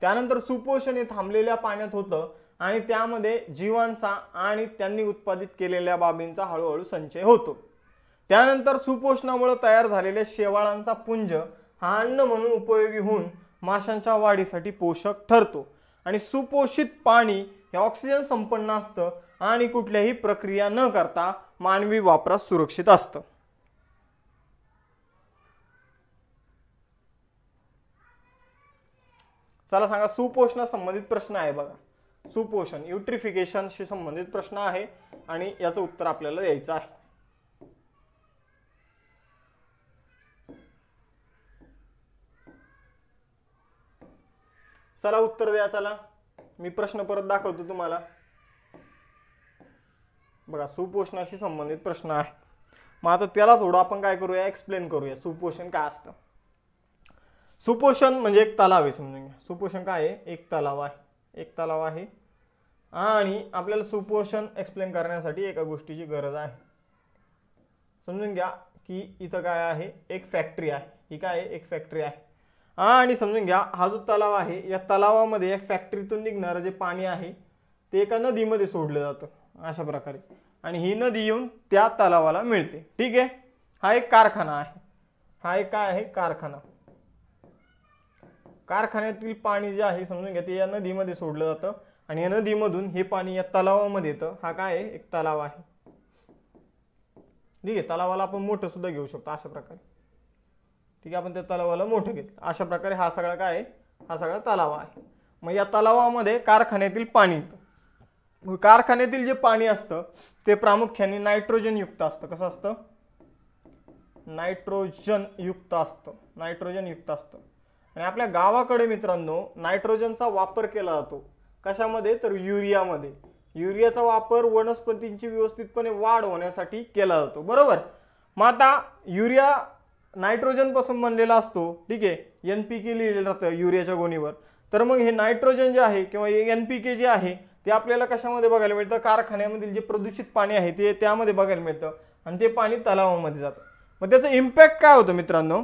त्यानंतर सुपोषण हे थांबलेल्या पाण्यात होतं आणि त्यामध्ये जीवांचा आणि त्यांनी उत्पादित केलेल्या बाबींचा हळूहळू संचय होतो त्यानंतर सुपोषणामुळे तयार झालेल्या शेवाळांचा पुंज हा अन्न म्हणून उपयोगी होऊन माशांच्या वाढीसाठी पोषक ठरतो आणि सुपोषित पाणी हे ऑक्सिजन संपन्न असतं आणि कुठल्याही प्रक्रिया न करता मानवी वापरात सुरक्षित असतं चला सांगा सुपोषणा संबंधित प्रश्न आहे बघा सुपोषण युट्रिफिकेशनशी संबंधित प्रश्न आहे आणि याचं उत्तर आपल्याला द्यायचं आहे चला उत्तर द्या चला मी प्रश्न परत दाखवतो तुम्हाला बघा सुपोषणाशी संबंधित प्रश्न आहे मग आता त्याला थोडं आपण काय करूया एक्सप्लेन करूया सुपोषण काय असतं सुपोषण म्हणजे एक तलाव आहे समजून घ्या सुपोषण काय आहे एक तलाव आहे एक तलाव आहे आणि आपल्याला सुपोषण एक्सप्लेन करण्यासाठी एका गोष्टीची गरज आहे समजून घ्या की इथं काय आहे एक फॅक्टरी आहे ही काय आहे एक फॅक्टरी आहे आणि समजून घ्या हा जो तलाव आहे या तलावामध्ये या फॅक्टरीतून निघणारं जे पाणी आहे ते एका नदीमध्ये सोडलं जातं अशा प्रकारे आणि ही नदी येऊन त्या तलावाला मिळते ठीक आहे हा एक कारखाना आहे हा एक काय आहे कारखाना कारखान्यातील पाणी जे आहे समजून घ्या ते या नदीमध्ये सोडलं जातं आणि या नदीमधून हे पाणी या तलावामध्ये येतं हा काय आहे एक तलाव आहे ठीक आहे तलावाला आपण मोठं सुद्धा घेऊ शकतो अशा प्रकारे ठीक आहे आपण त्या तलावाला मोठं घेतलं अशा प्रकारे हा सगळा काय आहे हा सगळा तलाव आहे मग या तलावामध्ये कारखान्यातील पाणी कारखान्यातील जे पाणी असतं ते प्रामुख्याने नायट्रोजनयुक्त असतं कसं असतं नायट्रोजनयुक्त असतं नायट्रोजनयुक्त असतं आणि आपल्या गावाकडे मित्रांनो नायट्रोजनचा वापर केला जातो कशामध्ये तर युरियामध्ये युरियाचा वापर वनस्पतींची व्यवस्थितपणे वाढ होण्यासाठी केला जातो बरोबर मग आता युरिया नायट्रोजनपासून बनलेला असतो ठीक आहे एन पी के लिहिलेलं राहतं युरियाच्या गोणीवर तर मग हे नायट्रोजन जे आहे किंवा एन पी के जे आहे ते आपल्याला कशामध्ये बघायला मिळतं कारखान्यामधील जे प्रदूषित पाणी आहे ते त्यामध्ये बघायला मिळतं आणि ते पाणी तलावामध्ये जातं मग त्याचं इम्पॅक्ट काय होतं मित्रांनो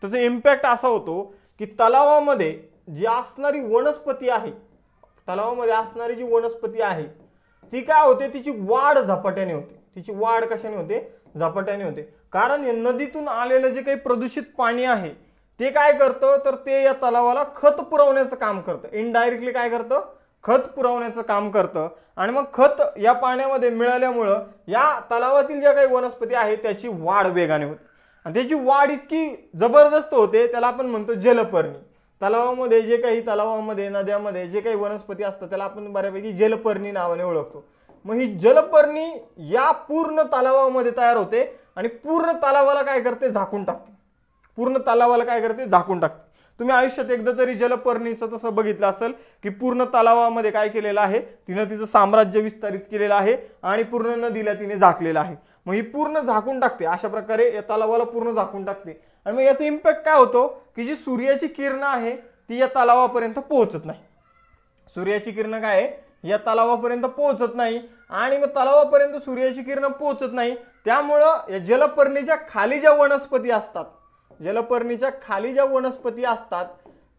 त्याचा इम्पॅक्ट असा होतो की तलावामध्ये जी असणारी वनस्पती आहे तलावामध्ये असणारी जी वनस्पती आहे ती काय होते तिची वाढ झपाट्याने होते तिची वाढ कशाने होते झपाट्याने होते कारण नदीतून आलेलं जे काही प्रदूषित पाणी आहे ते काय करतं तर ते या तलावाला खत पुरवण्याचं काम करतं इनडायरेक्टली काय करतं खत पुरवण्याचं काम करतं आणि मग खत या पाण्यामध्ये मिळाल्यामुळं या तलावातील ज्या काही वनस्पती आहे त्याची वाढ वेगाने होते आणि त्याची वाढ इतकी जबरदस्त होते त्याला आपण म्हणतो जलपर्णी तलावामध्ये जे काही तलावामध्ये नद्यामध्ये जे काही वनस्पती असतात त्याला आपण बऱ्यापैकी जलपर्णी नावाने ओळखतो मग ही जलपर्णी या पूर्ण तलावामध्ये तयार होते आणि पूर्ण तलावाला काय करते झाकून टाकते पूर्ण तलावाला काय करते झाकून टाकते तुम्ही आयुष्यात एकदा तरी जलपर्णीचं तसं बघितलं असेल की पूर्ण तलावामध्ये काय केलेलं आहे तिनं तिचं साम्राज्य विस्तारित केलेलं आहे आणि पूर्ण नदीला तिने झाकलेलं आहे मग ही पूर्ण झाकून टाकते अशा प्रकारे या तलावाला पूर्ण झाकून टाकते आणि मग याचा इम्पॅक्ट काय होतो की जी सूर्याची किरण आहे ती या तलावापर्यंत पोहोचत नाही सूर्याची किरण काय आहे या तलावापर्यंत पोहोचत नाही आणि मग तलावापर्यंत सूर्याची किरण पोहोचत नाही त्यामुळं या जलपर्णीच्या खाली ज्या वनस्पती असतात जलपर्णीच्या खाली ज्या वनस्पती असतात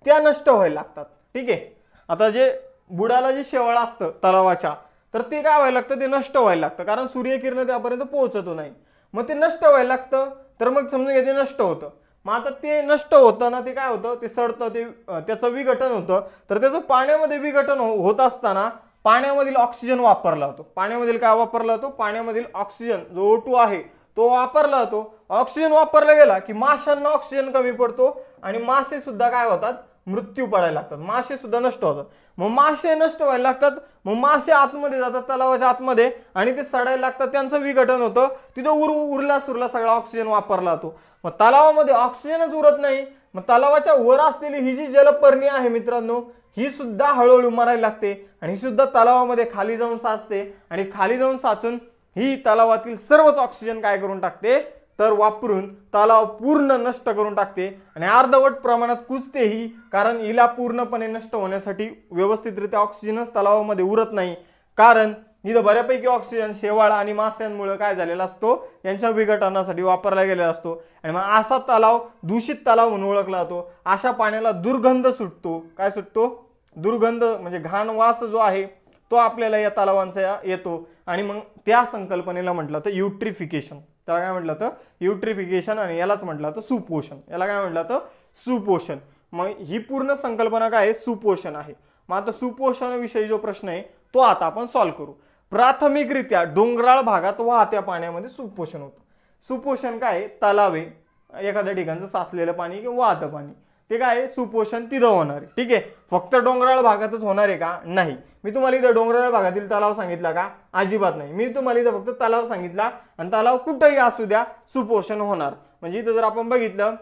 त्या नष्ट व्हायला लागतात ठीक आहे आता जे बुडाला जे शेवळ असतं तलावाच्या तर ते काय व्हायला लागतं ते नष्ट व्हायला लागतं कारण सूर्यकिरण त्यापर्यंत पोहोचतो नाही मग ते नष्ट व्हायला लागतं तर मग समजून घ्या ते नष्ट होतं मग आता ते नष्ट होतं ना ते काय होतं ते सडतं ते त्याचं विघटन होतं तर त्याचं पाण्यामध्ये विघटन हो-, होत असताना पाण्यामधील ऑक्सिजन वापरला जातो पाण्यामधील काय वापरला जातो पाण्यामधील ऑक्सिजन जो ओटू आहे तो वापरला जातो ऑक्सिजन वापरला गेला की माशांना ऑक्सिजन कमी पडतो आणि मासे सुद्धा काय होतात मृत्यू पडायला लागतात मासे सुद्धा नष्ट होतात मग मासे नष्ट व्हायला लागतात मग मासे आतमध्ये जातात तलावाच्या आतमध्ये आणि ते सडायला लागतात त्यांचं विघटन होतं तिथं उर उरला सुरला सगळा ऑक्सिजन वापरला जातो मग तलावामध्ये ऑक्सिजनच उरत नाही मग तलावाच्या वर असलेली ही जी जलपर्णी आहे मित्रांनो ही सुद्धा हळूहळू मरायला लागते आणि ही सुद्धा तलावामध्ये खाली जाऊन साचते आणि खाली जाऊन साचून ही तलावातील सर्वच ऑक्सिजन काय करून टाकते तर वापरून तलाव पूर्ण नष्ट करून टाकते आणि अर्धवट प्रमाणात कुजतेही कारण हिला पूर्णपणे नष्ट होण्यासाठी व्यवस्थितरित्या ऑक्सिजनच तलावामध्ये उरत नाही कारण इथं बऱ्यापैकी ऑक्सिजन शेवाळ आणि मास्यांमुळे काय झालेला असतो यांच्या विघटनासाठी वापरला गेलेला असतो आणि मग असा तलाव दूषित तलाव म्हणून ओळखला जातो अशा पाण्याला दुर्गंध सुटतो काय सुटतो दुर्गंध म्हणजे घाणवास वास जो आहे तो आपल्याला या तलावांचा येतो आणि मग त्या संकल्पनेला म्हटलं तर युट्रिफिकेशन त्याला काय म्हटलं तर युट्रिफिकेशन आणि यालाच म्हटलं तर सुपोषण याला काय म्हटलं तर सुपोषण मग ही पूर्ण संकल्पना काय आहे सुपोषण आहे मग आता सुपोषणाविषयी जो प्रश्न आहे तो आता आपण सॉल्व्ह करू प्राथमिकरित्या डोंगराळ भागात वाहत्या पाण्यामध्ये सुपोषण होतं सुपोषण काय तलावे एखाद्या ठिकाणचं साचलेलं पाणी किंवा वाहतं पाणी ते काय आहे सुपोषण तिथं होणार आहे ठीक आहे फक्त डोंगराळ भागातच होणार आहे का नाही मी तुम्हाला इथं डोंगराळ भागातील तलाव सांगितला का अजिबात नाही मी तुम्हाला इथं फक्त तलाव सांगितला आणि तलाव कुठंही असू द्या सुपोषण होणार म्हणजे इथं जर आपण बघितलं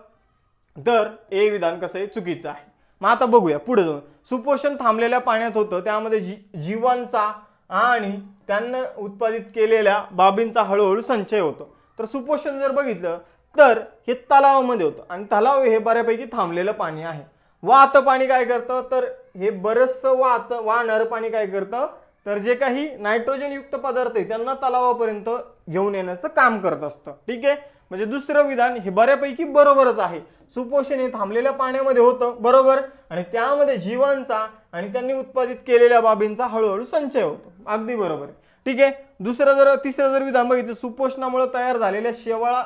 तर ए विधान कसं आहे चुकीचं आहे मग आता बघूया पुढे जाऊन सुपोषण थांबलेल्या पाण्यात होतं त्यामध्ये जी जीवांचा आणि त्यांना उत्पादित केलेल्या बाबींचा हळूहळू संचय होतो तर सुपोषण जर बघितलं तर हे तलावामध्ये होतं आणि तलाव हे बऱ्यापैकी थांबलेलं पाणी आहे वाहतं पाणी काय करतं तर हे बरंचसं वात वाहणारं पाणी काय करतं तर जे काही नायट्रोजनयुक्त पदार्थ आहे त्यांना तलावापर्यंत घेऊन येण्याचं काम करत असतं ठीक आहे म्हणजे दुसरं विधान हे बऱ्यापैकी बरोबरच आहे सुपोषण हे थांबलेल्या पाण्यामध्ये होतं बरोबर आणि त्यामध्ये जीवांचा आणि त्यांनी उत्पादित केलेल्या बाबींचा हळूहळू संचय होतो अगदी बरोबर आहे ठीक आहे दुसरं जर तिसरं जर विधान बघितलं सुपोषणामुळे तयार झालेल्या शेवाळा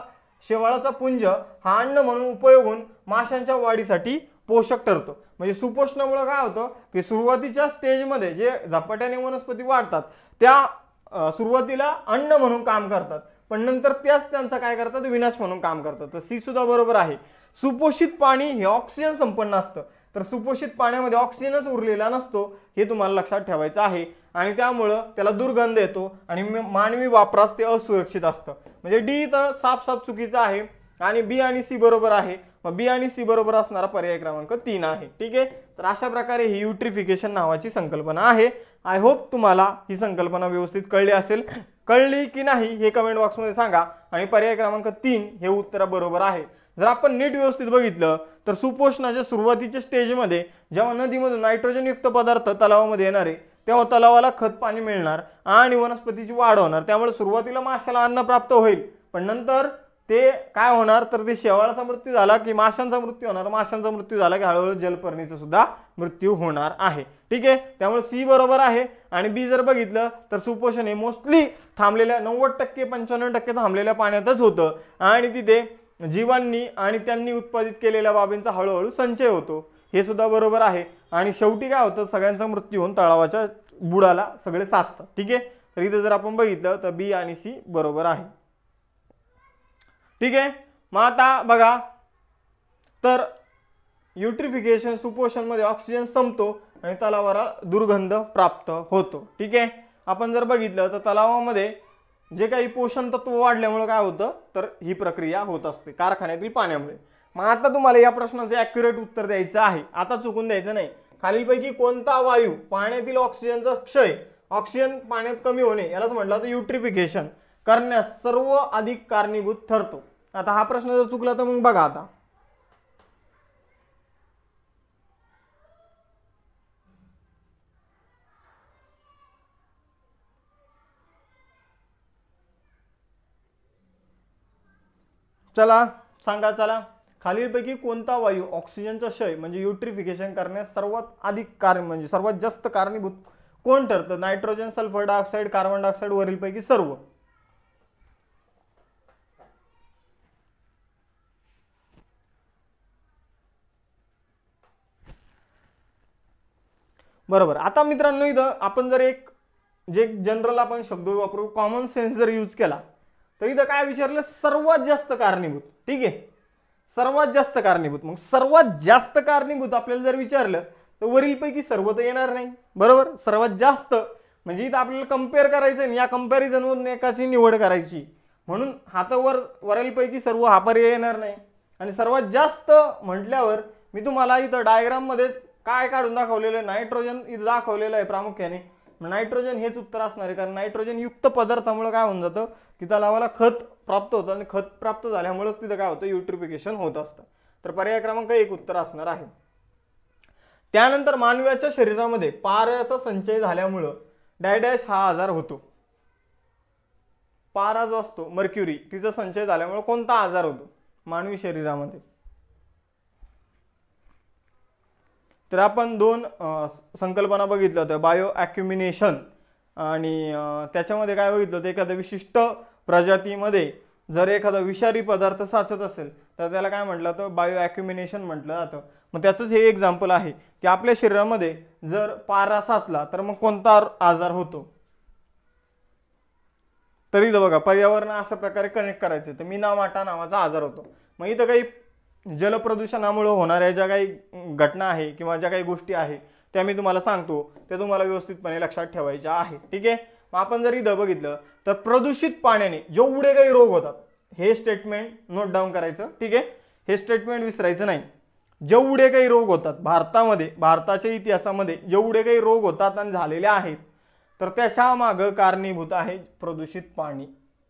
शेवाळाचा पुंज हा अन्न म्हणून उपयोग होऊन माशांच्या वाढीसाठी पोषक ठरतो म्हणजे सुपोषणामुळे काय होतं की सुरुवातीच्या स्टेजमध्ये जे झपाट्याने वनस्पती वाढतात त्या सुरुवातीला अन्न म्हणून काम करतात पण नंतर त्याच त्यांचा काय करतात विनाश म्हणून काम करतात तर सी सुद्धा बरोबर आहे सुपोषित पाणी हे ऑक्सिजन संपन्न असतं तर सुपोषित पाण्यामध्ये ऑक्सिजनच उरलेला नसतो हे तुम्हाला लक्षात ठेवायचं आहे आणि त्यामुळं त्याला दुर्गंध येतो आणि मानवी वापरास ते असुरक्षित असतं म्हणजे डी तर साफसाफ चुकीचं आहे आणि बी आणि सी बरोबर आहे मग बी आणि सी बरोबर असणारा पर्याय क्रमांक तीन आहे ठीक आहे तर अशा प्रकारे ही युट्रिफिकेशन नावाची संकल्पना आहे आय होप तुम्हाला ही संकल्पना व्यवस्थित कळली असेल कळली की नाही हे कमेंट बॉक्समध्ये सांगा आणि पर्याय क्रमांक तीन हे उत्तर बरोबर आहे जर आपण नीट व्यवस्थित बघितलं तर सुपोषणाच्या सुरुवातीच्या स्टेजमध्ये जेव्हा नदीमधून नायट्रोजनयुक्त पदार्थ तलावामध्ये येणारे तेव्हा तलावाला खत पाणी मिळणार आणि वनस्पतीची वाढ होणार त्यामुळे सुरुवातीला माशाला अन्न प्राप्त होईल पण नंतर ते काय होणार तर ते शेवाळाचा मृत्यू झाला की माशांचा मृत्यू होणार माशांचा मृत्यू झाला की हळूहळू जलपर्णीचा सुद्धा मृत्यू होणार आहे ठीक आहे त्यामुळे सी बरोबर आहे आणि बी जर बघितलं तर सुपोषण हे मोस्टली थांबलेल्या नव्वद टक्के पंच्याण्णव टक्के थांबलेल्या पाण्यातच होतं आणि तिथे जीवांनी आणि त्यांनी उत्पादित केलेल्या बाबींचा हळूहळू संचय होतो हे सुद्धा बरोबर आहे आणि शेवटी काय होतं सगळ्यांचा मृत्यू होऊन तळावाच्या बुडाला सगळे साचतात ठीक आहे तर इथे जर आपण बघितलं तर बी आणि सी बरोबर आहे ठीक आहे मग आता बघा तर युट्रिफिकेशन सुपोषणमध्ये ऑक्सिजन संपतो आणि तलावाला दुर्गंध प्राप्त होतो ठीक आहे आपण जर बघितलं तर तलावामध्ये जे काही पोषण तत्व वाढल्यामुळे काय होतं तर ही प्रक्रिया होत असते कारखान्यातील पाण्यामुळे मग आता तुम्हाला या प्रश्नाचं ॲक्युरेट उत्तर द्यायचं आहे आता चुकून द्यायचं नाही खालीलपैकी कोणता वायू पाण्यातील ऑक्सिजनचा क्षय ऑक्सिजन पाण्यात कमी होणे यालाच म्हटलं तर युट्रिफिकेशन करण्यास सर्व अधिक कारणीभूत ठरतो आता हा प्रश्न जर चुकला तर मग बघा आता चला सांगा चला खालीलपैकी कोणता वायू ऑक्सिजनचा क्षय म्हणजे युट्रिफिकेशन करण्यास सर्वात अधिक कारण म्हणजे सर्वात जास्त कारणीभूत कोण ठरतं nitrogen sulphur dioxide carbon dioxide वरीलपैकी सर्व बरोबर आता मित्रांनो इथं आपण जर एक जे जनरल आपण शब्द वापरू कॉमन सेन्स जर यूज केला तर इथं काय विचारलं सर्वात जास्त कारणीभूत ठीक आहे सर्वात जास्त कारणीभूत मग सर्वात जास्त कारणीभूत आपल्याला जर विचारलं तर वरीलपैकी सर्व तर येणार नाही बरोबर सर्वात जास्त म्हणजे इथं आपल्याला कम्पेअर करायचं आणि या कम्पॅरिझनमधून एकाची निवड करायची म्हणून हातावर वरीलपैकी सर्व हा पर्याय येणार नाही आणि सर्वात जास्त म्हटल्यावर मी तुम्हाला इथं डायग्राममध्येच काय काढून दाखवलेलं आहे नायट्रोजन इथं दाखवलेलं आहे प्रामुख्याने नायट्रोजन हेच उत्तर असणार आहे कारण नायट्रोजन युक्त पदार्थामुळे काय होऊन जातं की लावाला खत प्राप्त होतं आणि खत प्राप्त झाल्यामुळेच तिथं काय होतं युट्रिफिकेशन होत असतं तर पर्याय क्रमांक एक उत्तर असणार आहे त्यानंतर मानवाच्या शरीरामध्ये पाराचा संचय झाल्यामुळं डायडॅश हा आजार होतो पारा जो असतो मर्क्युरी तिचा संचय झाल्यामुळे कोणता आजार होतो मानवी शरीरामध्ये तर आपण दोन संकल्पना बघितल्या होत्या बायो ॲक्युमिनेशन आणि त्याच्यामध्ये काय बघितलं होतं एखाद्या विशिष्ट प्रजातीमध्ये जर एखादा विषारी पदार्थ साचत असेल तर त्याला काय म्हटलं जातं बायो ॲक्युमिनेशन म्हटलं जातं मग त्याचंच हे एक्झाम्पल आहे की आपल्या शरीरामध्ये जर पारा साचला तर मग कोणता आजार होतो तर इथं बघा पर्यावरण अशा प्रकारे कनेक्ट करायचं तर मीनामाटा नावाचा आजार होतो मग इथं काही जलप्रदूषणामुळे होणाऱ्या ज्या काही घटना आहे किंवा ज्या काही गोष्टी आहे त्या मी तुम्हाला सांगतो त्या तुम्हाला व्यवस्थितपणे लक्षात ठेवायच्या आहे ठीक आहे मग आपण जर इथं बघितलं तर प्रदूषित पाण्याने जेवढे काही रोग होतात हे स्टेटमेंट नोट डाऊन करायचं ठीक आहे हे स्टेटमेंट विसरायचं नाही जेवढे काही रोग होतात भारतामध्ये भारताच्या इतिहासामध्ये जेवढे काही रोग होतात आणि झालेले आहेत तर त्याच्या कारणीभूत आहे प्रदूषित पाणी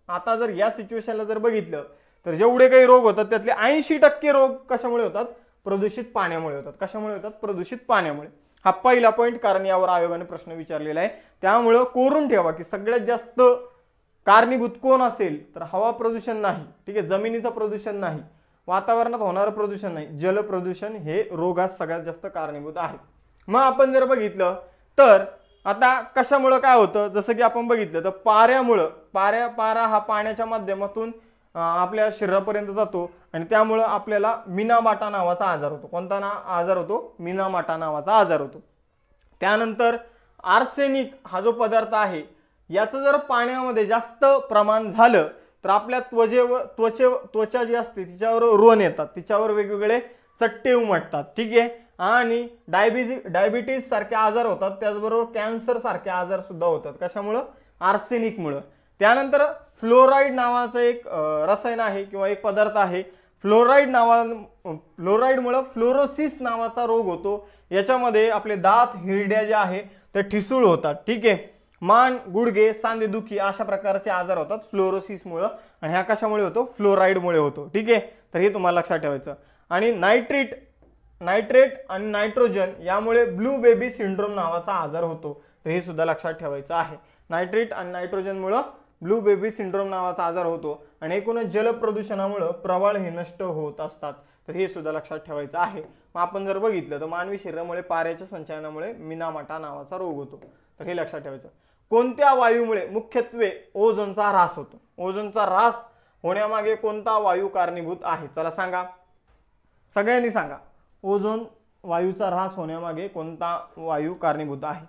आता जर या सिच्युएशनला जर बघितलं तर जेवढे काही रोग होतात त्यातले ऐंशी टक्के रोग कशामुळे होतात प्रदूषित पाण्यामुळे होतात कशामुळे होतात प्रदूषित पाण्यामुळे हा पहिला पॉईंट कारण यावर आयोगाने प्रश्न विचारलेला आहे त्यामुळं कोरून ठेवा की सगळ्यात जास्त कारणीभूत कोण असेल तर हवा प्रदूषण नाही ठीक आहे जमिनीचं प्रदूषण नाही वातावरणात होणारं प्रदूषण नाही जल प्रदूषण हे रोगास सगळ्यात जास्त कारणीभूत आहे मग आपण जर बघितलं तर आता कशामुळं काय होतं जसं की आपण बघितलं तर पाऱ्यामुळं पाऱ्या पारा हा पाण्याच्या माध्यमातून आपल्या शरीरापर्यंत जातो आणि त्यामुळं आपल्याला मिनामाटा नावाचा आजार होतो कोणता ना आजार होतो मिनामाटा नावाचा आजार होतो त्यानंतर आर्सेनिक हा जो पदार्थ आहे याचं जर पाण्यामध्ये जास्त प्रमाण झालं तर आपल्या त्वचेवर त्वचे त्वचा जी असते तिच्यावर रोन येतात तिच्यावर वेगवेगळे चट्टे उमटतात ठीक आहे आणि डायबिजी डायबिटीज सारखे आजार होतात त्याचबरोबर कॅन्सर सारखे आजार सुद्धा होतात कशामुळं आर्सेनिकमुळं त्यानंतर फ्लोराईड नावाचं एक रसायन आहे किंवा एक पदार्थ आहे फ्लोराईड नावा फ्लोराईडमुळं फ्लोरोसिस नावाचा रोग होतो याच्यामध्ये आपले दात हिरड्या ज्या आहे ते ठिसूळ होतात ठीक आहे मान गुडघे सांधेदुखी अशा प्रकारचे आजार होतात फ्लोरोसिसमुळं आणि ह्या कशामुळे होतो फ्लोराईडमुळे होतो ठीक आहे तर हे तुम्हाला लक्षात ठेवायचं आणि नायट्रेट नायट्रेट आणि नायट्रोजन यामुळे ब्लू बेबी सिंड्रोम नावाचा आजार होतो तर हे सुद्धा लक्षात ठेवायचं आहे नायट्रेट आणि नायट्रोजनमुळं ब्लू बेबी सिंड्रोम नावाचा आजार होतो आणि एकूणच जलप्रदूषणामुळं प्रवाळ हे नष्ट होत असतात तर हे सुद्धा लक्षात ठेवायचं आहे मग आपण जर बघितलं तर मानवी शरीरामुळे पाऱ्याच्या संचयनामुळे मिनामाटा नावाचा रोग होतो तर हे लक्षात ठेवायचं कोणत्या वायूमुळे मुख्यत्वे ओझोनचा ऱ्हास होतो ओझोनचा ऱ्हास होण्यामागे कोणता वायू कारणीभूत आहे चला सांगा सगळ्यांनी सांगा ओझोन वायूचा ऱ्हास होण्यामागे कोणता वायू कारणीभूत आहे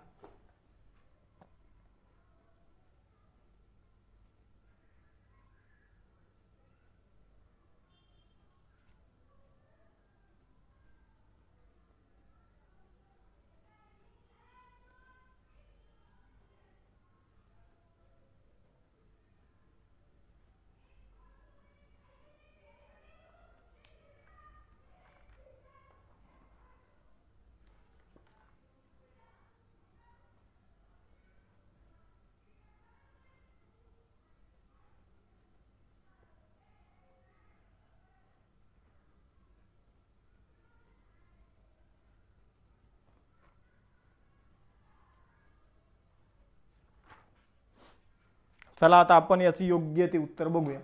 चला आता आपण याचं योग्य ते उत्तर बघूया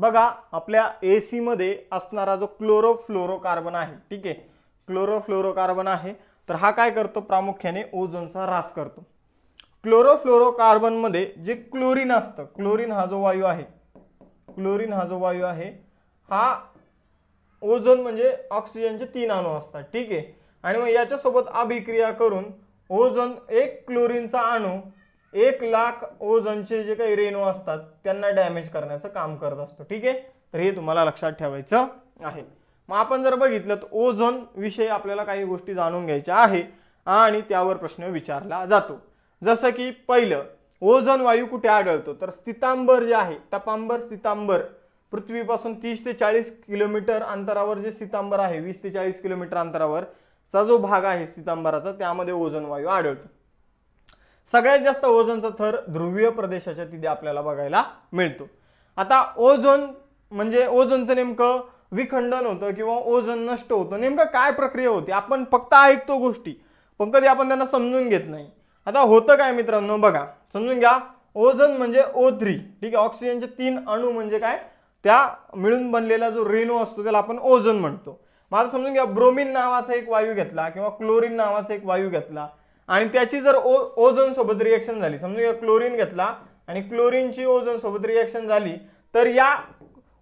बघा आपल्या ए सीमध्ये असणारा जो क्लोरोफ्लोरोकार्बन आहे ठीक आहे क्लोरोफ्लोरोकार्बन आहे तर हा काय करतो प्रामुख्याने ओझोनचा ऱ्हास करतो क्लोरोफ्लोरोकार्बनमध्ये जे क्लोरीन असतं क्लोरीन हा जो वायू आहे क्लोरीन हा जो वायू आहे हा ओझोन म्हणजे ऑक्सिजनचे तीन अणू असतात ठीक आहे आणि मग याच्यासोबत अभिक्रिया करून ओझोन एक क्लोरीनचा अणू एक लाख ओझोनचे जे काही रेणू असतात त्यांना डॅमेज करण्याचं काम करत असतो ठीक आहे तर हे तुम्हाला लक्षात ठेवायचं आहे मग आपण जर बघितलं तर ओझोन विषयी आपल्याला काही गोष्टी जाणून घ्यायच्या आहे आणि त्यावर प्रश्न विचारला जातो जसं की पहिलं ओझोन वायू कुठे आढळतो तर स्थितांबर जे आहे तपांबर स्थितांबर पृथ्वीपासून तीस ते चाळीस किलोमीटर अंतरावर जे स्थितांबर आहे वीस ते चाळीस किलोमीटर अंतरावरचा जो भाग आहे स्थितांबराचा त्यामध्ये ओझोन वायू आढळतो सगळ्यात जास्त ओझोनचा थर ध्रुवीय प्रदेशाच्या तिथे आपल्याला बघायला मिळतो आता ओझोन म्हणजे ओझोनचं नेमकं विखंडन होतं किंवा ओझोन नष्ट होतं नेमकं काय प्रक्रिया होती आपण फक्त ऐकतो गोष्टी पण कधी आपण त्यांना समजून घेत नाही आता होतं काय मित्रांनो बघा समजून घ्या ओझोन म्हणजे ओ थ्री ठीक आहे ऑक्सिजनचे तीन अणू म्हणजे काय त्या मिळून बनलेला जो रेणू असतो त्याला आपण ओझोन म्हणतो मला समजून घ्या ब्रोमिन नावाचा एक वायू घेतला किंवा क्लोरीन नावाचा एक वायू घेतला आणि त्याची जर ओ ओझोन सोबत रिएक्शन झाली समजा क्लोरीन घेतला आणि क्लोरीनची ओझोन सोबत रिएक्शन झाली तर या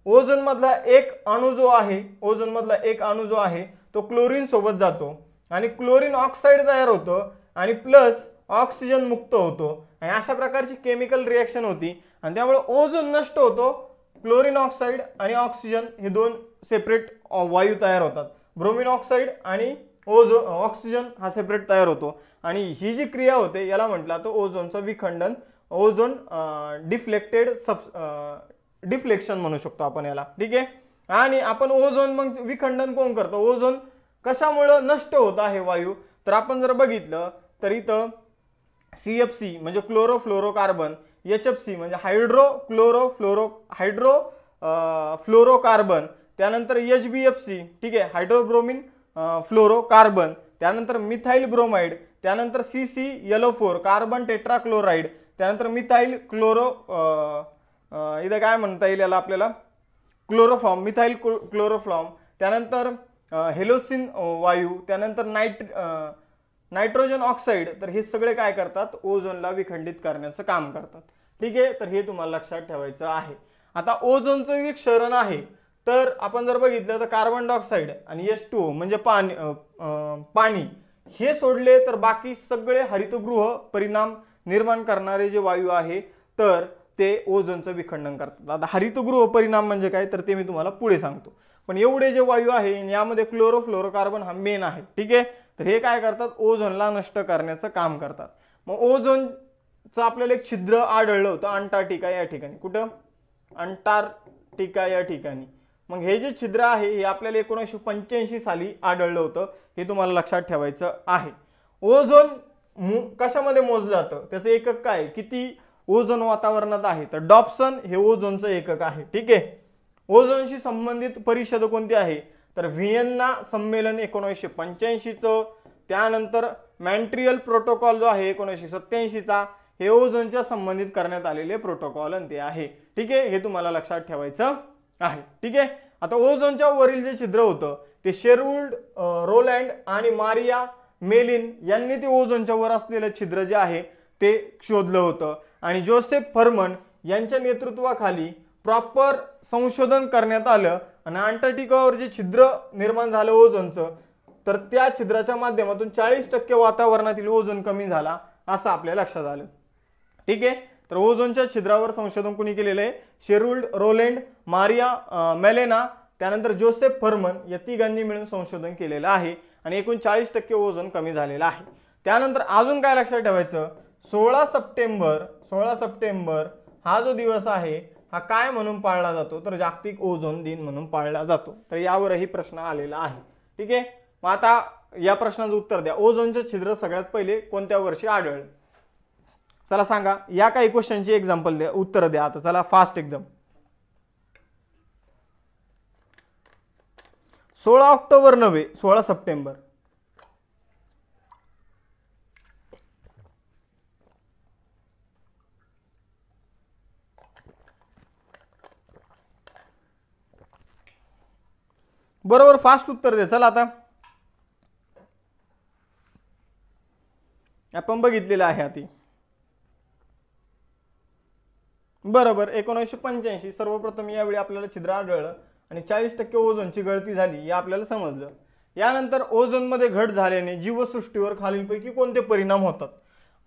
ओझोनमधला एक अणू जो आहे ओझोनमधला एक अणू जो आहे तो क्लोरीन सोबत जातो आणि क्लोरीन ऑक्साईड तयार होतो आणि प्लस ऑक्सिजन मुक्त होतो आणि अशा प्रकारची केमिकल रिॲक्शन होती आणि त्यामुळे ओझोन नष्ट होतो क्लोरीन ऑक्साईड आणि ऑक्सिजन हे दोन सेपरेट वायू तयार होतात ब्रोमिन ऑक्साईड आणि ओझो हो, ऑक्सिजन हा सेपरेट तयार होतो आणि ही जी क्रिया होते याला म्हटला तो ओझोनचं विखंडन ओझोन डिफ्लेक्टेड सब डिफ्लेक्शन म्हणू शकतो आपण याला ठीक आहे आणि आपण ओझोन मग विखंडन कोण करतो ओझोन कशामुळं नष्ट होत आहे वायू तर आपण जर बघितलं तर सी एफ सी म्हणजे कार्बन एच एफ सी म्हणजे hydro chloro fluoro hydro fluorocarbon त्यानंतर एच बी एफ सी ठीक आहे हायड्रोब्रोमिन फ्लोरोकार्बन त्यानंतर मिथाईल ब्रोमाइड त्यानंतर C C L four carbon tetrachloride त्यानंतर मिथाईल क्लोरो इथं काय म्हणता येईल याला आपल्याला क्लोरोफॉर्म मिथाईल क्लो क्लोरोफॉर्म त्यानंतर हेलोसिन वायू त्यानंतर नायट्र नायट्रोजन ऑक्साईड तर हे सगळे काय करतात ओझोनला विखंडित करण्याचं काम करतात ठीक आहे तर हे तुम्हाला लक्षात ठेवायचं आहे आता ओझोनचं एक क्षरण आहे तर आपण जर बघितलं तर कार्बन डायऑक्साईड आणि एस टू म्हणजे पाणी पाणी हे सोडले तर बाकी सगळे हरितगृह परिणाम निर्माण करणारे जे वायू आहे तर ते ओझोनचं विखंडन करतात आता हरितगृह परिणाम म्हणजे काय तर ते मी तुम्हाला पुढे सांगतो पण एवढे जे वायू आहे यामध्ये क्लोरोफ्लोरोकार्बन हा मेन आहे ठीक आहे तर हे काय करतात ओझोनला नष्ट करण्याचं काम करतात मग ओझोनचं आपल्याला एक छिद्र आढळलं होतं अंटार्टिका या ठिकाणी कुठं अंटार्टिका या ठिकाणी मग हे जे छिद्र आहे हे आपल्याला एकोणीसशे पंच्याऐंशी साली आढळलं होतं हे तुम्हाला लक्षात ठेवायचं आहे ओझोन मो कशामध्ये मोजलं जातं त्याचं एकक काय किती ओझोन वातावरणात आहे तर डॉप्सन हे ओझोनचं एकक आहे ठीक आहे ओझोनशी संबंधित परिषद कोणती आहे तर व्हिएन्ना संमेलन एकोणीसशे पंच्याऐंशीचं त्यानंतर मॅन्ट्रियल प्रोटोकॉल जो आहे एकोणीसशे सत्याऐंशीचा हे ओझोनच्या संबंधित करण्यात आलेले प्रोटोकॉल ते आहे ठीक आहे हे तुम्हाला लक्षात ठेवायचं आहे ठीक आहे आता ओझोनच्या वरील जे छिद्र होतं ते शेरवुल्ड रोलँड आणि मारिया मेलिन यांनी ते ओझोनच्या वर असलेलं छिद्र जे आहे ते शोधलं होतं आणि जोसेफ फर्मन यांच्या नेतृत्वाखाली प्रॉपर संशोधन करण्यात आलं आणि अंटार्क्टिकावर जे छिद्र निर्माण झालं ओझोनचं तर त्या छिद्राच्या माध्यमातून चाळीस टक्के वातावरणातील ओझोन कमी झाला असं आपल्या लक्षात आलं ठीक आहे तर ओझोनच्या छिद्रावर संशोधन कुणी केलेलं आहे शेरुल्ड रोलेंड मारिया मेलेना त्यानंतर जोसेफ फर्मन या तिघांनी मिळून संशोधन केलेलं आहे आणि एकूण चाळीस टक्के ओझोन कमी झालेलं आहे त्यानंतर अजून काय लक्षात ठेवायचं सोळा सप्टेंबर सोळा सप्टेंबर हा जो दिवस आहे हा काय म्हणून पाळला जातो तर जागतिक ओझोन दिन म्हणून पाळला जातो तर यावरही प्रश्न आलेला आहे ठीक आहे मग आता या प्रश्नाचं उत्तर द्या ओझोनचं छिद्र सगळ्यात पहिले कोणत्या वर्षी आढळलं चला सांगा या काही क्वेश्चनची एक्झाम्पल द्या उत्तर द्या आता चला फास्ट एकदम सोळा ऑक्टोबर नव्हे सोळा सप्टेंबर बरोबर फास्ट उत्तर द्या चला आता आपण बघितलेलं आहे आधी बरोबर एकोणीसशे पंच्याऐंशी सर्वप्रथम यावेळी आपल्याला छिद्र आढळलं आणि चाळीस टक्के ओझोनची गळती झाली हे आपल्याला समजलं यानंतर ओझोनमध्ये घट झाल्याने जीवसृष्टीवर खालीलपैकी कोणते परिणाम होतात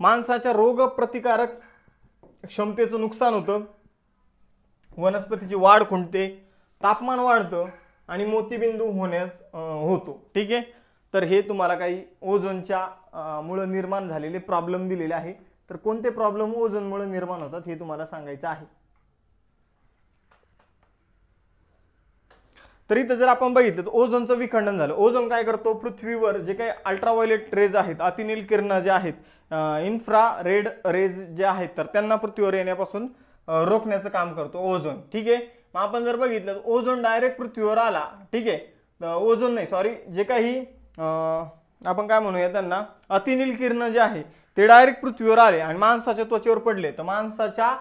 माणसाच्या रोगप्रतिकारक क्षमतेचं नुकसान होतं वनस्पतीची वाढ खुंटते तापमान वाढतं आणि मोतीबिंदू होण्यास होतो ठीक आहे तर हे तुम्हाला काही ओझोनच्या मुळे निर्माण झालेले प्रॉब्लेम दिलेले आहे तर कोणते प्रॉब्लेम ओझोनमुळे निर्माण होतात हे तुम्हाला सांगायचं आहे तर इथं जर आपण बघितलं तर ओझोनचं विखंडन झालं ओझोन काय करतो पृथ्वीवर जे काही अल्ट्राव्हायलेट रेज आहेत अतिनील किरण जे आहेत इन्फ्रा रेड रेज जे आहेत तर त्यांना पृथ्वीवर येण्यापासून रोखण्याचं काम करतो ओझोन ठीक आहे मग आपण जर बघितलं तर ओझोन डायरेक्ट पृथ्वीवर आला ठीक आहे ओझोन नाही सॉरी जे काही आपण काय म्हणूया त्यांना अतिनील किरण जे आहे ते डायरेक्ट पृथ्वीवर आले आणि माणसाच्या त्वचेवर पडले तर माणसाच्या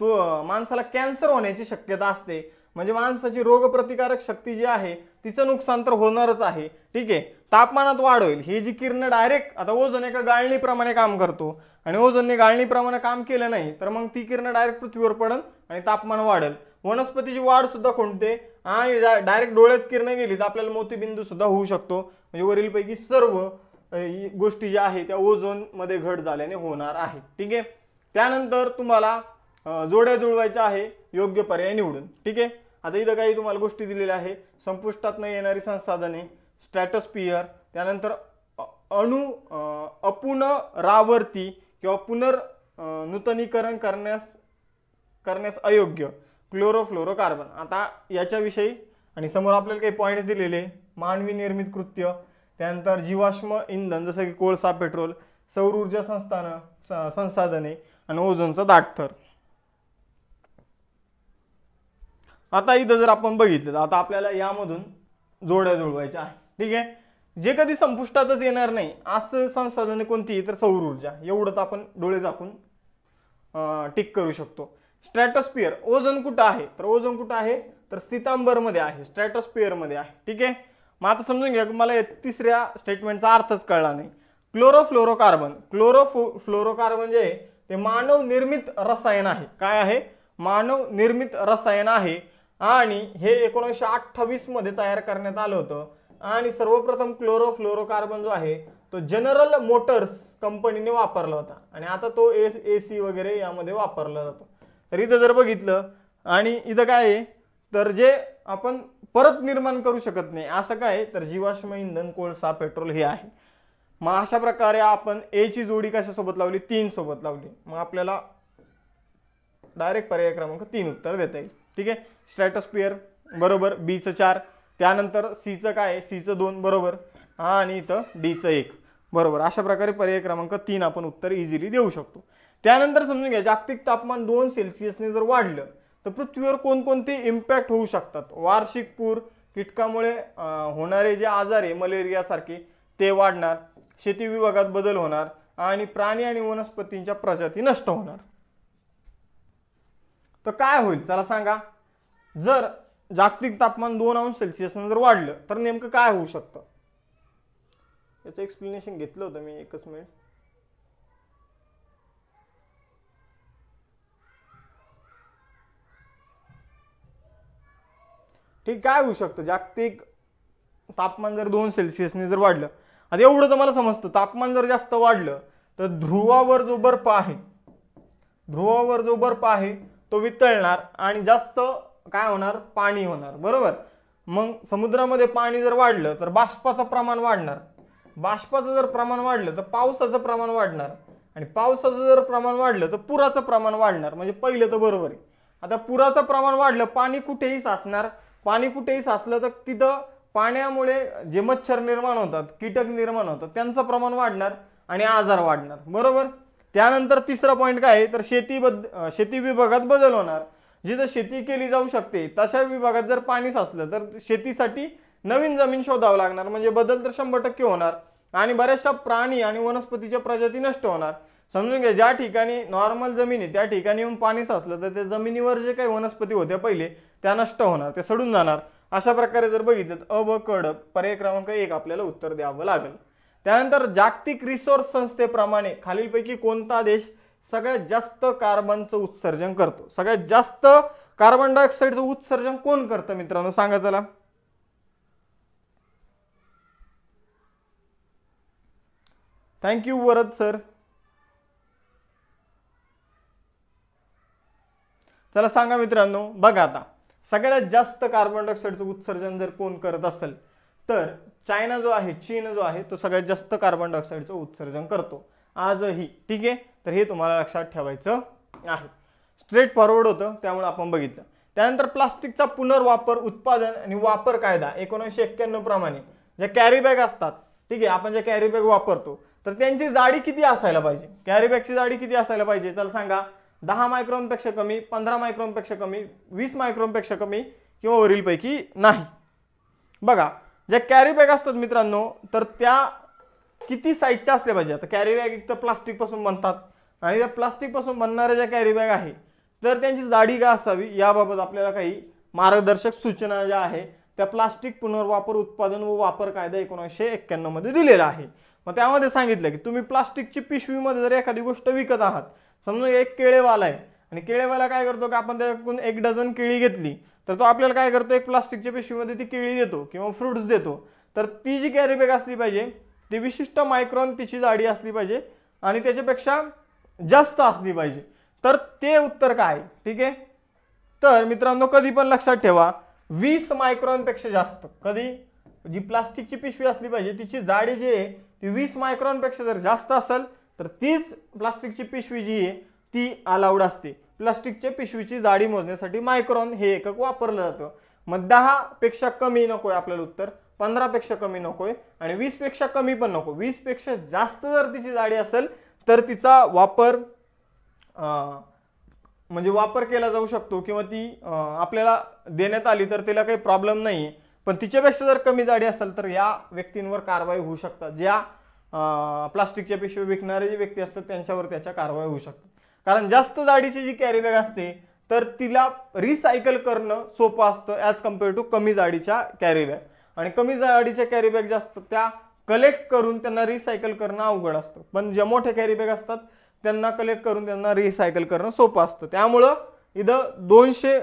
तो माणसाला कॅन्सर होण्याची शक्यता असते म्हणजे माणसाची रोगप्रतिकारक शक्ती जी आहे तिचं नुकसान तर होणारच आहे ठीक आहे तापमानात वाढ होईल ही जी किरण डायरेक्ट आता ओझोन एका गाळणीप्रमाणे काम करतो आणि ओझोनने गाळणीप्रमाणे काम केलं नाही तर मग ती किरण डायरेक्ट पृथ्वीवर पडल आणि तापमान वाढेल वनस्पतीची वाढ सुद्धा खुंटते आणि डायरेक्ट डोळ्यात किरणं गेली तर आपल्याला मोतीबिंदू सुद्धा होऊ शकतो म्हणजे वरीलपैकी सर्व गोष्टी ज्या आहे त्या ओझोनमध्ये घट झाल्याने होणार आहे ठीक आहे त्यानंतर तुम्हाला जोड्या जुळवायच्या आहे योग्य पर्याय निवडून ठीक आहे आता इथं काही तुम्हाला गोष्टी दिलेल्या आहे संपुष्टात न येणारी संसाधने स्ट्रॅटस्पियर त्यानंतर अणु अपुनरावर्ती किंवा पुनर् नूतनीकरण करण्यास करण्यास अयोग्य क्लोरोफ्लोरोकार्बन आता याच्याविषयी आणि समोर आपल्याला काही पॉईंट्स दिलेले मानवी निर्मित कृत्य त्यानंतर जीवाश्म इंधन जसं की कोळसा पेट्रोल सौर ऊर्जा संस्थानं संसाधने आणि ओझोनचा दाट थर आता इथं जर आपण बघितलं तर आता आपल्याला यामधून जोड्या जुळवायच्या आहे ठीक आहे जे कधी संपुष्टातच येणार नाही असं संसाधने कोणती तर सौर ऊर्जा एवढंच आपण डोळे झाकून टिक करू शकतो स्ट्रॅटोस्पियर ओझोन कुठं आहे तर ओझोन कुठं आहे तर स्थितांबरमध्ये आहे स्ट्रॅटोस्पियरमध्ये आहे ठीक आहे मग आता समजून घ्या मला तिसऱ्या स्टेटमेंटचा अर्थच कळला नाही क्लोरोफ्लोरोकार्बन क्लोरोफ्लो फ्लोरोकार्बन जे आहे ते मानव निर्मित रसायन आहे काय आहे मानव निर्मित रसायन आहे आणि हे एकोणीसशे अठ्ठावीसमध्ये तयार करण्यात आलं होतं आणि सर्वप्रथम क्लोरोफ्लोरोकार्बन जो आहे तो जनरल मोटर्स कंपनीने वापरला होता आणि आता तो एस ए सी वगैरे यामध्ये वापरला जातो तर इथं जर बघितलं आणि इथं काय आहे तर जे आपण परत निर्माण करू शकत नाही असं काय तर जीवाश्म इंधन कोळसा पेट्रोल हे आहे मग अशा प्रकारे आपण एची जोडी कशासोबत लावली तीन सोबत लावली मग आपल्याला डायरेक्ट पर्याय क्रमांक तीन उत्तर देता येईल ठीक आहे स्ट्रॅटोस्पियर बरोबर बीचं चार त्यानंतर सीचं काय सीचं दोन बरोबर आणि इथं डीचं एक बरोबर अशा प्रकारे पर्याय क्रमांक तीन आपण उत्तर इझिली देऊ शकतो त्यानंतर समजून घ्या जागतिक तापमान दोन सेल्सिअसने जर वाढलं तर पृथ्वीवर कोणकोणते इम्पॅक्ट होऊ शकतात वार्षिक पूर कीटकामुळे होणारे जे आजार आहे मलेरियासारखे ते वाढणार शेती विभागात बदल होणार आणि प्राणी आणि वनस्पतींच्या प्रजाती नष्ट होणार तर काय होईल चला सांगा जर जागतिक तापमान दोन अंश सेल्सिअसनं जर वाढलं तर नेमकं काय होऊ शकतं याचं एक्सप्लेनेशन घेतलं होतं मी एकच मिनिट ठीक काय होऊ शकतं जागतिक तापमान जर दोन सेल्सिअसने जर वाढलं आता एवढं तर मला समजतं तापमान जर जास्त वाढलं तर ध्रुवावर जो बर्फ आहे ध्रुवावर जो बर्फ आहे तो वितळणार आणि जास्त काय होणार पाणी होणार बरोबर मग समुद्रामध्ये पाणी जर वाढलं तर बाष्पाचं प्रमाण वाढणार बाष्पाचं जर प्रमाण वाढलं तर पावसाचं प्रमाण वाढणार आणि पावसाचं जर प्रमाण वाढलं तर पुराचं प्रमाण वाढणार म्हणजे पहिलं तर बरोबर आहे आता पुराचं प्रमाण वाढलं पाणी कुठेही साचणार पाणी कुठेही साचलं तर तिथं पाण्यामुळे जे मच्छर निर्माण होतात कीटक निर्माण होतात त्यांचं प्रमाण वाढणार आणि आजार वाढणार बरोबर त्यानंतर तिसरा पॉईंट काय आहे तर शेती शेती विभागात बदल होणार जिथं शेती केली जाऊ शकते तशा विभागात जर पाणी साचलं तर शेतीसाठी नवीन जमीन शोधावं लागणार म्हणजे बदल तर शंभर टक्के होणार आणि बऱ्याचशा प्राणी आणि वनस्पतीच्या प्रजाती नष्ट होणार समजून घ्या ज्या ठिकाणी नॉर्मल जमीन आहे त्या ठिकाणी येऊन पाणी साचलं तर त्या जमिनीवर जे काही वनस्पती होत्या पहिले त्या नष्ट होणार ते सडून जाणार अशा प्रकारे जर बघितलं तर अ ब कड पर्याय क्रमांक एक आपल्याला उत्तर द्यावं लागेल त्यानंतर जागतिक रिसोर्स संस्थेप्रमाणे खालीलपैकी कोणता देश सगळ्यात जास्त कार्बनचं उत्सर्जन करतो सगळ्यात जास्त कार्बन डायऑक्साईडचं उत्सर्जन कोण करतं मित्रांनो सांगा चला थँक्यू वरद सर चला सांगा मित्रांनो बघा आता सगळ्यात जास्त कार्बन डायऑक्साईडचं उत्सर्जन जर कोण करत असेल तर चायना जो आहे चीन जो आहे तो सगळ्यात जास्त कार्बन डायऑक्साईडचं उत्सर्जन करतो आजही ठीक आहे तर हे तुम्हाला लक्षात ठेवायचं आहे स्ट्रेट फॉरवर्ड होतं त्यामुळे आपण बघितलं त्यानंतर प्लास्टिकचा पुनर्वापर उत्पादन आणि वापर कायदा एकोणीसशे एक्क्याण्णव प्रमाणे ज्या कॅरीबॅग असतात ठीक आहे आपण ज्या कॅरीबॅग वापरतो तर त्यांची जाडी किती असायला पाहिजे कॅरीबॅगची जाडी किती असायला पाहिजे चला सांगा दहा मायक्रॉनपेक्षा कमी पंधरा मायक्रॉनपेक्षा कमी वीस मायक्रॉनपेक्षा कमी किंवा वरीलपैकी नाही बघा ज्या कॅरी बॅग असतात मित्रांनो तर त्या किती साईजच्या असल्या पाहिजे आता कॅरी बॅग एक तर प्लास्टिकपासून बनतात आणि त्या प्लास्टिकपासून बनणाऱ्या ज्या कॅरी बॅग आहे तर त्यांची जाडी काय असावी याबाबत आपल्याला काही मार्गदर्शक सूचना ज्या आहे त्या प्लास्टिक पुनर्वापर उत्पादन व वापर कायदा एकोणीसशे एक्क्याण्णवमध्ये दिलेला आहे मग त्यामध्ये सांगितलं की तुम्ही प्लास्टिकची पिशवीमध्ये जर एखादी गोष्ट विकत आहात समजा एक केळेवाला आहे आणि केळेवाला काय करतो की आपण त्याच्याकडून एक डझन केळी घेतली तर तो आपल्याला काय करतो एक प्लास्टिकच्या पिशवीमध्ये ती केळी देतो किंवा फ्रुट्स देतो तर ती जी कॅरीबॅग असली पाहिजे ती विशिष्ट मायक्रॉन तिची जाडी असली पाहिजे आणि त्याच्यापेक्षा जास्त असली पाहिजे तर ते उत्तर काय ठीक आहे तर मित्रांनो कधी पण लक्षात ठेवा वीस मायक्रॉनपेक्षा जास्त कधी जी प्लास्टिकची पिशवी असली पाहिजे तिची जाडी जी आहे ती वीस मायक्रॉनपेक्षा जर जास्त असेल तर तीच प्लास्टिकची पिशवी जी आहे ती अलाउड असते प्लास्टिकच्या पिशवीची जाडी मोजण्यासाठी मायक्रॉन हे एकक वापरलं जातं मग दहापेक्षा कमी नको आहे आपल्याला उत्तर पंधरापेक्षा कमी नको आहे आणि वीसपेक्षा कमी पण नको वीसपेक्षा जास्त जर तिची जाडी असेल तर तिचा वापर म्हणजे वापर केला जाऊ शकतो किंवा ती आपल्याला देण्यात आली तर तिला काही प्रॉब्लेम नाही पण तिच्यापेक्षा जर कमी जाडी असेल तर या व्यक्तींवर कारवाई होऊ शकतात ज्या प्लास्टिकच्या पिशवी विकणारे जे व्यक्ती असतात त्यांच्यावर त्याच्या कारवाई होऊ शकतात कारण जास्त जाडीची जी कॅरीबॅग असते तर तिला रिसायकल करणं सोपं असतं ॲज कम्पेअर टू कमी जाडीच्या कॅरीबॅग आणि कमी जाडीच्या कॅरीबॅग ज्या असतात त्या कलेक्ट करून त्यांना रिसायकल करणं अवघड असतं पण ज्या मोठ्या कॅरीबॅग असतात त्यांना कलेक्ट करून त्यांना रिसायकल करणं सोपं असतं त्यामुळं इथं दोनशे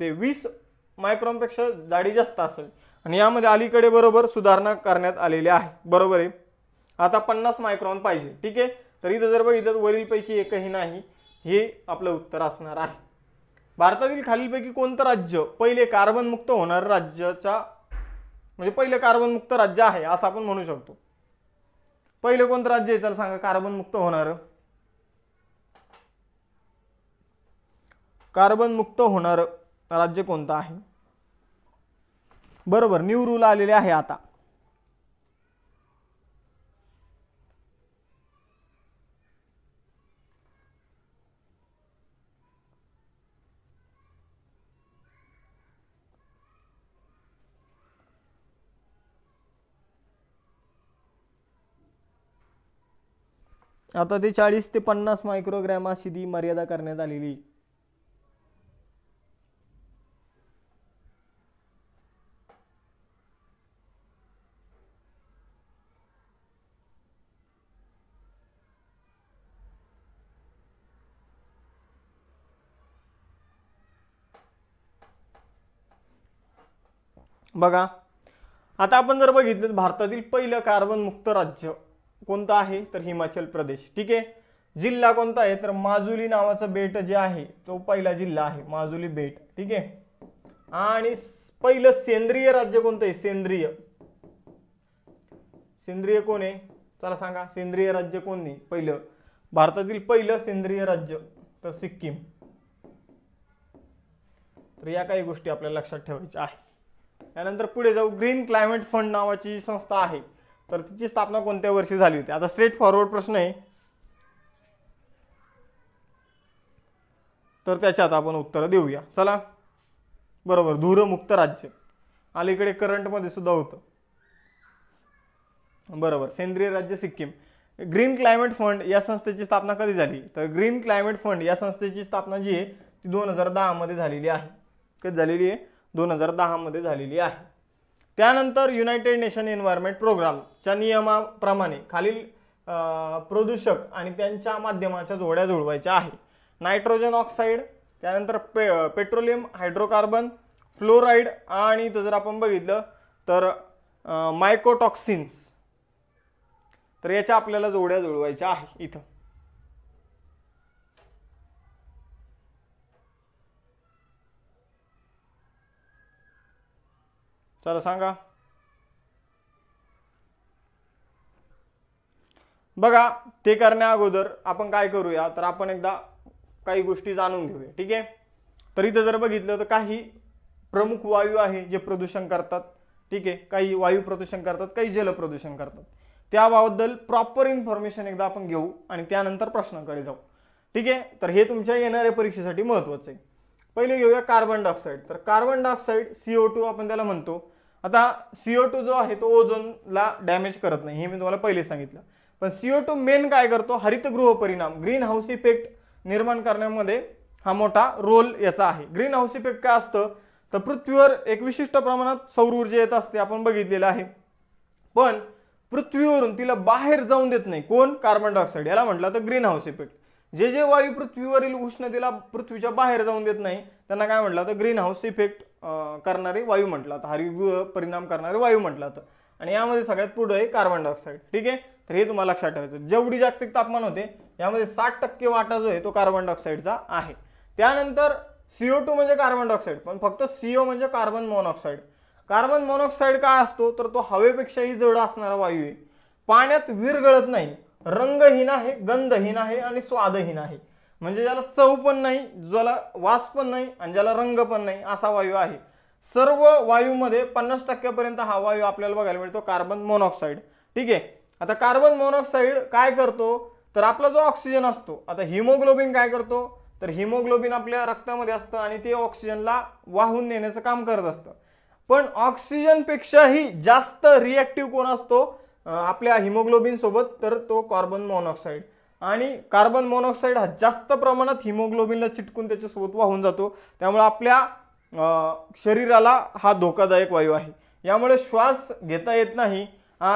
ते वीस मायक्रॉनपेक्षा जाडी जास्त असेल आणि यामध्ये अलीकडे बरोबर सुधारणा करण्यात आलेली आहे बरोबर आहे आता पन्नास मायक्रॉन पाहिजे ठीक आहे तर इथं जर बघितलं वरीलपैकी एकही नाही हे आपलं उत्तर असणार आहे भारतातील खालीलपैकी कोणतं राज्य पहिले कार्बनमुक्त होणार राज्याच्या म्हणजे पहिलं कार्बनमुक्त राज्य आहे असं आपण म्हणू शकतो पहिलं कोणतं राज्य आहे तर सांगा कार्बनमुक्त होणार कार्बनमुक्त होणार राज्य कोणतं आहे बरोबर न्यू रूल आलेले आहे आता आता ते चाळीस ते पन्नास मायक्रोग्रॅम अशी ती मर्यादा करण्यात आलेली बघा आता आपण जर बघितलं भारतातील पहिलं कार्बन मुक्त राज्य कोणता आहे तर हिमाचल प्रदेश ठीक आहे जिल्हा कोणता आहे तर माजुली नावाचं बेट जे आहे तो पहिला जिल्हा आहे माजुली बेट ठीक आहे आणि पहिलं सेंद्रिय राज्य कोणतं आहे सेंद्रिय सेंद्रिय कोण आहे चला सांगा सेंद्रिय राज्य कोण नाही पहिलं भारतातील पहिलं सेंद्रिय राज्य तर सिक्कीम तर या काही गोष्टी आपल्याला लक्षात ठेवायच्या आहे त्यानंतर पुढे जाऊ ग्रीन क्लायमेट फंड नावाची जी संस्था आहे तर तिची स्थापना कोणत्या वर्षी झाली होती आता स्ट्रेट फॉरवर्ड प्रश्न आहे तर त्याच्यात आपण उत्तरं देऊया चला बरोबर धूरमुक्त राज्य अलीकडे करंटमध्ये सुद्धा होतं बरोबर सेंद्रिय राज्य सिक्कीम ग्रीन क्लायमेट फंड या संस्थेची स्थापना कधी झाली तर ग्रीन क्लायमेट फंड या संस्थेची स्थापना जी आहे ती दोन हजार दहामध्ये झालेली आहे कधी झालेली आहे दोन हजार दहामध्ये झालेली आहे त्यानंतर युनायटेड नेशन एन्व्हायरमेंट प्रोग्रामच्या नियमाप्रमाणे खालील प्रदूषक आणि त्यांच्या माध्यमाच्या जोड्या जुळवायच्या आहे नायट्रोजन ऑक्साईड त्यानंतर पे पेट्रोलियम हायड्रोकार्बन फ्लोराईड आणि इथं जर आपण बघितलं तर मायकोटॉक्सिन्स तर याच्या आपल्याला जोड्या जुळवायच्या आहे इथं चला सांगा बघा ते करण्या अगोदर आपण काय करूया तर आपण एकदा काही गोष्टी जाणून घेऊया ठीक आहे तर इथं जर बघितलं तर काही प्रमुख वायू आहे जे प्रदूषण करतात ठीक आहे काही वायू प्रदूषण करतात काही जल प्रदूषण करतात त्याबद्दल प्रॉपर इन्फॉर्मेशन एकदा आपण घेऊ आणि त्यानंतर प्रश्नाकडे जाऊ ठीक आहे तर हे तुमच्या येणाऱ्या परीक्षेसाठी महत्त्वाचं आहे पहिले घेऊया कार्बन डायऑक्साईड तर कार्बन डायऑक्साईड सीओ टू आपण त्याला म्हणतो आता ओ टू जो आहे तो ओझोनला डॅमेज करत नाही हे मी तुम्हाला पहिले सांगितलं पण सीओ टू मेन काय करतो हरितगृह परिणाम ग्रीन हाऊस इफेक्ट निर्माण करण्यामध्ये हा मोठा रोल याचा आहे ग्रीन हाऊस इफेक्ट काय असतं तर पृथ्वीवर एक विशिष्ट प्रमाणात सौर ऊर्जा येत असते आपण बघितलेलं आहे पण पृथ्वीवरून तिला बाहेर जाऊन देत नाही कोण कार्बन डायऑक्साईड याला म्हटलं तर ग्रीन हाऊस इफेक्ट जे जे वायू पृथ्वीवरील उष्णतेला पृथ्वीच्या बाहेर जाऊन देत नाही त्यांना काय म्हटलं तर ग्रीन हाऊस इफेक्ट करणारे वायू म्हटलं तर हरिगृह परिणाम करणारे वायू म्हटलं तर आणि यामध्ये सगळ्यात पुढं आहे कार्बन डायऑक्साईड ठीक आहे तर हे तुम्हाला लक्षात ठेवायचं जेवढी जागतिक तापमान होते यामध्ये साठ टक्के वाटा जो आहे तो कार्बन डायऑक्साईडचा आहे त्यानंतर सीओ टू म्हणजे कार्बन डायऑक्साईड पण फक्त सीओ म्हणजे कार्बन मोनॉक्साईड कार्बन मोनॉक्साईड काय असतो तर तो हवेपेक्षाही जड असणारा वायू आहे पाण्यात विरगळत नाही रंगहीन आहे गंधहीन आहे आणि स्वादहीन आहे म्हणजे ज्याला चव पण नाही ज्याला वास पण नाही आणि ज्याला रंग पण नाही असा वायू आहे सर्व वायूमध्ये पन्नास टक्क्यापर्यंत हा वायू आपल्याला बघायला मिळतो कार्बन मोनॉक्साईड ठीक आहे आता कार्बन मोनॉक्साईड काय करतो तर आपला जो ऑक्सिजन असतो आता हिमोग्लोबिन काय करतो तर हिमोग्लोबिन आपल्या रक्तामध्ये असतं आणि ते ऑक्सिजनला वाहून नेण्याचं काम करत असतं पण ऑक्सिजनपेक्षाही जास्त रिॲक्टिव्ह कोण असतो आपल्या हिमोग्लोबिनसोबत तर तो कार्बन मोनॉक्साईड आणि कार्बन मोनॉक्साईड हा जास्त प्रमाणात हिमोग्लोबिनला चिटकून त्याच्यासोबत वाहून जातो त्यामुळे आपल्या शरीराला हा धोकादायक वायू आहे यामुळे श्वास घेता येत नाही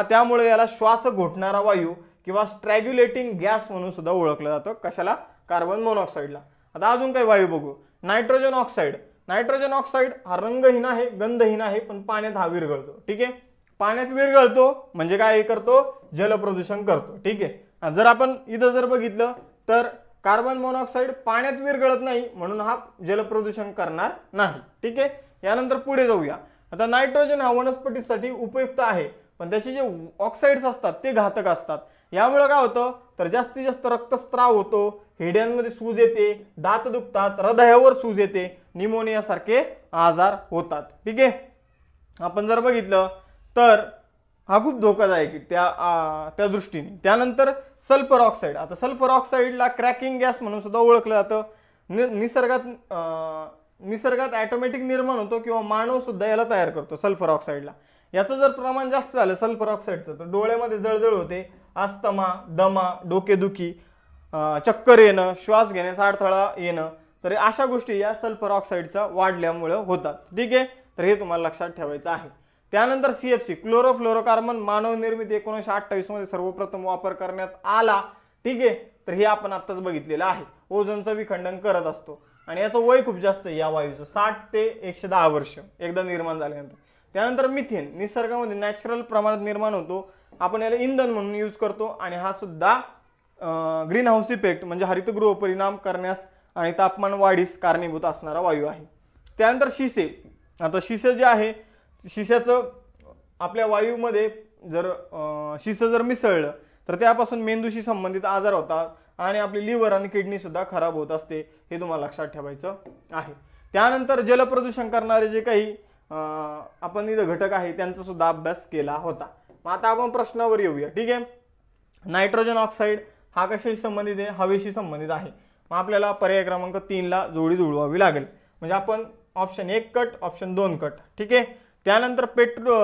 त्यामुळे याला श्वास घोटणारा वायू किंवा स्ट्रॅग्युलेटिंग गॅस म्हणून सुद्धा ओळखलं जातं कशाला कार्बन मोनॉक्साईडला आता अजून काही वायू बघू नायट्रोजन ऑक्साईड नायट्रोजन ऑक्साईड हा रंगहीन आहे गंधहीन आहे पण पाण्यात हा विरघळतो ठीक आहे पाण्यात विरघळतो म्हणजे काय करतो जलप्रदूषण करतो ठीक आहे जर आपण इथं जर बघितलं तर कार्बन मोनॉक्साईड पाण्यात विरघळत नाही म्हणून हा जलप्रदूषण करणार नाही ठीक आहे यानंतर पुढे जाऊया आता नायट्रोजन हा वनस्पतीसाठी उपयुक्त आहे पण त्याचे जे ऑक्साईड्स असतात ते घातक असतात यामुळे काय होतं तर जास्तीत जास्त रक्तस्त्राव होतो हिड्यांमध्ये सूज येते दात दुखतात हृदयावर सूज येते निमोनियासारखे आजार होतात ठीक आहे आपण जर बघितलं तर हा खूप धोकादायक आहे त्या त्या दृष्टीने त्यानंतर सल्फर ऑक्साईड आता सल्फर ऑक्साईडला क्रॅकिंग गॅस म्हणून सुद्धा ओळखलं जातं नि निसर्गात निसर्गात ॲटोमॅटिक निर्माण होतो किंवा मानवसुद्धा याला तयार करतो सल्फर ऑक्साईडला याचं जर प्रमाण जास्त झालं सल्फर ऑक्साईडचं तर डोळ्यामध्ये जळजळ होते आस्तमा दमा डोकेदुखी चक्कर येणं श्वास घेण्यास अडथळा येणं तर अशा गोष्टी या सल्फर ऑक्साईडचा वाढल्यामुळं होतात ठीक आहे तर हे तुम्हाला लक्षात ठेवायचं आहे त्यानंतर सी एफ सीएफसी क्लोरोफ्लोरोकार्बन मानवनिर्मित एकोणीसशे अठ्ठावीसमध्ये मध्ये सर्वप्रथम वापर करण्यात आला ठीक आहे तर हे आपण आत्ताच बघितलेलं आहे ओझोनचं विखंडन करत असतो आणि याचं वय खूप जास्त आहे या वायूचं साठ ते एकशे दहा वर्ष एकदा निर्माण झाल्यानंतर त्यानंतर मिथेन निसर्गामध्ये नॅचरल प्रमाणात निर्माण होतो आपण याला इंधन म्हणून यूज करतो आणि हा सुद्धा ग्रीन हाऊस इफेक्ट म्हणजे हरितगृह परिणाम करण्यास आणि तापमान वाढीस कारणीभूत असणारा वायू आहे त्यानंतर शिसे आता शिसे जे आहे शिशाचं आपल्या वायूमध्ये जर शिसं जर मिसळलं तर त्यापासून मेंदूशी संबंधित आजार होतात आणि आपली लिव्हर आणि किडनीसुद्धा खराब होत असते हे तुम्हाला लक्षात ठेवायचं आहे त्यानंतर जलप्रदूषण करणारे जे काही आपण इथं घटक आहे त्यांचा सुद्धा अभ्यास केला होता मग आता आपण प्रश्नावर येऊया ठीक आहे नायट्रोजन ऑक्साईड हा कशाशी संबंधित आहे हवेशी संबंधित आहे मग आपल्याला पर्याय क्रमांक तीनला जोडी जुळवावी लागेल म्हणजे आपण ऑप्शन एक कट ऑप्शन दोन कट ठीक आहे त्यानंतर पेट्रो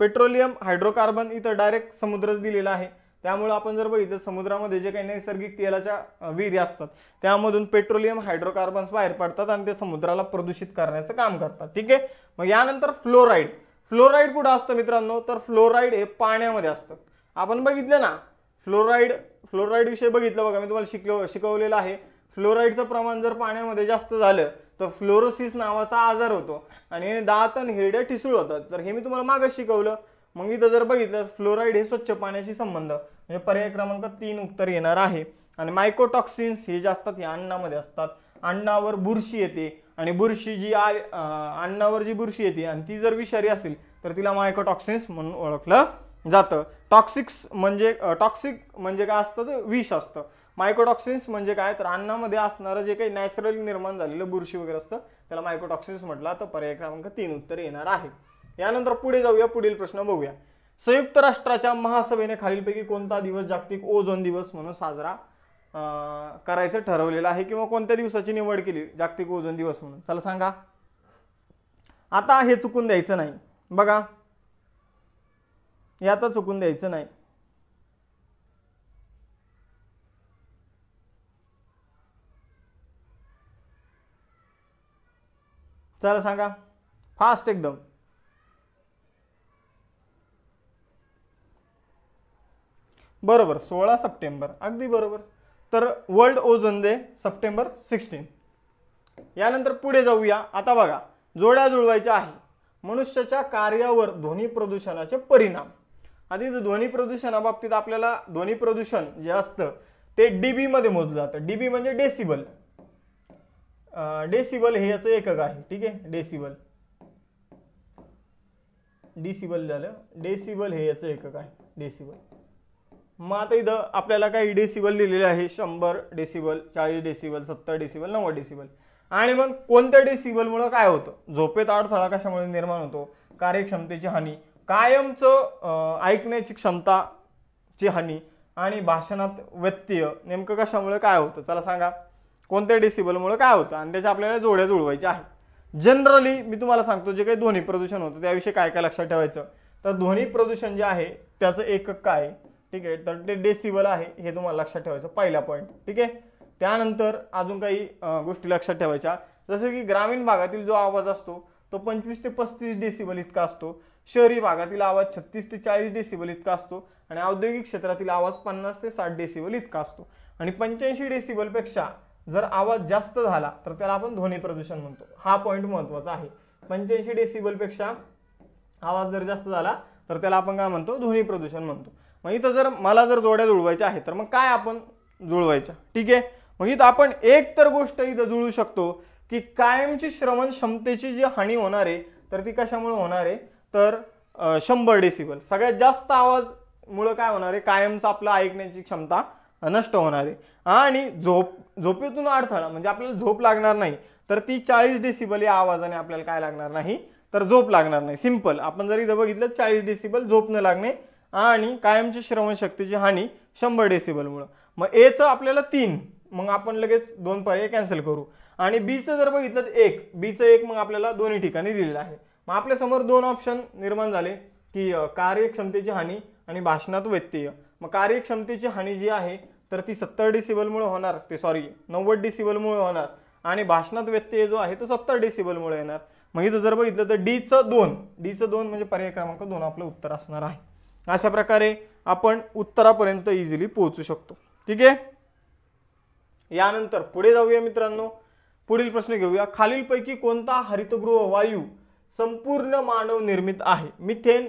पेट्रोलियम हायड्रोकार्बन इथं डायरेक्ट समुद्रच दिलेला आहे त्यामुळे आपण जर बघितलं समुद्रामध्ये जे काही नैसर्गिक तेलाच्या विहिरी असतात त्यामधून पेट्रोलियम हायड्रोकार्बन्स बाहेर पडतात आणि ते समुद्राला प्रदूषित करण्याचं काम करतात ठीक आहे मग यानंतर फ्लोराईड फ्लोराईड कुठं असतं मित्रांनो तर फ्लोराईड हे पाण्यामध्ये असतं आपण बघितलं ना फ्लोराईड फ्लोराईडविषयी बघितलं बघा मी तुम्हाला शिकलो शिकवलेलं आहे फ्लोराईडचं प्रमाण जर पाण्यामध्ये जास्त झालं तर फ्लोरोसिस नावाचा आजार होतो आणि दात आणि हिरड्या ठिसूळ होतात तर हे मी तुम्हाला मागं शिकवलं मग इथं जर बघितलं फ्लोराईड हे स्वच्छ पाण्याशी संबंध म्हणजे पर्याय क्रमांक तीन उत्तर येणार आहे आणि मायकोटॉक्सिन्स हे जे असतात हे अन्नामध्ये असतात अन्नावर बुरशी येते आणि बुरशी जी आय अन्नावर जी बुरशी येते आणि ती जर विषारी असेल तर तिला मायकोटॉक्सिन्स म्हणून ओळखलं जातं टॉक्सिक्स म्हणजे टॉक्सिक म्हणजे काय असतं तर विष असतं मायकोटॉक्सिन्स म्हणजे काय तर अन्नामध्ये असणारं जे काही नॅचरली निर्माण झालेलं बुरशी वगैरे असतं त्याला मायकोटॉक्सिन्स म्हटलं तर पर्याय क्रमांक तीन उत्तर येणार आहे यानंतर पुढे जाऊया पुढील प्रश्न बघूया संयुक्त राष्ट्राच्या महासभेने खालीलपैकी कोणता दिवस जागतिक ओझोन दिवस म्हणून साजरा करायचं ठरवलेलं आहे किंवा कोणत्या दिवसाची निवड केली जागतिक ओझोन दिवस म्हणून चला सांगा आता हे चुकून द्यायचं नाही बघा हे आता चुकून द्यायचं नाही चला सांगा फास्ट एकदम बरोबर सोळा सप्टेंबर अगदी बरोबर तर world ozone day September sixteen यानंतर पुढे जाऊया आता बघा जोड्या जुळवायच्या आहे मनुष्याच्या कार्यावर ध्वनी प्रदूषणाचे परिणाम आधी ध्वनी प्रदूषणाबाबतीत आपल्याला ध्वनी प्रदूषण जे असतं ते डीबीमध्ये मोजलं जातं डीबी म्हणजे डेसिबल डेसिबल हे याचं एकक आहे ठीक आहे डेसिबल डिसिबल झालं डेसिबल हे याचं एकक आहे डेसिबल मग आता इथं आपल्याला काही डेसिबल दिलेले आहे शंभर डेसिबल चाळीस डेसिबल सत्तर डेसिबल नव्वद डेसिबल आणि मग कोणत्या डेसिबलमुळं काय होतं झोपेत अडथळा कशामुळे निर्माण होतो कार्यक्षमतेची हानी कायमचं ऐकण्याची क्षमताची हानी आणि भाषणात व्यत्यय नेमकं कशामुळे काय होतं चला सांगा कोणत्या डेसिबलमुळे काय होतं आणि त्याच्या आपल्याला जोड्या जुळवायच्या आहेत जनरली मी तुम्हाला सांगतो जे काही ध्वनी प्रदूषण होतं त्याविषयी काय काय लक्षात ठेवायचं तर ध्वनी प्रदूषण जे आहे त्याचं एकक काय ठीक आहे तर ते डेसिबल आहे हे तुम्हाला लक्षात ठेवायचं पहिला पॉईंट ठीक आहे त्यानंतर अजून काही गोष्टी लक्षात ठेवायच्या जसं की ग्रामीण भागातील जो आवाज असतो तो पंचवीस ते पस्तीस डेसिबल इतका असतो शहरी भागातील आवाज छत्तीस ते चाळीस डेसिबल इतका असतो आणि औद्योगिक क्षेत्रातील आवाज पन्नास ते साठ डेसिबल इतका असतो आणि पंच्याऐंशी डेसिबलपेक्षा जर आवाज जास्त झाला तर त्याला आपण ध्वनी प्रदूषण म्हणतो हा पॉईंट महत्त्वाचा आहे पंच्याऐंशी डेसिबलपेक्षा आवाज जर जास्त झाला तर त्याला आपण काय म्हणतो ध्वनी प्रदूषण म्हणतो मग इथं जर मला जर जोड्या जुळवायच्या आहेत तर मग काय आपण जुळवायच्या ठीक आहे मग इथं आपण एक तर गोष्ट इथं जुळू शकतो की कायमची श्रवण क्षमतेची जी हानी होणार आहे तर ती कशामुळे होणार आहे तर शंभर डेसिबल सगळ्यात जास्त मुळे काय होणार आहे कायमचं आपलं ऐकण्याची क्षमता नष्ट होणार आहे आणि झोप झोपेतून अडथळा म्हणजे आपल्याला झोप लागणार नाही तर ती चाळीस डेसिबल या आवाजाने आपल्याला काय लागणार नाही तर झोप लागणार नाही सिंपल आपण जरी इथं बघितलं चाळीस डेसिबल झोप न लागणे आणि कायमची श्रवणशक्तीची हानी शंभर डेसिबलमुळं मग एचं आपल्याला तीन मग आपण लगेच दोन पर्याय कॅन्सल करू आणि बीचं जर बघितलं तर एक बीचं एक मग आपल्याला दोन्ही ठिकाणी दिलेलं आहे मग आपल्यासमोर दोन ऑप्शन निर्माण झाले की कार्यक्षमतेची हानी आणि भाषणात व्यत्यय मग कार्यक्षमतेची हानी जी आहे तर ती सत्तर डिसिबलमुळे होणार ते सॉरी नव्वद डिसिबलमुळे होणार आणि भाषणात व्यत्यय जो आहे तो सत्तर डिसिबलमुळे येणार मग इथं जर बघितलं तर डीचं दोन डीचं दोन म्हणजे पर्याय क्रमांक दोन आपलं उत्तर असणार आहे अशा प्रकारे आपण उत्तरापर्यंत इझिली पोहोचू शकतो ठीक आहे यानंतर पुढे जाऊया मित्रांनो पुढील प्रश्न घेऊया खालीलपैकी कोणता हरितगृह वायू संपूर्ण मानव निर्मित आहे methane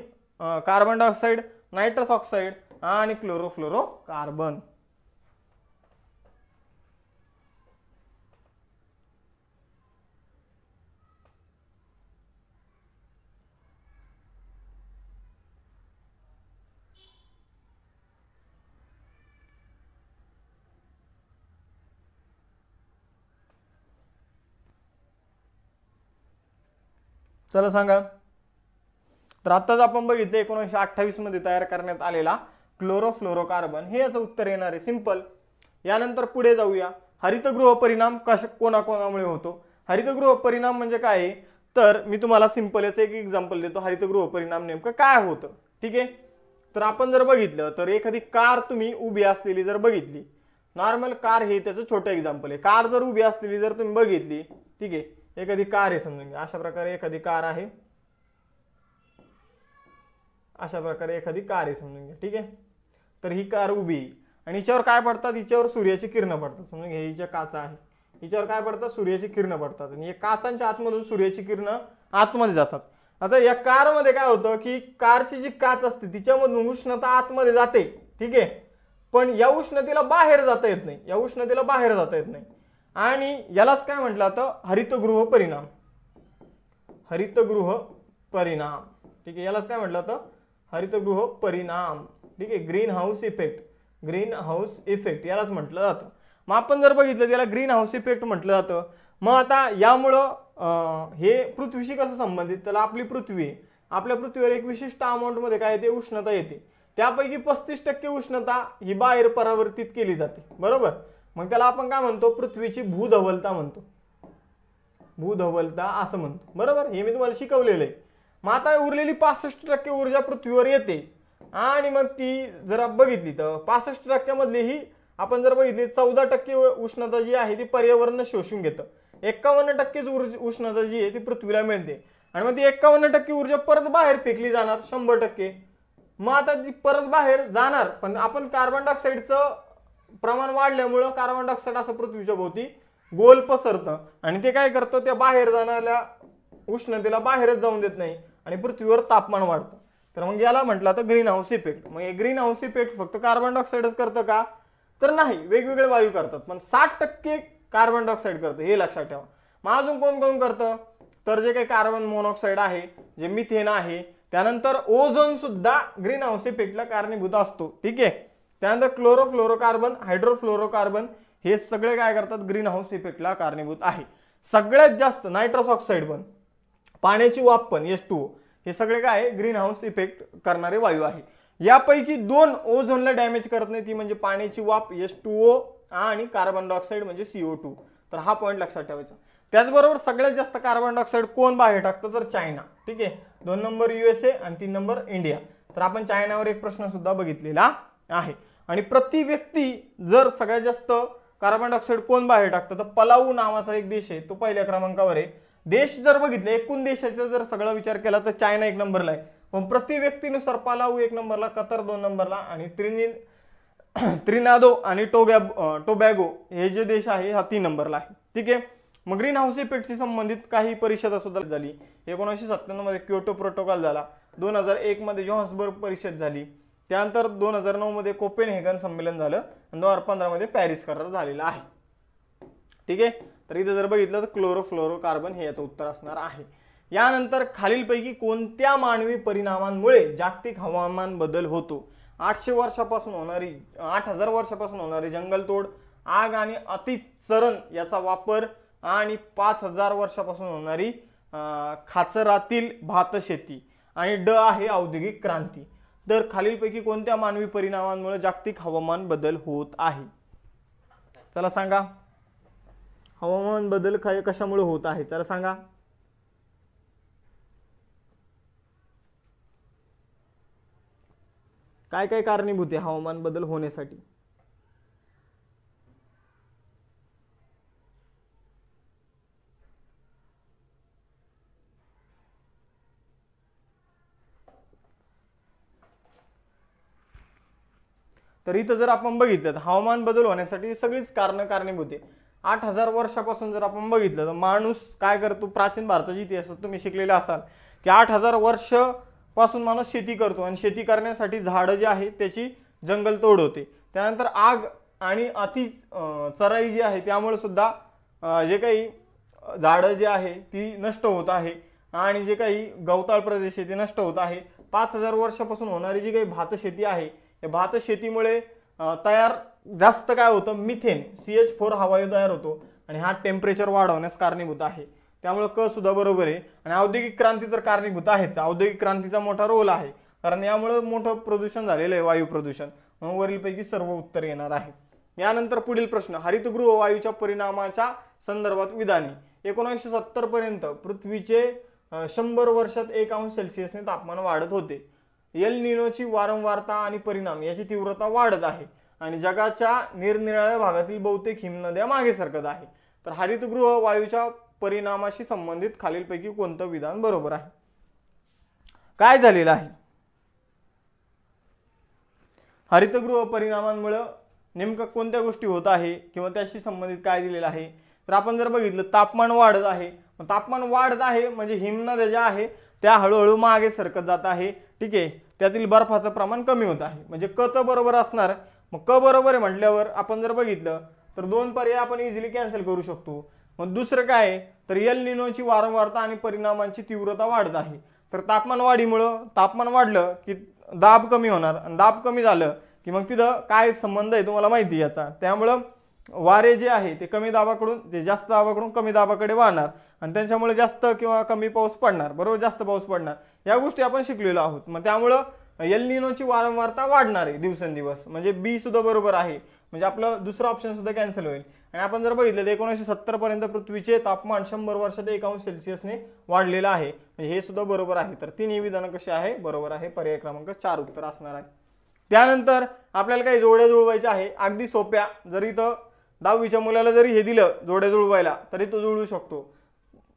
carbon dioxide nitrous oxide आणि क्लोरोफ्लोरो कार्बन चला सांगा तर आत्ताच आपण बघितलं एकोणीसशे अठ्ठावीसमध्ये तयार करण्यात आलेला क्लोरोफ्लोरोकार्बन हे याचं उत्तर येणार आहे सिंपल यानंतर पुढे जाऊया हरितगृह परिणाम कश कोणाकोणामुळे होतो हरितगृह परिणाम म्हणजे काय तर मी तुम्हाला सिंपल याचं एक एक्झाम्पल देतो हरितगृह परिणाम नेमकं काय होतं ठीक आहे तर आपण जर बघितलं तर एखादी कार तुम्ही उभी असलेली जर बघितली नॉर्मल कार हे त्याचं छोटं एक्झाम्पल आहे कार जर उभी असलेली जर तुम्ही बघितली ठीक आहे एखादी कार आहे समजून घ्या अशा प्रकारे एखादी कार आहे अशा प्रकारे एखादी कार आहे समजून घ्या ठीक आहे तर ही कार उभी आणि हिच्यावर काय पडतात हिच्यावर सूर्याची किरण पडतात समजून घ्या ही ज्या काचा आहे हिच्यावर काय पडतात सूर्याची किरण पडतात आणि या काचांच्या आतमधून सूर्याची किरण आतमध्ये जातात आता या कारमध्ये काय होतं की कारची जी काच असते तिच्यामधून उष्णता आतमध्ये जाते ठीक आहे पण या उष्णतेला बाहेर जाता येत नाही या उष्णतेला बाहेर जाता येत नाही आणि यालाच काय म्हटलं तर हरितगृह परिणाम हरितगृह परिणाम ठीक आहे यालाच काय म्हटलं तर हरितगृह परिणाम ठीक आहे green house effect green house effect यालाच म्हटलं जातं मग आपण जर बघितलं त्याला ग्रीन हाऊस इफेक्ट म्हटलं जातं मग आता यामुळं हे पृथ्वीशी कसं संबंधित त्याला आपली पृथ्वी आपल्या पृथ्वीवर एक विशिष्ट अमाऊंटमध्ये काय येते उष्णता येते त्यापैकी पस्तीस टक्के उष्णता ही बाहेर परावर्तित केली जाते बरोबर मग त्याला आपण काय म्हणतो पृथ्वीची भूधवलता म्हणतो भूधवलता असं म्हणतो बरोबर हे मी तुम्हाला शिकवलेलं आहे मग आता उरलेली पासष्ट टक्के ऊर्जा पृथ्वीवर येते आणि मग ती जर बघितली तर पासष्ट टक्क्यामधली ही आपण जर बघितली चौदा टक्के उष्णता जी आहे ती पर्यावरण शोषून घेतं एक्कावन्न टक्केच ऊर्जा उष्णता जी आहे ती पृथ्वीला मिळते आणि मग ती एक्कावन्न टक्के ऊर्जा परत बाहेर फेकली जाणार शंभर टक्के मग आता ती परत बाहेर जाणार पण आपण कार्बन डायऑक्साईडचं प्रमाण वाढल्यामुळं कार्बन डायऑक्साईड असं पृथ्वीच्या भोवती गोल पसरतं आणि ते काय करतं त्या बाहेर जाणाऱ्या उष्णतेला बाहेरच जाऊन देत नाही आणि पृथ्वीवर तापमान वाढतं तर मग याला म्हटलं तर ग्रीन हाऊस इफेक्ट मग हे ग्रीन हाऊस इफेक्ट फक्त कार्बन डायऑक्साईडच करतं का तर नाही वेगवेगळे वायू करतात पण साठ टक्के कार्बन डायऑक्साईड करतं हे लक्षात ठेवा मग अजून कोण कोण करतं तर जे काही कार्बन मोनॉक्साईड आहे जे मिथेन आहे त्यानंतर ओझोन सुद्धा ग्रीन हाऊस इफेक्टला कारणीभूत असतो ठीक आहे त्यानंतर क्लोरोफ्लोरोकार्बन हायड्रोफ्लोरोकार्बन हे सगळे काय करतात ग्रीन हाऊस इफेक्टला कारणीभूत आहे सगळ्यात जास्त नायट्रस ऑक्साईड पण पाण्याची वाफ पण एस टू हे सगळे काय आहे ग्रीन हाऊस इफेक्ट करणारे वायू आहे यापैकी दोन ओझोनला डॅमेज करत नाही ती म्हणजे पाण्याची वाफ एस टू ओ आणि कार्बन डायऑक्साईड म्हणजे सीओ टू तर हा पॉईंट लक्षात ठेवायचा त्याचबरोबर सगळ्यात जास्त कार्बन डायऑक्साईड कोण बाहेर टाकतं तर चायना ठीक आहे दोन नंबर युएसए आणि तीन नंबर इंडिया तर आपण चायनावर एक प्रश्न सुद्धा बघितलेला आहे आणि प्रति व्यक्ती जर सगळ्यात जास्त कार्बन डायऑक्साईड कोण बाहेर टाकतं तर पलाऊ नावाचा एक देश आहे तो पहिल्या क्रमांकावर आहे देश जर बघितले एकूण देशाचा जर सगळा विचार केला तर चायना एक नंबरला आहे पण प्रति व्यक्तीनुसार पलाऊ एक नंबरला कतर दोन नंबरला आणि त्रिनि त्रिनादो आणि टोबॅ टोबॅगो हे जे देश आहे हा तीन नंबरला आहे ठीक आहे मग ग्रीन हाऊस इफेक्टशी संबंधित काही परिषद सुद्धा झाली एकोणीसशे सत्त्याण्णवमध्ये क्योटो प्रोटोकॉल झाला दोन हजार एकमध्ये जोहान्सबर्ग परिषद झाली त्यानंतर दोन हजार नऊमध्ये कोपेन हेगन संमेलन झालं आणि दोन हजार पंधरामध्ये पॅरिस करार झालेला आहे ठीक आहे तर इथं जर बघितलं तर कार्बन हे याचं उत्तर असणार आहे यानंतर खालीलपैकी कोणत्या मानवी परिणामांमुळे जागतिक हवामान बदल होतो आठशे वर्षापासून होणारी आठ हजार वर्षापासून होणारी जंगलतोड आग आणि अतिचरण याचा वापर आणि पाच हजार वर्षापासून होणारी खाचरातील भातशेती आणि ड आहे औद्योगिक क्रांती तर खालीलपैकी कोणत्या मानवी परिणामांमुळे जागतिक हवामान बदल होत आहे चला सांगा हवामान बदल काय कशामुळे होत आहे चला सांगा काय काय कारणीभूत आहे हवामान बदल होण्यासाठी तर इथं जर आपण बघितलं तर हवामान बदल होण्यासाठी सगळीच कारणं कारणीभूत आहे आठ हजार वर्षापासून जर आपण बघितलं तर माणूस काय करतो प्राचीन भारताची इतिहासात तुम्ही शिकलेले असाल की आठ हजार वर्षपासून माणूस शेती करतो आणि शेती करण्यासाठी झाडं जी आहे त्याची जंगल तोड होते त्यानंतर आग आणि अति चराई जी आहे त्यामुळे सुद्धा जे काही झाडं जी आहे ती नष्ट होत आहे आणि जे काही गवताळ प्रदेश आहे ते नष्ट होत आहे पाच हजार वर्षापासून होणारी जी काही भातशेती आहे या भात शेतीमुळे तयार जास्त काय होतं मिथेन सी एच फोर हवायू तयार होतो आणि हा टेम्परेचर वाढवण्यास कारणीभूत आहे त्यामुळे क सुद्धा बरोबर आहे आणि औद्योगिक क्रांती तर कारणीभूत आहेच औद्योगिक क्रांतीचा मोठा रोल आहे कारण यामुळे मोठं प्रदूषण झालेलं आहे वायू प्रदूषण म्हणून वरीलपैकी सर्व उत्तर येणार आहे यानंतर पुढील प्रश्न हरितगृह वायूच्या परिणामाच्या संदर्भात विधाने एकोणीसशे पर्यंत पृथ्वीचे शंभर वर्षात एक अंश सेल्सिअसने तापमान वाढत होते एल निनोची वारंवारता आणि परिणाम याची तीव्रता वाढत आहे आणि जगाच्या निरनिराळ्या भागातील बहुतेक हिमनद्या मागे सरकत आहे तर हरितगृह वायूच्या परिणामाशी संबंधित खालीलपैकी कोणतं विधान बरोबर आहे काय झालेलं आहे हरितगृह परिणामांमुळे नेमकं कोणत्या गोष्टी होत आहे किंवा त्याशी संबंधित काय दिलेलं आहे तर आपण जर बघितलं तापमान वाढत आहे तापमान वाढत आहे म्हणजे हिमनद्या ज्या आहे त्या हळूहळू मागे सरकत जात आहे ठीक आहे त्यातील बर्फाचं प्रमाण कमी होत आहे म्हणजे क त बरोबर असणार मग क बरोबर आहे म्हटल्यावर आपण जर बघितलं तर दोन पर्याय आपण इझिली कॅन्सल करू शकतो मग दुसरं काय तर यल निनोची वारंवारता आणि परिणामांची तीव्रता वाढत आहे तर तापमान वाढीमुळं तापमान वाढलं की दाब कमी होणार आणि दाब कमी झालं की मग तिथं काय संबंध आहे तुम्हाला माहिती याचा त्यामुळं वारे जे आहे ते कमी दाबाकडून ते जास्त दाबाकडून कमी दाबाकडे वाहणार आणि त्यांच्यामुळे जास्त किंवा कमी पाऊस पडणार बरोबर जास्त पाऊस पडणार या गोष्टी आपण शिकलेलो आहोत मग त्यामुळं निनोची वारंवारता वाढणार आहे दिवसेंदिवस म्हणजे बी सुद्धा बरोबर आहे म्हणजे आपलं दुसरं ऑप्शन सुद्धा कॅन्सल होईल आणि आपण जर बघितलं तर एकोणीसशे पर्यंत पृथ्वीचे तापमान शंभर वर्षात एकावन्न सेल्सिअसने वाढलेलं आहे म्हणजे हे सुद्धा बरोबर आहे तर तीन विधानं कशी आहे बरोबर आहे पर्याय क्रमांक चार उत्तर असणार आहे त्यानंतर आपल्याला काही जोड्या जुळवायच्या आहे अगदी सोप्या जर तर दहावीच्या मुलाला जरी हे दिलं जोड्या जुळवायला तरी तो जुळू शकतो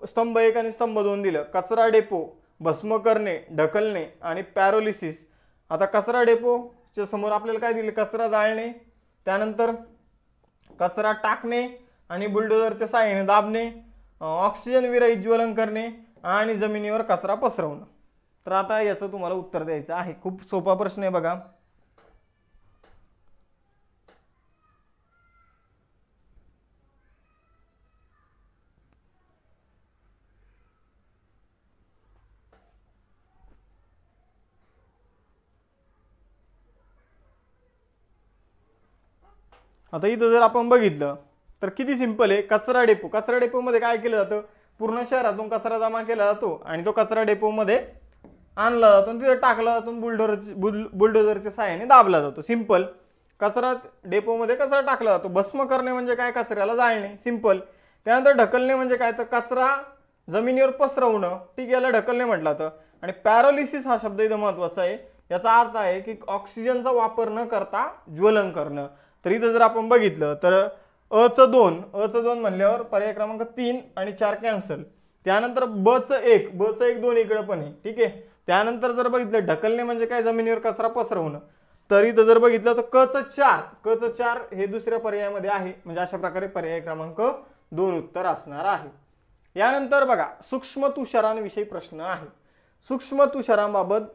स्तंभ एक आणि स्तंभ दोन दिलं कचरा डेपो भस्म करणे ढकलणे आणि पॅरोलिसिस आता कचरा डेपोच्या समोर आपल्याला काय दिलं कचरा जाळणे त्यानंतर कचरा टाकणे आणि बुलडोजरच्या साहाय्याने दाबणे ऑक्सिजन विरहित ज्वलन करणे आणि जमिनीवर कचरा पसरवणं तर आता याचं तुम्हाला उत्तर द्यायचं आहे खूप सोपा प्रश्न आहे बघा आता इथं जर आपण बघितलं तर किती सिंपल आहे कचरा डेपो कचरा डेपोमध्ये काय केलं जातं पूर्ण शहरातून कचरा जमा केला जातो आणि तो कचरा डेपोमध्ये आणला जातो आणि तिथं टाकला जातो बुलडोर बुल बुलडोजरच्या सहाय्याने दाबला जातो सिंपल कचरा डेपोमध्ये कचरा टाकला जातो भस्म करणे म्हणजे काय कचऱ्याला जाळणे सिंपल त्यानंतर ढकलणे म्हणजे काय तर कचरा जमिनीवर पसरवणं ठीक याला ढकलणे म्हटलं जातं आणि पॅरोलिसिस हा शब्द इथं महत्त्वाचा आहे याचा अर्थ आहे की ऑक्सिजनचा वापर न करता ज्वलन करणं तर इथं जर आपण बघितलं तर अचं दोन अचं दोन म्हणल्यावर पर्याय क्रमांक तीन आणि चार कॅन्सल त्यानंतर बचं एक बचं एक दोन इकडं पण आहे ठीक आहे त्यानंतर जर बघितलं ढकलणे म्हणजे काय जमिनीवर कचरा पसरवणं तर इथं जर बघितलं तर च चार च चार हे दुसऱ्या पर्यायामध्ये आहे म्हणजे अशा प्रकारे पर्याय क्रमांक दोन उत्तर असणार आहे यानंतर बघा सूक्ष्म तुषारांविषयी प्रश्न आहे सूक्ष्म तुषारांबाबत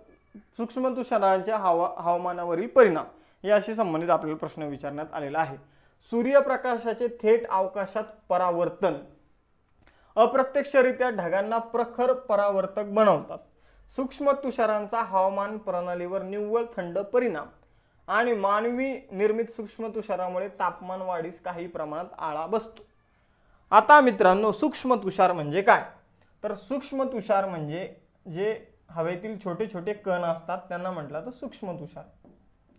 सूक्ष्म तुषारांच्या हवा हवामानावरील परिणाम याशी संबंधित आपल्याला प्रश्न विचारण्यात आलेला आहे सूर्यप्रकाशाचे थेट अवकाशात परावर्तन अप्रत्यक्षरित्या ढगांना प्रखर परावर्तक बनवतात सूक्ष्म तुषारांचा हवामान प्रणालीवर निव्वळ थंड परिणाम आणि मानवी निर्मित सूक्ष्म तुषारामुळे तापमान वाढीस काही प्रमाणात आळा बसतो आता मित्रांनो सूक्ष्म तुषार म्हणजे काय तर सूक्ष्म तुषार म्हणजे जे हवेतील छोटे छोटे कण असतात त्यांना म्हटलं तर सूक्ष्म तुषार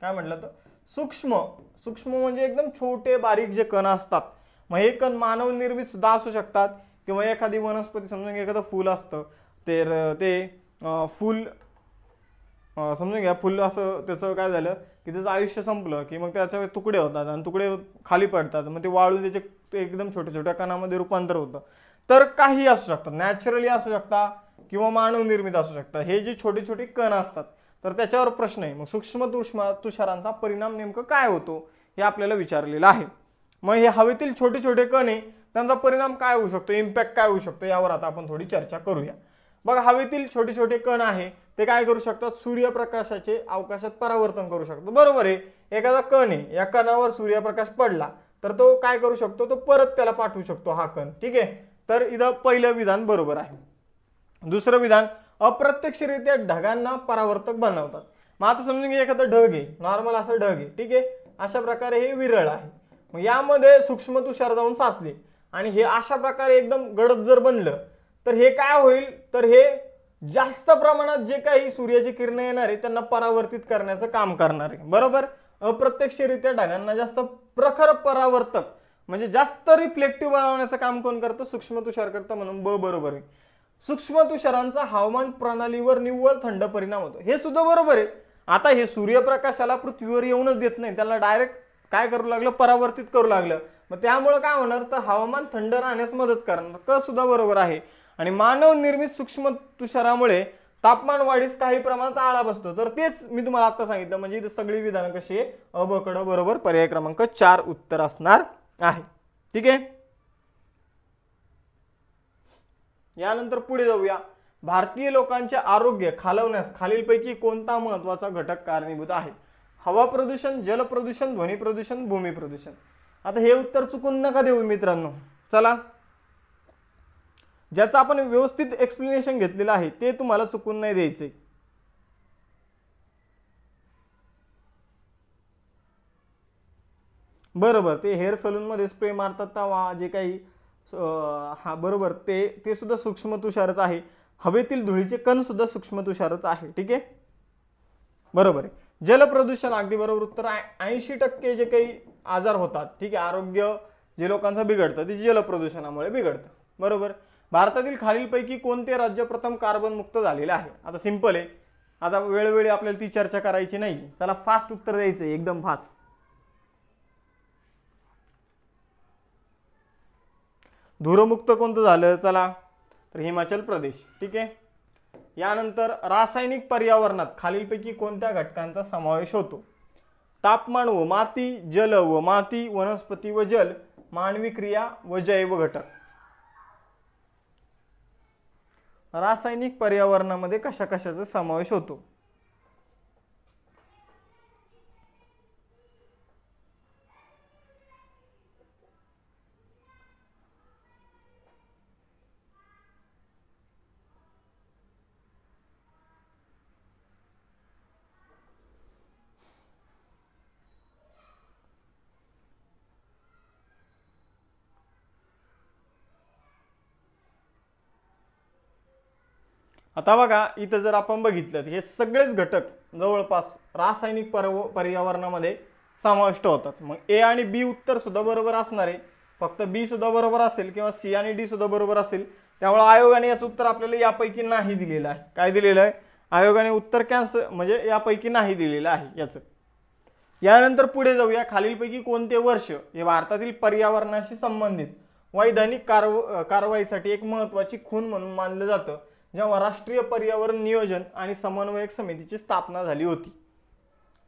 काय म्हटलं तर सूक्ष्म सूक्ष्म म्हणजे एकदम छोटे बारीक जे कण असतात मग हे कण मानवनिर्मित सुद्धा असू शकतात किंवा एखादी वनस्पती समजून घ्या एखादं फूल असतं तर ते फूल समजून घ्या फुल असं त्याचं काय झालं की त्याचं आयुष्य संपलं की मग त्याच्या तुकडे होतात आणि तुकडे खाली पडतात मग ते वाळून त्याचे एकदम छोट्या छोट्या कणामध्ये रूपांतर होतं तर काही असू शकतात नॅचरली असू शकता किंवा मानवनिर्मित असू शकतात हे जे छोटे छोटे कण असतात तर त्याच्यावर प्रश्न आहे मग सूक्ष्म तुषमा तुषारांचा परिणाम नेमकं काय होतो हे आपल्याला विचारलेलं आहे मग हे हवेतील छोटे छोटे कणे त्यांचा परिणाम काय होऊ शकतो इम्पॅक्ट काय होऊ शकतो यावर आता आपण थोडी चर्चा करूया बघा हवेतील छोटे छोटे कण आहे ते काय करू शकतात सूर्यप्रकाशाचे अवकाशात परावर्तन करू शकतो बरोबर आहे एखादा कण आहे या कणावर सूर्यप्रकाश पडला तर तो काय करू शकतो तो परत त्याला पाठवू शकतो हा कण ठीक आहे तर इथं पहिलं विधान बरोबर आहे दुसरं विधान अप्रत्यक्षरित्या ढगांना परावर्तक बनवतात मग आता समजून घ्या एखादं ढग आहे नॉर्मल असं ढग आहे ठीक आहे अशा प्रकारे हे विरळ आहे मग यामध्ये सूक्ष्म तुषार जाऊन साचले आणि हे अशा प्रकारे एकदम गडद जर बनलं तर हे काय होईल तर हे जास्त प्रमाणात जे काही सूर्याची किरणं येणार आहे त्यांना परावर्तित करण्याचं काम करणार आहे बरोबर अप्रत्यक्षरित्या ढगांना जास्त प्रखर परावर्तक म्हणजे जास्त रिफ्लेक्टिव्ह बनवण्याचं काम कोण करतं सूक्ष्म तुषार करतं म्हणून ब बरोबर आहे सूक्ष्म तुषारांचा हवामान प्रणालीवर निव्वळ थंड परिणाम होतो हे सुद्धा बरोबर आहे आता हे सूर्यप्रकाशाला पृथ्वीवर येऊनच देत नाही त्याला डायरेक्ट काय करू लागलं परावर्तित करू लागलं मग त्यामुळं काय होणार तर हवामान थंड राहण्यास मदत करणार क सुद्धा बरोबर आहे आणि मानव निर्मित सूक्ष्म तुषारामुळे तापमान वाढीस काही प्रमाणात आळा बसतो तर तेच मी तुम्हाला आता सांगितलं म्हणजे इथे सगळी विधानं कशी अबकडं बरोबर पर्याय क्रमांक चार उत्तर असणार आहे ठीक आहे यानंतर पुढे जाऊया भारतीय लोकांचे आरोग्य खालवण्यास खालीलपैकी कोणता महत्त्वाचा घटक कारणीभूत आहे हवा प्रदूषण जल प्रदूषण ध्वनी प्रदूषण भूमी प्रदूषण आता हे उत्तर चुकून नका देऊ मित्रांनो चला ज्याचं आपण व्यवस्थित एक्सप्लेनेशन घेतलेलं आहे ते तुम्हाला चुकून नाही द्यायचे बरोबर ते हेअर सलूनमध्ये स्प्रे मारतात तवा जे काही हां बरोबर ते ते सुद्धा सूक्ष्म तुषारच आहे हवेतील धुळीचे कणसुद्धा सूक्ष्म तुषारच आहे ठीक आहे बरोबर आहे प्रदूषण अगदी बरोबर उत्तर ऐंशी टक्के जे काही आजार होतात ठीक आहे आरोग्य जे लोकांचं बिघडतं ते जलप्रदूषणामुळे बिघडतं बरोबर भारतातील खालीलपैकी कोणते राज्य प्रथम कार्बनमुक्त झालेलं आहे आता सिंपल आहे आता वेळोवेळी आपल्याला ती चर्चा करायची नाही चला फास्ट उत्तर द्यायचं एकदम फास्ट धूरमुक्त कोणतं झालं चला तर हिमाचल प्रदेश ठीक आहे यानंतर रासायनिक पर्यावरणात खालीलपैकी कोणत्या घटकांचा समावेश होतो तापमान व माती जल व माती वनस्पती व जल मानवी क्रिया व जैव घटक रासायनिक पर्यावरणामध्ये कशा कशाचा समावेश होतो आता बघा इथं जर आपण बघितलं हे सगळेच घटक जवळपास रासायनिक पर्व पर्यावरणामध्ये समाविष्ट होतात मग ए आणि बी उत्तर सुद्धा बरोबर असणार आहे फक्त बी सुद्धा बरोबर असेल किंवा सी आणि डी सुद्धा बरोबर असेल त्यामुळे आयोगाने याचं उत्तर आपल्याला यापैकी नाही दिलेलं आहे काय दिलेलं आहे आयोगाने उत्तर कॅन्सल म्हणजे यापैकी नाही दिलेलं आहे याचं यानंतर पुढे जाऊया खालीलपैकी कोणते वर्ष हे भारतातील पर्यावरणाशी संबंधित वैधानिक कारव कारवाईसाठी एक महत्त्वाची खून म्हणून मानलं जातं जेव्हा राष्ट्रीय पर्यावरण नियोजन आणि समन्वयक समितीची स्थापना झाली होती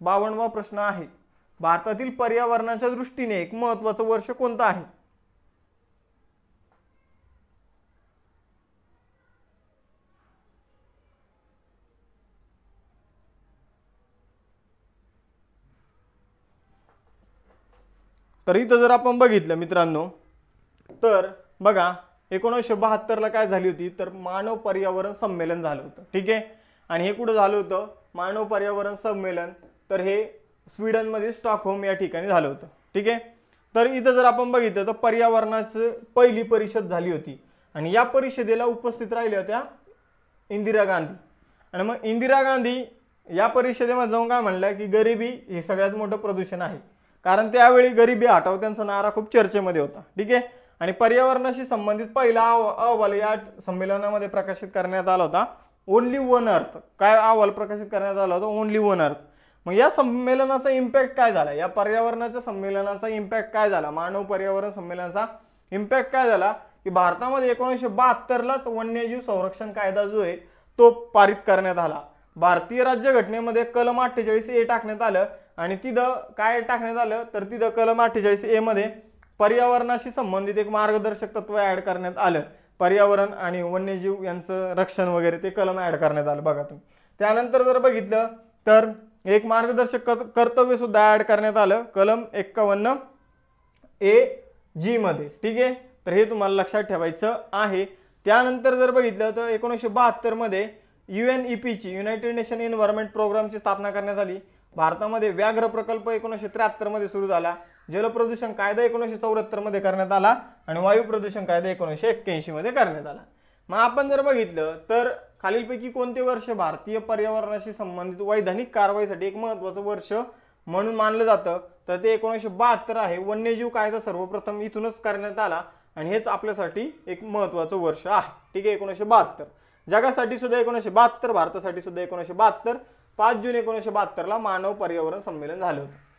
बावनवा प्रश्न आहे भारतातील पर्यावरणाच्या दृष्टीने एक महत्वाचं वर्ष कोणतं आहे तर इथं जर आपण बघितलं मित्रांनो तर बघा एकोणीसशे बहात्तरला काय झाली होती तर मानव पर्यावरण संमेलन झालं होतं ठीक आहे आणि हे कुठं झालं होतं मानव पर्यावरण संमेलन तर हे स्वीडनमध्ये स्टॉकहोम या ठिकाणी झालं होतं ठीक आहे तर इथं जर आपण बघितलं तर पर्यावरणाचं पहिली परिषद झाली होती आणि या परिषदेला उपस्थित राहिल्या होत्या इंदिरा गांधी आणि मग इंदिरा गांधी या परिषदेमध्ये जाऊन काय म्हणलं की गरिबी हे सगळ्यात मोठं प्रदूषण आहे कारण त्यावेळी गरिबी हटाव त्यांचा नारा खूप चर्चेमध्ये होता ठीक आहे आणि पर्यावरणाशी संबंधित पहिला अहवाल या संमेलनामध्ये प्रकाशित करण्यात आला होता ओन्ली वन अर्थ काय अहवाल प्रकाशित करण्यात आला होता ओन्ली वन अर्थ मग या संमेलनाचा इम्पॅक्ट काय झाला या पर्यावरणाच्या संमेलनाचा इम्पॅक्ट काय झाला मानव पर्यावरण संमेलनाचा इम्पॅक्ट काय झाला की भारतामध्ये एकोणीसशे बहात्तरलाच वन्यजीव संरक्षण कायदा जो आहे तो पारित करण्यात आला भारतीय राज्यघटनेमध्ये कलम अठ्ठेचाळीस ए टाकण्यात आलं आणि तिथं काय टाकण्यात आलं तर तिथं कलम अठ्ठेचाळीस एमध्ये पर्यावरणाशी संबंधित एक मार्गदर्शक तत्व ॲड करण्यात आलं पर्यावरण आणि वन्यजीव यांचं रक्षण वगैरे ते कलम ॲड करण्यात आलं बघा तुम्ही त्यानंतर जर बघितलं तर एक मार्गदर्शक कर्तव्य सुद्धा ॲड करण्यात आलं कलम एक्कावन्न ए जी मध्ये ठीक आहे तर हे तुम्हाला लक्षात ठेवायचं आहे त्यानंतर जर बघितलं तर एकोणीसशे बहात्तरमध्ये यू एन ई पीची युनायटेड नेशन एन्व्हायरमेंट प्रोग्रामची स्थापना करण्यात आली भारतामध्ये व्याघ्र प्रकल्प एकोणीसशे त्र्याहत्तरमध्ये सुरू झाला जल प्रदूषण कायदा एकोणीसशे मध्ये करण्यात आला आणि वायू प्रदूषण कायदा एकोणीसशे मध्ये करण्यात आला मग आपण जर बघितलं तर खालीलपैकी कोणते वर्ष भारतीय पर्यावरणाशी संबंधित वैधानिक कारवाईसाठी एक महत्त्वाचं वर्ष म्हणून मानलं जातं तर ते एकोणीसशे बहात्तर आहे वन्यजीव कायदा सर्वप्रथम इथूनच करण्यात आला आणि हेच आपल्यासाठी एक महत्त्वाचं वर्ष आहे ठीक आहे एकोणीसशे बहात्तर जगासाठी सुद्धा एकोणीसशे बहात्तर भारतासाठी सुद्धा एकोणीसशे बहात्तर पाच जून एकोणीसशे बहात्तरला मानव पर्यावरण संमेलन झालं होतं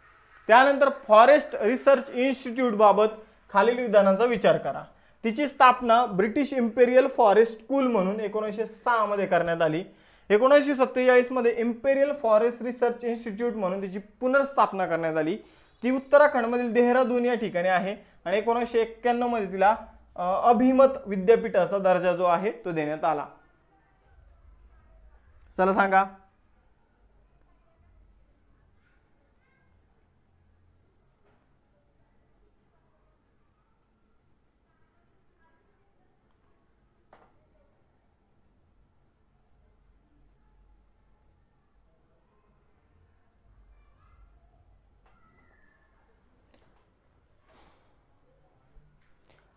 त्यानंतर फॉरेस्ट रिसर्च इन्स्टिट्यूटबाबत खालील विधानांचा विचार करा तिची स्थापना ब्रिटिश इम्पेरियल फॉरेस्ट स्कूल म्हणून एकोणीसशे सहामध्ये करण्यात आली एकोणीसशे सत्तेचाळीसमध्ये इम्पेरियल फॉरेस्ट रिसर्च इन्स्टिट्यूट म्हणून तिची पुनर्स्थापना करण्यात आली ती उत्तराखंडमधील देहरादून या ठिकाणी आहे आणि एकोणीसशे मध्ये तिला अभिमत विद्यापीठाचा दर्जा जो आहे तो देण्यात आला चला सांगा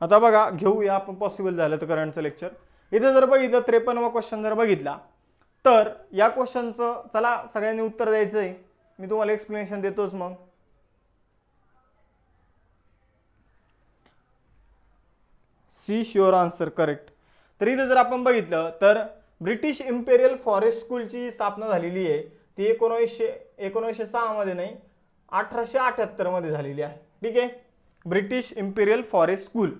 आता बघा घेऊया आपण पॉसिबल झालं तर करंटचं लेक्चर इथं जर बघितलं त्रेपन्नवा क्वेश्चन जर बघितला तर या क्वेश्चनचं चला सगळ्यांनी उत्तर द्यायचं आहे मी तुम्हाला एक्सप्लेनेशन देतोच मग सी शुअर आन्सर करेक्ट तर इथं जर आपण बघितलं तर ब्रिटिश इम्पेरियल फॉरेस्ट स्कूलची स्थापना झालेली आहे ती एकोणीसशे एकोणीसशे सहामध्ये नाही अठराशे अठ्याहत्तरमध्ये झालेली आहे ठीक आहे ब्रिटिश इम्पेरियल फॉरेस्ट स्कूल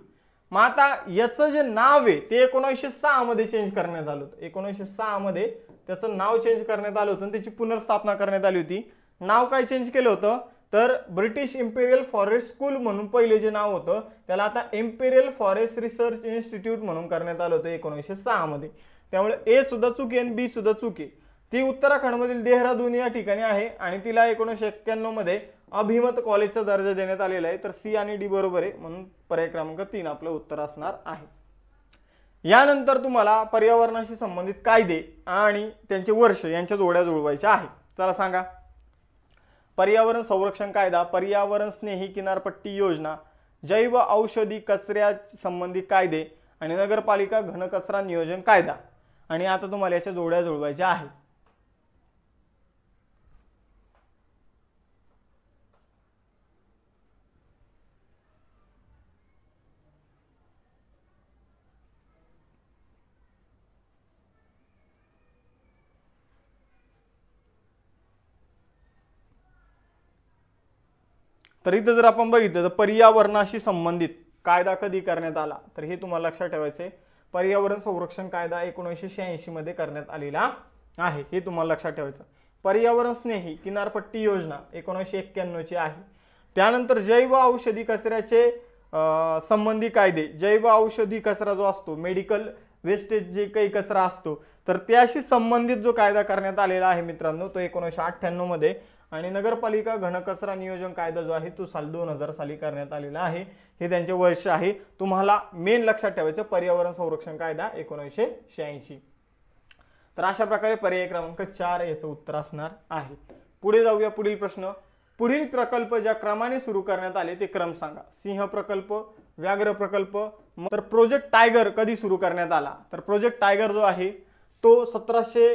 मग आता याचं जे नाव आहे ते एकोणीसशे सहामध्ये चेंज करण्यात आलं होतं एकोणीसशे सहामध्ये त्याचं नाव चेंज करण्यात आलं होतं आणि त्याची पुनर्स्थापना करण्यात आली होती नाव काय चेंज केलं होतं तर ब्रिटिश इम्पेरियल फॉरेस्ट स्कूल म्हणून पहिले जे नाव होतं त्याला आता इम्पेरियल फॉरेस्ट रिसर्च इन्स्टिट्यूट म्हणून करण्यात आलं होतं एकोणीसशे सहामध्ये त्यामुळे ए सुद्धा चुकी आणि बी सुद्धा चुकी ती उत्तराखंडमधील देहरादून या ठिकाणी आहे आणि तिला एकोणीसशे एक्क्याण्णवमध्ये अभिमत कॉलेजचा दर्जा देण्यात आलेला आहे तर सी आणि डी बरोबर आहे म्हणून पर्याय क्रमांक तीन आपलं उत्तर असणार आहे यानंतर तुम्हाला पर्यावरणाशी संबंधित कायदे आणि त्यांचे वर्ष यांच्या जोड्या जुळवायच्या आहे चला सांगा पर्यावरण संरक्षण कायदा पर्यावरण स्नेही किनारपट्टी योजना जैव औषधी कचऱ्या संबंधित कायदे आणि नगरपालिका घनकचरा नियोजन कायदा आणि आता तुम्हाला याच्या जोड्या जुळवायच्या आहेत तर इथं जर आपण बघितलं तर पर्यावरणाशी संबंधित कायदा कधी करण्यात आला तर हे तुम्हाला लक्षात ठेवायचे पर्यावरण संरक्षण कायदा एकोणीसशे मध्ये करण्यात आलेला आहे हे तुम्हाला लक्षात ठेवायचं पर्यावरण स्नेही किनारपट्टी योजना एकोणीसशे एक्क्याण्णवची आहे त्यानंतर जैव औषधी कचऱ्याचे संबंधी कायदे जैव औषधी कचरा जो असतो मेडिकल वेस्टेज जे काही कचरा असतो तर त्याशी संबंधित जो कायदा करण्यात आलेला आहे मित्रांनो तो एकोणीसशे अठ्ठ्याण्णवमध्ये आणि नगरपालिका घनकचरा नियोजन कायदा जो आहे तो साल दोन हजार साली करण्यात आलेला आहे हे त्यांचे वर्ष आहे तुम्हाला मेन लक्षात ठेवायचं पर्यावरण संरक्षण कायदा एकोणीसशे शहाऐंशी तर अशा प्रकारे पर्याय क्रमांक चार याचं उत्तर असणार आहे पुढे जाऊया पुढील प्रश्न पुढील प्रकल्प ज्या क्रमाने सुरू करण्यात आले ते क्रम सांगा सिंह प्रकल्प व्याघ्र प्रकल्प तर प्रोजेक्ट टायगर कधी सुरू करण्यात आला तर प्रोजेक्ट टायगर जो आहे तो सतराशे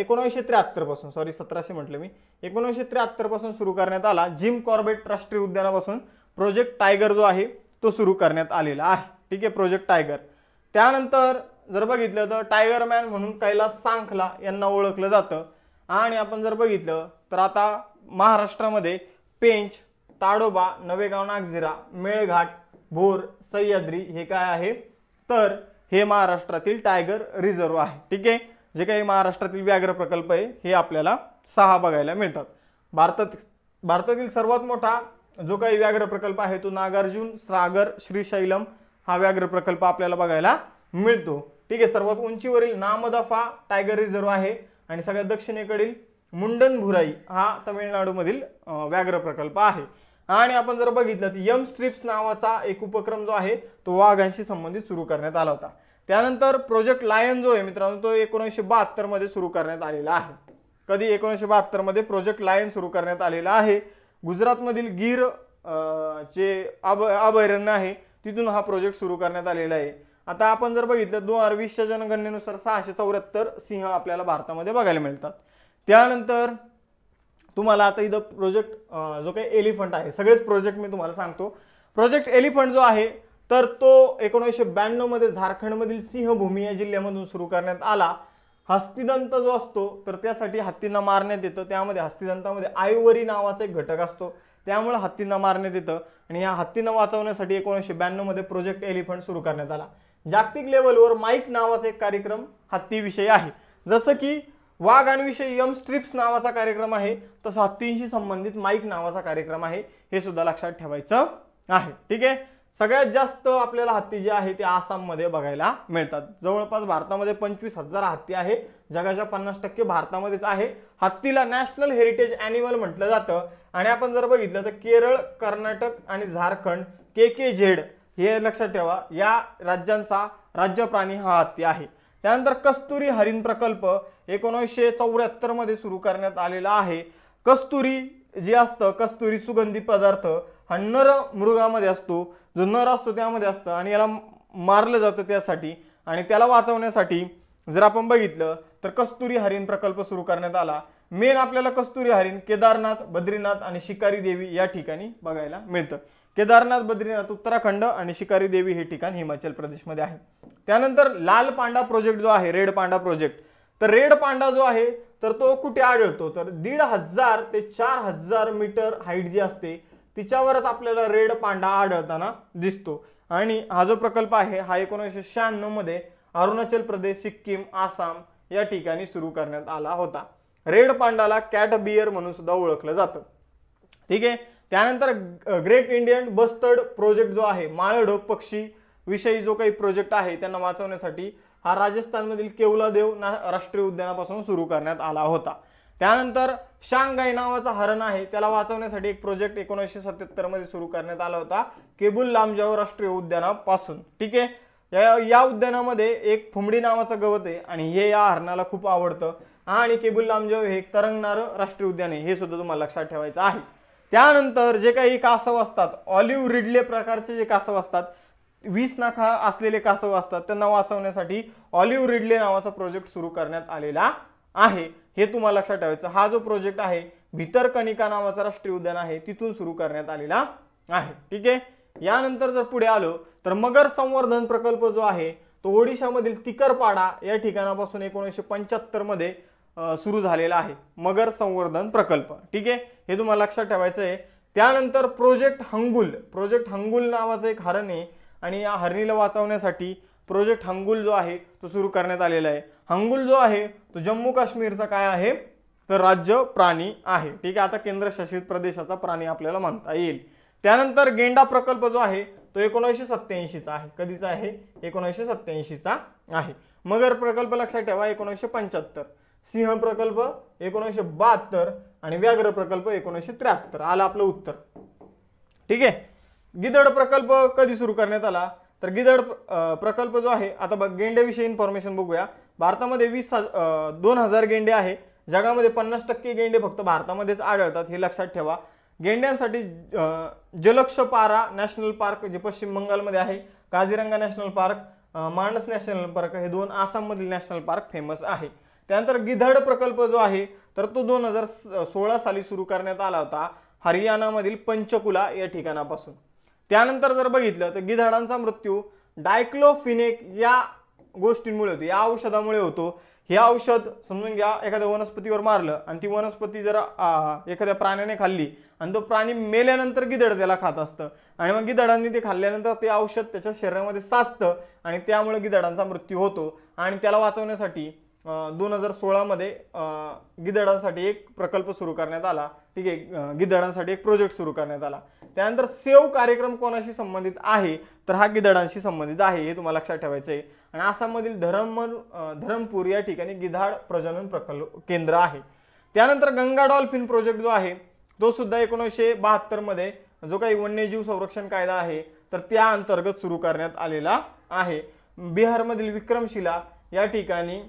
एकोणावीसशे त्र्याहत्तरपासून सॉरी सतराशे म्हटलं मी एकोणीसशे त्र्याहत्तरपासून सुरू करण्यात आला जिम कॉर्बेट राष्ट्रीय उद्यानापासून प्रोजेक्ट टायगर जो आहे तो सुरू करण्यात आलेला आहे ठीक आहे प्रोजेक्ट टायगर त्यानंतर जर बघितलं तर टायगर मॅन म्हणून कैलास सांखला यांना ओळखलं जातं आणि आपण जर बघितलं तर आता महाराष्ट्रामध्ये पेंच ताडोबा नवेगाव नागझिरा मेळघाट भोर सह्याद्री हे काय आहे तर हे महाराष्ट्रातील टायगर रिझर्व आहे ठीक आहे जे काही महाराष्ट्रातील व्याघ्र प्रकल्प आहे हे आपल्याला सहा बघायला मिळतात भारतात भारतातील सर्वात मोठा जो काही व्याघ्र प्रकल्प आहे तो नागार्जुन सागर श्रीशैलम हा व्याघ्र प्रकल्प आपल्याला बघायला मिळतो ठीक आहे सर्वात उंचीवरील नामदफा टायगर रिझर्व आहे आणि सगळ्यात दक्षिणेकडील मुंडनभुराई हा तमिळनाडूमधील व्याघ्र प्रकल्प आहे आणि आपण जर बघितलं तर यम स्ट्रिप्स नावाचा एक उपक्रम जो आहे तो वाघांशी संबंधित सुरू करण्यात आला होता त्यानंतर प्रोजेक्ट लायन जो आहे मित्रांनो तो एकोणीसशे बहात्तरमध्ये सुरू करण्यात आलेला आहे कधी एकोणीसशे बहात्तरमध्ये प्रोजेक्ट लायन सुरू करण्यात आलेला आहे गुजरातमधील गीर जे अभ अभयारण्य आहे तिथून हा प्रोजेक्ट सुरू करण्यात आलेला आहे आता आपण जर बघितलं दोन हजार वीसच्या जनगणनेनुसार सहाशे चौऱ्याहत्तर सिंह आपल्याला भारतामध्ये बघायला मिळतात त्यानंतर तुम्हाला आता इथं प्रोजेक्ट जो काही एलिफंट आहे सगळेच प्रोजेक्ट मी तुम्हाला सांगतो प्रोजेक्ट एलिफंट जो आहे तर तो एकोणीसशे ब्याण्णवमध्ये झारखंडमधील सिंहभूमी या जिल्ह्यामधून सुरू करण्यात आला हस्तिदंत जो असतो तर त्यासाठी हत्तींना मारण्यात येतं त्यामध्ये हस्तिदंतामध्ये आयवरी नावाचा एक घटक असतो त्यामुळे हत्तींना मारण्यात येतं आणि या हत्तींना वाचवण्यासाठी एकोणीसशे ब्याण्णवमध्ये प्रोजेक्ट एलिफंट सुरू करण्यात आला जागतिक लेवलवर माईक नावाचा एक कार्यक्रम हत्तीविषयी आहे जसं की वाघ आणि विषय यम स्ट्रिप्स नावाचा कार्यक्रम आहे तसा हत्तींशी संबंधित माईक नावाचा कार्यक्रम आहे हे सुद्धा लक्षात ठेवायचं आहे ठीक आहे सगळ्यात जास्त आपल्याला हत्ती जे आहे ते आसाममध्ये बघायला मिळतात जवळपास भारतामध्ये पंचवीस हजार हत्ती आहे जगाच्या पन्नास टक्के भारतामध्येच आहे हत्तीला नॅशनल हेरिटेज अॅनिमल म्हटलं जातं आणि आपण जर बघितलं तर केरळ कर्नाटक आणि झारखंड के के झेड हे लक्षात ठेवा या राज्यांचा राज्य प्राणी हा हत्ती आहे त्यानंतर कस्तुरी हरिण प्रकल्प एकोणीसशे चौऱ्याहत्तरमध्ये सुरू करण्यात आलेला आहे कस्तुरी जी असतं कस्तुरी सुगंधी पदार्थ हा नर मृगामध्ये असतो जो नर असतो त्यामध्ये असतं आणि याला मारलं जातं त्यासाठी आणि त्याला वाचवण्यासाठी जर आपण बघितलं तर कस्तुरी हरिण प्रकल्प सुरू करण्यात आला मेन आपल्याला कस्तुरी हरिण केदारनाथ बद्रीनाथ आणि शिकारी देवी या ठिकाणी बघायला मिळतं केदारनाथ बद्रीनाथ उत्तराखंड आणि शिकारी देवी हे ठिकाण हिमाचल प्रदेशमध्ये आहे त्यानंतर लाल पांडा प्रोजेक्ट जो आहे रेड पांडा प्रोजेक्ट तर रेड पांडा जो आहे तर तो कुठे आढळतो तर दीड हजार ते चार हजार मीटर हाईट जी असते तिच्यावरच आपल्याला रेड पांडा आढळताना दिसतो आणि हा जो प्रकल्प आहे हा एकोणीसशे शहाण्णवमध्ये अरुणाचल प्रदेश सिक्कीम आसाम या ठिकाणी सुरू करण्यात आला होता रेड पांडाला कॅट बियर म्हणून सुद्धा ओळखलं जातं ठीक आहे त्यानंतर ग्रेट इंडियन बस्टर्ड प्रोजेक्ट जो आहे माळढोक पक्षी विषयी जो काही प्रोजेक्ट आहे त्यांना वाचवण्यासाठी हा राजस्थानमधील केवलादेव ना राष्ट्रीय उद्यानापासून सुरू करण्यात आला होता त्यानंतर शांगाई नावाचा हरण आहे त्याला वाचवण्यासाठी एक प्रोजेक्ट एकोणीसशे सत्याहत्तरमध्ये सुरू करण्यात आला होता केबुल लामजाव राष्ट्रीय उद्यानापासून ठीक आहे या या उद्यानामध्ये एक फुमडी नावाचं गवत आहे आणि हे या हरणाला खूप आवडतं आणि केबुल लामजाव हे तरंगणारं राष्ट्रीय उद्यान आहे हे सुद्धा तुम्हाला लक्षात ठेवायचं आहे त्यानंतर जे काही कासव असतात ऑलिव्ह रिडले प्रकारचे जे कासव असतात वीस नाखा असलेले कासव असतात त्यांना वाचवण्यासाठी ऑलिव्ह रिडले नावाचा प्रोजेक्ट सुरू करण्यात आलेला आहे हे तुम्हाला लक्षात ठेवायचं हा जो प्रोजेक्ट आहे भितरकनिका नावाचा राष्ट्रीय उद्यान आहे तिथून सुरू करण्यात आलेला आहे ठीक आहे यानंतर जर पुढे आलो तर मगर संवर्धन प्रकल्प जो आहे तो ओडिशामधील तिकरपाडा या ठिकाणापासून एकोणीसशे पंच्याहत्तरमध्ये मध्ये सुरू झालेला आहे मगर संवर्धन प्रकल्प ठीक आहे हे तुम्हाला लक्षात ठेवायचं आहे त्यानंतर प्रोजेक्ट हंगुल प्रोजेक्ट हंगुल नावाचं एक हरण आहे आणि या हरणीला वाचवण्यासाठी प्रोजेक्ट हंगुल जो आहे तो सुरू करण्यात आलेला आहे हंगुल जो आहे तो जम्मू काश्मीरचा काय आहे तर राज्य प्राणी आहे ठीक आहे आता केंद्रशासित प्रदेशाचा प्राणी आपल्याला मानता येईल त्यानंतर गेंडा प्रकल्प जो आहे तो एकोणीसशे सत्त्याऐंशीचा आहे कधीचा आहे एकोणीसशे सत्त्याऐंशीचा आहे मगर प्रकल्प लक्षात ठेवा एकोणीसशे पंच्याहत्तर सिंह प्रकल्प एकोणीसशे बहात्तर आणि व्याघ्र प्रकल्प एकोणीसशे त्र्याहत्तर आलं आपलं उत्तर ठीक आहे गिदड प्रकल्प कधी सुरू करण्यात आला तर गिदड प्रकल्प जो आहे आता बघ गेंड्याविषयी इन्फॉर्मेशन बघूया भारतामध्ये वीस दोन हजार गेंडे आहे जगामध्ये पन्नास टक्के गेंडे फक्त भारतामध्येच आढळतात हे लक्षात ठेवा गेंड्यांसाठी जलक्षपारा नॅशनल पार्क जे पश्चिम बंगालमध्ये आहे Kaziranga national park Manas national park हे दोन आसाममधील नॅशनल पार्क फेमस आहे त्यानंतर गिधड प्रकल्प जो आहे तर तो दोन हजार सोळा साली सुरू करण्यात आला होता हरियाणामधील पंचकुला या ठिकाणापासून त्यानंतर जर बघितलं तर गिधाडांचा मृत्यू डायक्लोफिनेक या गोष्टींमुळे होतो या औषधामुळे होतो हे औषध समजून घ्या एखाद्या वनस्पतीवर मारलं आणि ती वनस्पती जर एखाद्या प्राण्याने खाल्ली आणि तो प्राणी मेल्यानंतर गिधड त्याला खात असतं आणि मग गिधडांनी ते खाल्ल्यानंतर ते औषध त्याच्या शरीरामध्ये साचतं आणि त्यामुळे गिधडांचा मृत्यू होतो आणि त्याला वाचवण्यासाठी दोन हजार सोळामध्ये गिधाडांसाठी एक प्रकल्प सुरू करण्यात आला ठीक आहे गिधडांसाठी एक प्रोजेक्ट सुरू करण्यात आला त्यानंतर सेव कार्यक्रम कोणाशी संबंधित आहे तर हा गिधाडांशी संबंधित आहे हे तुम्हाला लक्षात ठेवायचं आहे आणि आसाममधील धरम धरमपूर या ठिकाणी गिधाड प्रजनन प्रकल्प केंद्र आहे त्यानंतर गंगा डॉल्फिन प्रोजेक्ट जो आहे तो सुद्धा एकोणीसशे बहात्तरमध्ये जो काही वन्यजीव संरक्षण कायदा आहे तर त्या अंतर्गत सुरू करण्यात आलेला आहे बिहारमधील विक्रमशिला या ठिकाणी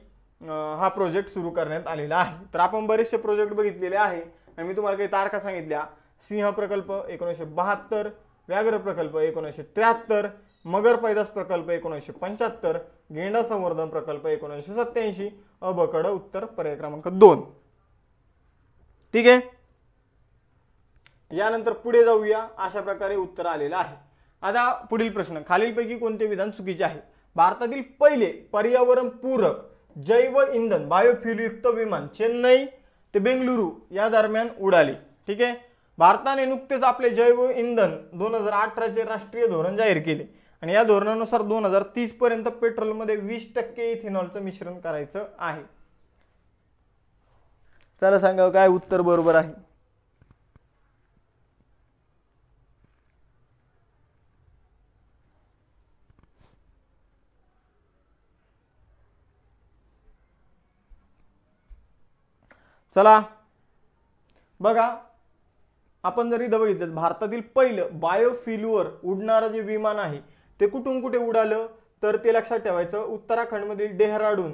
हा प्रोजेक्ट सुरू करण्यात आलेला आहे तर आपण बरेचसे प्रोजेक्ट बघितलेले आहे आणि मी तुम्हाला काही तारखा सांगितल्या सिंह प्रकल्प एकोणीसशे बहात्तर व्याघ्र प्रकल्प एकोणीसशे त्र्याहत्तर मगर पैदास प्रकल्प एकोणीसशे पंच्याहत्तर गेंडा संवर्धन प्रकल्प एकोणीसशे सत्याऐंशी अबकड उत्तर पर्याय क्रमांक दोन ठीक आहे यानंतर पुढे जाऊया अशा प्रकारे उत्तर आलेलं आहे आता पुढील प्रश्न खालीलपैकी कोणते विधान चुकीचे आहे भारतातील पहिले पर्यावरणपूरक जैव इंधन बायोफ्युलयुक्त विमान चेन्नई ते बेंगलुरू या दरम्यान उडाले ठीक आहे भारताने नुकतेच आपले जैव इंधन दोन हजार अठराचे राष्ट्रीय धोरण जाहीर केले आणि या धोरणानुसार दोन हजार तीसपर्यंत पेट्रोलमध्ये वीस टक्के इथेनॉलचं मिश्रण करायचं आहे चला सांगा हो, काय उत्तर बरोबर आहे चला बघा आपण जर इथं बघितलं भारतातील पहिलं बायोफिल्युअर उडणारं जे विमान आहे ते कुठून कुठे उडालं तर ते लक्षात ठेवायचं उत्तराखंडमधील डेहराडून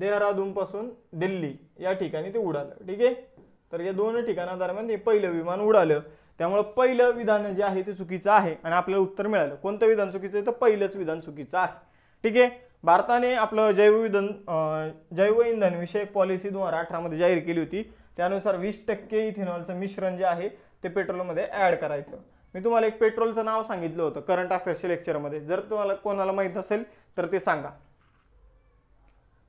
डेहराडून पासून दिल्ली या ठिकाणी ते उडालं ठीक आहे तर या दोन ठिकाणादरम्यान ते पहिलं विमान उडालं त्यामुळं पहिलं विधान जे आहे ते चुकीचं आहे आणि आपल्याला उत्तर मिळालं कोणतं विधान चुकीचं आहे तर पहिलंच विधान चुकीचं आहे ठीक आहे भारताने आपलं जैवविधन जैव इंधन विषयक पॉलिसी दोन हजार अठरामध्ये जाहीर केली होती त्यानुसार वीस टक्के इथेनॉलचं मिश्रण जे आहे ते पेट्रोलमध्ये ॲड करायचं मी तुम्हाला एक पेट्रोलचं नाव सांगितलं होतं करंट अफेअर्सच्या लेक्चरमध्ये जर तुम्हाला कोणाला माहीत असेल तर ते सांगा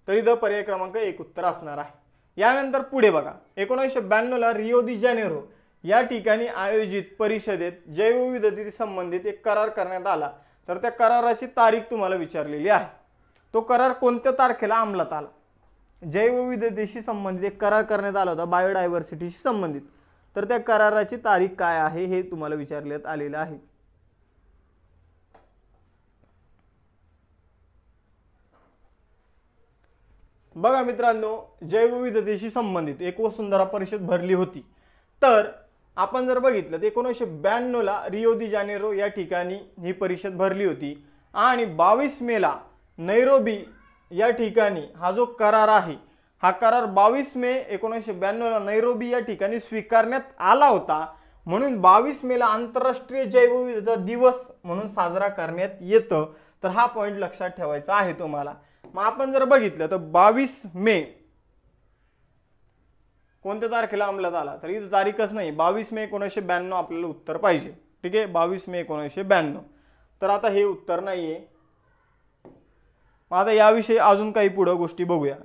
तरी द पर्याय क्रमांक एक उत्तर असणार आहे यानंतर पुढे बघा एकोणीसशे ब्याण्णवला रिओ दि जानेरो या ठिकाणी आयोजित परिषदेत जैवविविधतेशी संबंधित एक करार करण्यात आला तर त्या कराराची तारीख तुम्हाला विचारलेली आहे तो करार कोणत्या तारखेला अंमलात आला जैवविविधतेशी संबंधित एक करार करण्यात आला होता बायोडायव्हर्सिटीशी संबंधित तर त्या कराराची तारीख काय आहे हे तुम्हाला विचारण्यात आलेलं आहे बघा मित्रांनो जैवविविधतेशी संबंधित एक वसुंधरा परिषद भरली होती तर आपण जर बघितलं तर एकोणीसशे ब्याण्णवला रिओ दि जानेरो या ठिकाणी ही परिषद भरली होती आणि बावीस मेला नैरोबी या ठिकाणी हा जो करार आहे हा करार बावीस मे एकोणीसशे ब्याण्णवला नैरोबी या ठिकाणी स्वीकारण्यात आला होता म्हणून बावीस मेला आंतरराष्ट्रीय जैवविविधता दिवस म्हणून साजरा करण्यात येतं तर हा पॉईंट लक्षात ठेवायचा आहे तुम्हाला मग आपण जर बघितलं तर बावीस मे कोणत्या तारखेला अंमलात आला तर इथं तारीखच नाही बावीस मे एकोणीसशे ब्याण्णव आपल्याला उत्तर पाहिजे ठीक आहे बावीस मे एकोणीसशे ब्याण्णव तर आता हे उत्तर नाही आहे मग आता याविषयी अजून काही पुढं गोष्टी बघूया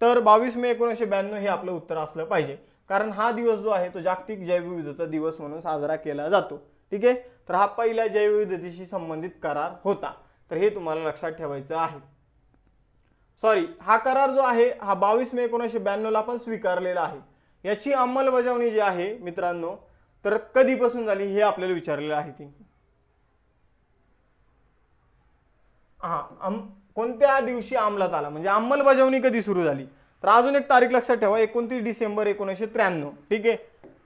तर बावीस मे एकोणीसशे ब्याण्णव हे आपलं उत्तर असलं पाहिजे कारण हा दिवस जो आहे तो जागतिक जैवविविधता दिवस म्हणून साजरा केला जातो ठीक आहे तर हा पहिला जैवविविधतेशी संबंधित करार होता तर हे तुम्हाला लक्षात ठेवायचं आहे सॉरी हा करार जो आहे हा बावीस मे एकोणीसशे ब्याण्णवला पण स्वीकारलेला आहे याची अंमलबजावणी जी आहे मित्रांनो तर कधीपासून झाली हे आपल्याला विचारलेलं आहे ती हां कोणत्या दिवशी अंमलात आला म्हणजे अंमलबजावणी कधी सुरू झाली तर अजून एक तारीख लक्षात ठेवा एकोणतीस डिसेंबर एकोणीसशे त्र्याण्णव ठीक आहे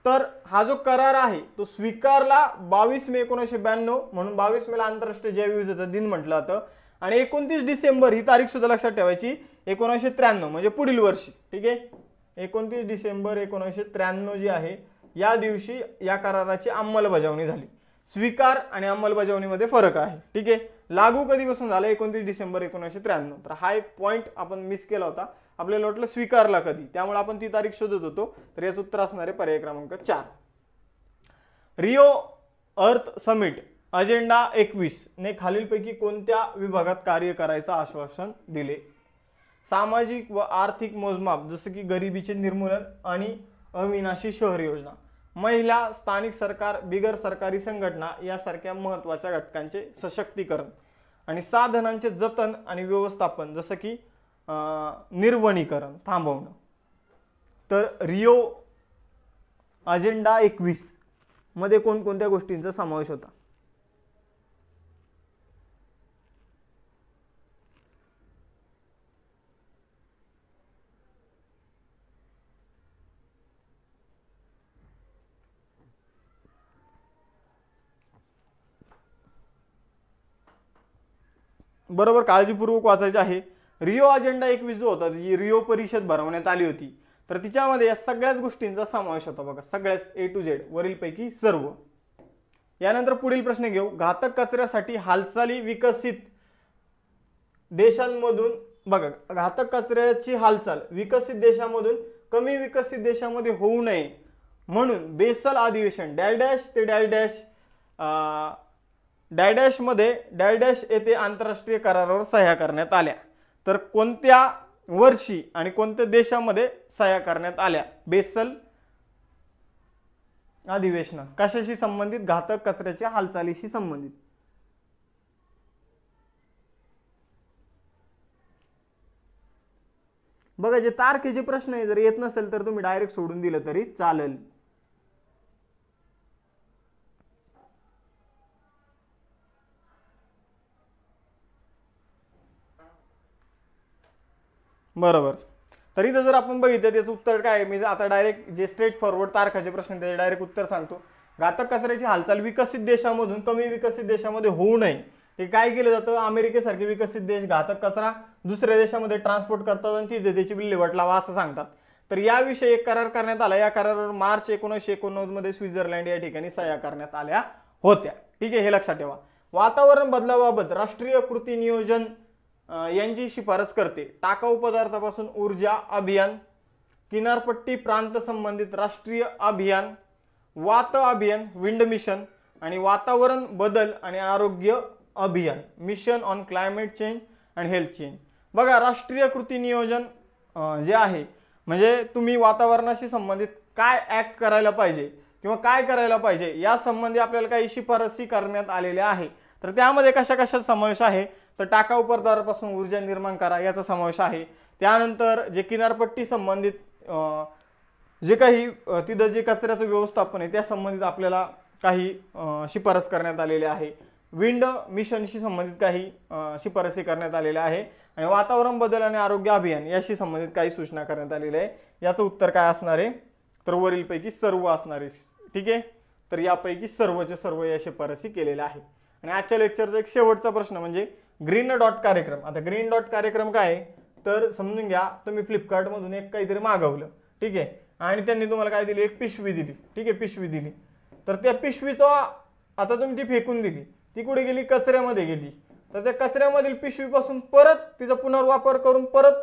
तर हा जो करार आहे तो स्वीकारला बावीस मे एकोणीसशे ब्याण्णव म्हणून बावीस मेला आंतरराष्ट्रीय जैवविविधता दिन म्हटलं जातं आणि एकोणतीस डिसेंबर ही तारीख सुद्धा लक्षात ठेवायची एकोणीसशे त्र्याण्णव म्हणजे पुढील वर्षी ठीक आहे एकोणतीस डिसेंबर एकोणीसशे त्र्याण्णव जी आहे या दिवशी या कराराची अंमलबजावणी झाली स्वीकार आणि अंमलबजावणीमध्ये फरक आहे ठीक आहे लागू कधीपासून झाला एकोणतीस डिसेंबर एकोणीसशे त्र्याण्णव तर हा एक पॉईंट आपण मिस केला होता आपल्याला वाटलं स्वीकारला कधी त्यामुळे आपण ती तारीख शोधत होतो तर याचं उत्तर असणार आहे पर्याय क्रमांक चार रिओ अर्थ समिट अजेंडा एकवीस ने खालीलपैकी कोणत्या विभागात कार्य करायचं आश्वासन दिले सामाजिक व आर्थिक मोजमाप जसं की गरिबीचे निर्मूलन आणि अविनाशी शहर योजना महिला स्थानिक सरकार बिगर सरकारी संघटना यासारख्या महत्त्वाच्या घटकांचे सशक्तीकरण आणि साधनांचे जतन आणि व्यवस्थापन जसं की निर्वणीकरण थांबवणं तर रिओ अजेंडा एकवीस मध्ये कोणकोणत्या गोष्टींचा समावेश होता बरोबर काळजीपूर्वक वाचायचे आहे रिओ अजेंडा एकवीस जो होता जी रिओ परिषद भरवण्यात आली होती तर तिच्यामध्ये या सगळ्याच गोष्टींचा समावेश होता बघा सगळ्याच ए टू झेड वरीलपैकी सर्व यानंतर पुढील प्रश्न घेऊ घातक कचऱ्यासाठी हालचाली विकसित देशांमधून बघा घातक कचऱ्याची हालचाल विकसित देशामधून कमी विकसित देशामध्ये होऊ नये म्हणून बेसल अधिवेशन डॅश डॅश ते डॅश डॅश डायडॅशमध्ये डायडॅश येथे आंतरराष्ट्रीय करारावर सह्या करण्यात आल्या तर कोणत्या वर्षी आणि कोणत्या देशामध्ये सह्या करण्यात आल्या बेसल अधिवेशन कशाशी संबंधित घातक कचऱ्याच्या हालचालीशी संबंधित बघा जे तारखेचे प्रश्न आहे जर येत नसेल तर तुम्ही डायरेक्ट सोडून दिलं तरी चालेल बरोबर तरी तर जर आपण बघितलं त्याचं उत्तर काय मी आता डायरेक्ट जे स्ट्रेट फॉरवर्ड तारखाचे प्रश्न त्याचे डायरेक्ट उत्तर सांगतो घातक कचऱ्याची हालचाल विकसित देशामधून कमी विकसित देशामध्ये होऊ नये हे काय केलं जातं अमेरिकेसारखे विकसित देश घातक कचरा दुसऱ्या देशामध्ये ट्रान्सपोर्ट करतात आणि तिथे त्याची विल्हेवाट लावा असं सांगतात तर याविषयी एक करार करण्यात आला या करारावर मार्च एकोणीसशे मध्ये स्वित्झर्लंड या ठिकाणी सह्या करण्यात आल्या होत्या ठीक आहे हे लक्षात ठेवा वातावरण बदलाबाबत राष्ट्रीय कृती नियोजन यांची शिफारस करते टाकाऊ पदार्थापासून ऊर्जा अभियान किनारपट्टी प्रांत संबंधित राष्ट्रीय अभियान वात अभियान विंड मिशन आणि वातावरण बदल आणि आरोग्य अभियान mission on climate change and health change बघा राष्ट्रीय कृती नियोजन जे आहे म्हणजे तुम्ही वातावरणाशी संबंधित काय ॲक्ट करायला पाहिजे किंवा काय करायला पाहिजे यासंबंधी आपल्याला काही शिफारसी करण्यात आलेल्या आहे तर त्यामध्ये कशा कशा समावेश आहे तर टाकाऊ पदार्थापासून ऊर्जा निर्माण करा याचा समावेश आहे त्यानंतर जे किनारपट्टी संबंधित जे काही तिथं जे कचऱ्याचं व्यवस्थापन आहे त्या संबंधित आपल्याला काही शिफारस करण्यात आलेली आहे विंड मिशनशी संबंधित काही शिफारसी करण्यात आलेल्या आहे आणि वातावरण बदल आणि आरोग्य अभियान याशी संबंधित काही सूचना करण्यात आलेल्या आहे याचं उत्तर काय असणार आहे तर वरीलपैकी सर्व असणार आहे ठीक आहे तर यापैकी सर्वचे सर्व या शिफारसी केलेल्या आहे आणि आजच्या लेक्चरचा एक शेवटचा प्रश्न म्हणजे ग्रीन डॉट कार्यक्रम आता ग्रीन डॉट कार्यक्रम काय तर समजून घ्या तुम्ही फ्लिपकार्टमधून एक काहीतरी मागवलं ठीक आहे आणि त्यांनी तुम्हाला काय दिली एक पिशवी दिली ठीक आहे पिशवी दिली तर त्या पिशवीचा आता तुम्ही ती फेकून दिली ती कुठे गेली कचऱ्यामध्ये गेली तर त्या कचऱ्यामधील पिशवीपासून परत तिचा पुनर्वापर करून परत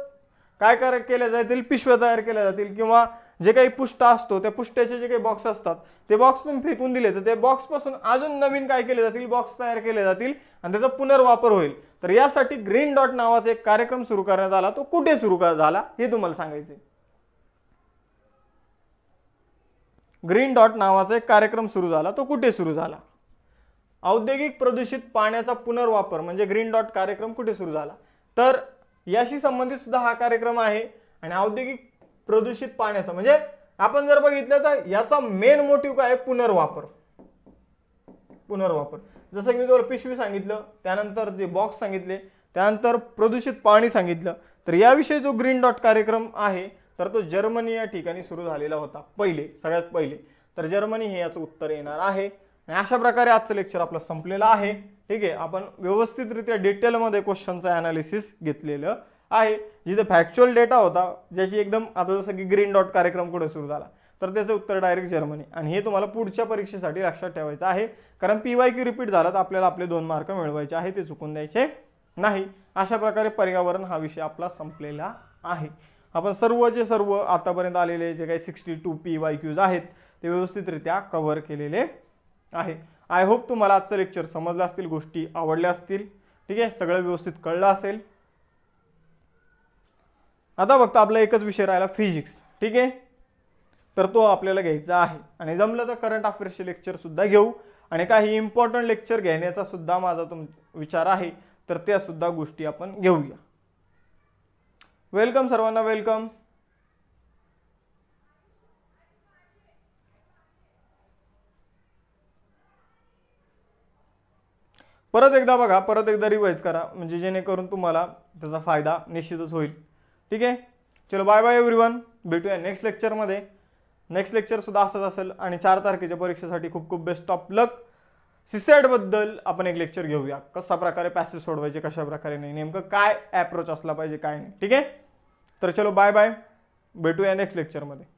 काय केल्या जातील पिशव्या तयार केल्या जातील किंवा जे काही पुष्टा असतो त्या पुष्ट्याचे जे काही बॉक्स असतात ते बॉक्स तुम्ही फेकून दिले तर त्या बॉक्सपासून अजून नवीन काय केले जातील बॉक्स तयार केले जातील आणि त्याचा पुनर्वापर होईल तर यासाठी ग्रीन डॉट नावाचा एक कार्यक्रम सुरू करण्यात आला तो कुठे सुरू झाला हे तुम्हाला सांगायचे ग्रीन डॉट नावाचा एक कार्यक्रम सुरू झाला तो कुठे सुरू झाला औद्योगिक प्रदूषित पाण्याचा पुनर्वापर म्हणजे ग्रीन डॉट कार्यक्रम कुठे सुरू झाला तर याशी संबंधित सुद्धा हा कार्यक्रम आहे आणि औद्योगिक प्रदूषित पाण्याचा म्हणजे आपण जर बघितलं तर याचा मेन मोटिव्ह काय पुनर्वापर पुनर्वापर जसं की मी तुम्हाला पिशवी सांगितलं त्यानंतर जे बॉक्स सांगितले त्यानंतर प्रदूषित पाणी सांगितलं तर याविषयी जो ग्रीन डॉट कार्यक्रम आहे तर तो जर्मनी या ठिकाणी सुरू झालेला होता पहिले सगळ्यात पहिले तर जर्मनी हे याचं उत्तर येणार आहे आणि अशा प्रकारे आजचं लेक्चर आपलं संपलेलं आहे ठीक आहे आपण व्यवस्थितरित्या डिटेलमध्ये क्वेश्चनचं ॲनालिसिस घेतलेलं आहे जिथे फॅक्च्युअल डेटा होता ज्याची एकदम आता जसं की ग्रीन डॉट कार्यक्रम कुठे सुरू झाला तर त्याचं उत्तर डायरेक्ट जर्मनी आणि हे तुम्हाला पुढच्या परीक्षेसाठी लक्षात ठेवायचं आहे कारण पी वाय क्यू रिपीट झाला तर आपल्याला आपले दोन मार्क मिळवायचे आहे ते चुकून द्यायचे नाही अशा प्रकारे पर्यावरण हा विषय आपला संपलेला आहे आपण सर्व जे सर्व आतापर्यंत आलेले जे काही sixty two P Y Qs आहेत ते व्यवस्थितरित्या कव्हर केलेले आहे आय होप तुम्हाला आजचं लेक्चर समजलं असतील गोष्टी आवडल्या असतील ठीक आहे सगळं व्यवस्थित कळलं असेल आता फक्त आपला एकच विषय राहिला फिजिक्स ठीक आहे तर तो आपल्याला घ्यायचा आहे आणि जमलं तर करंट अफेअर्सचे लेक्चरसुद्धा घेऊ आणि काही इम्पॉर्टंट लेक्चर घेण्याचा सुद्धा माझा तुम विचार आहे तर त्यासुद्धा गोष्टी आपण घेऊया वेलकम सर्वांना वेलकम परत एकदा बघा परत एकदा रिवाईज करा म्हणजे जेणेकरून तुम्हाला त्याचा फायदा निश्चितच होईल ठीक आहे चलो बाय बाय एव्हरीवन भेटूया नेक्स्ट लेक्चरमध्ये नेक्स्ट लेक्चरसुद्धा असंच असेल आणि चार तारखेच्या परीक्षेसाठी खूप खूप बेस्ट ऑफ लक सिसॅटबद्दल आपण एक लेक्चर घेऊया कशा प्रकारे पॅसेज सोडवायचे कशा प्रकारे नाही नेमकं काय ॲप्रोच असला पाहिजे काय नाही ठीक आहे तर चलो बाय बाय भेटूया नेक्स्ट लेक्चरमध्ये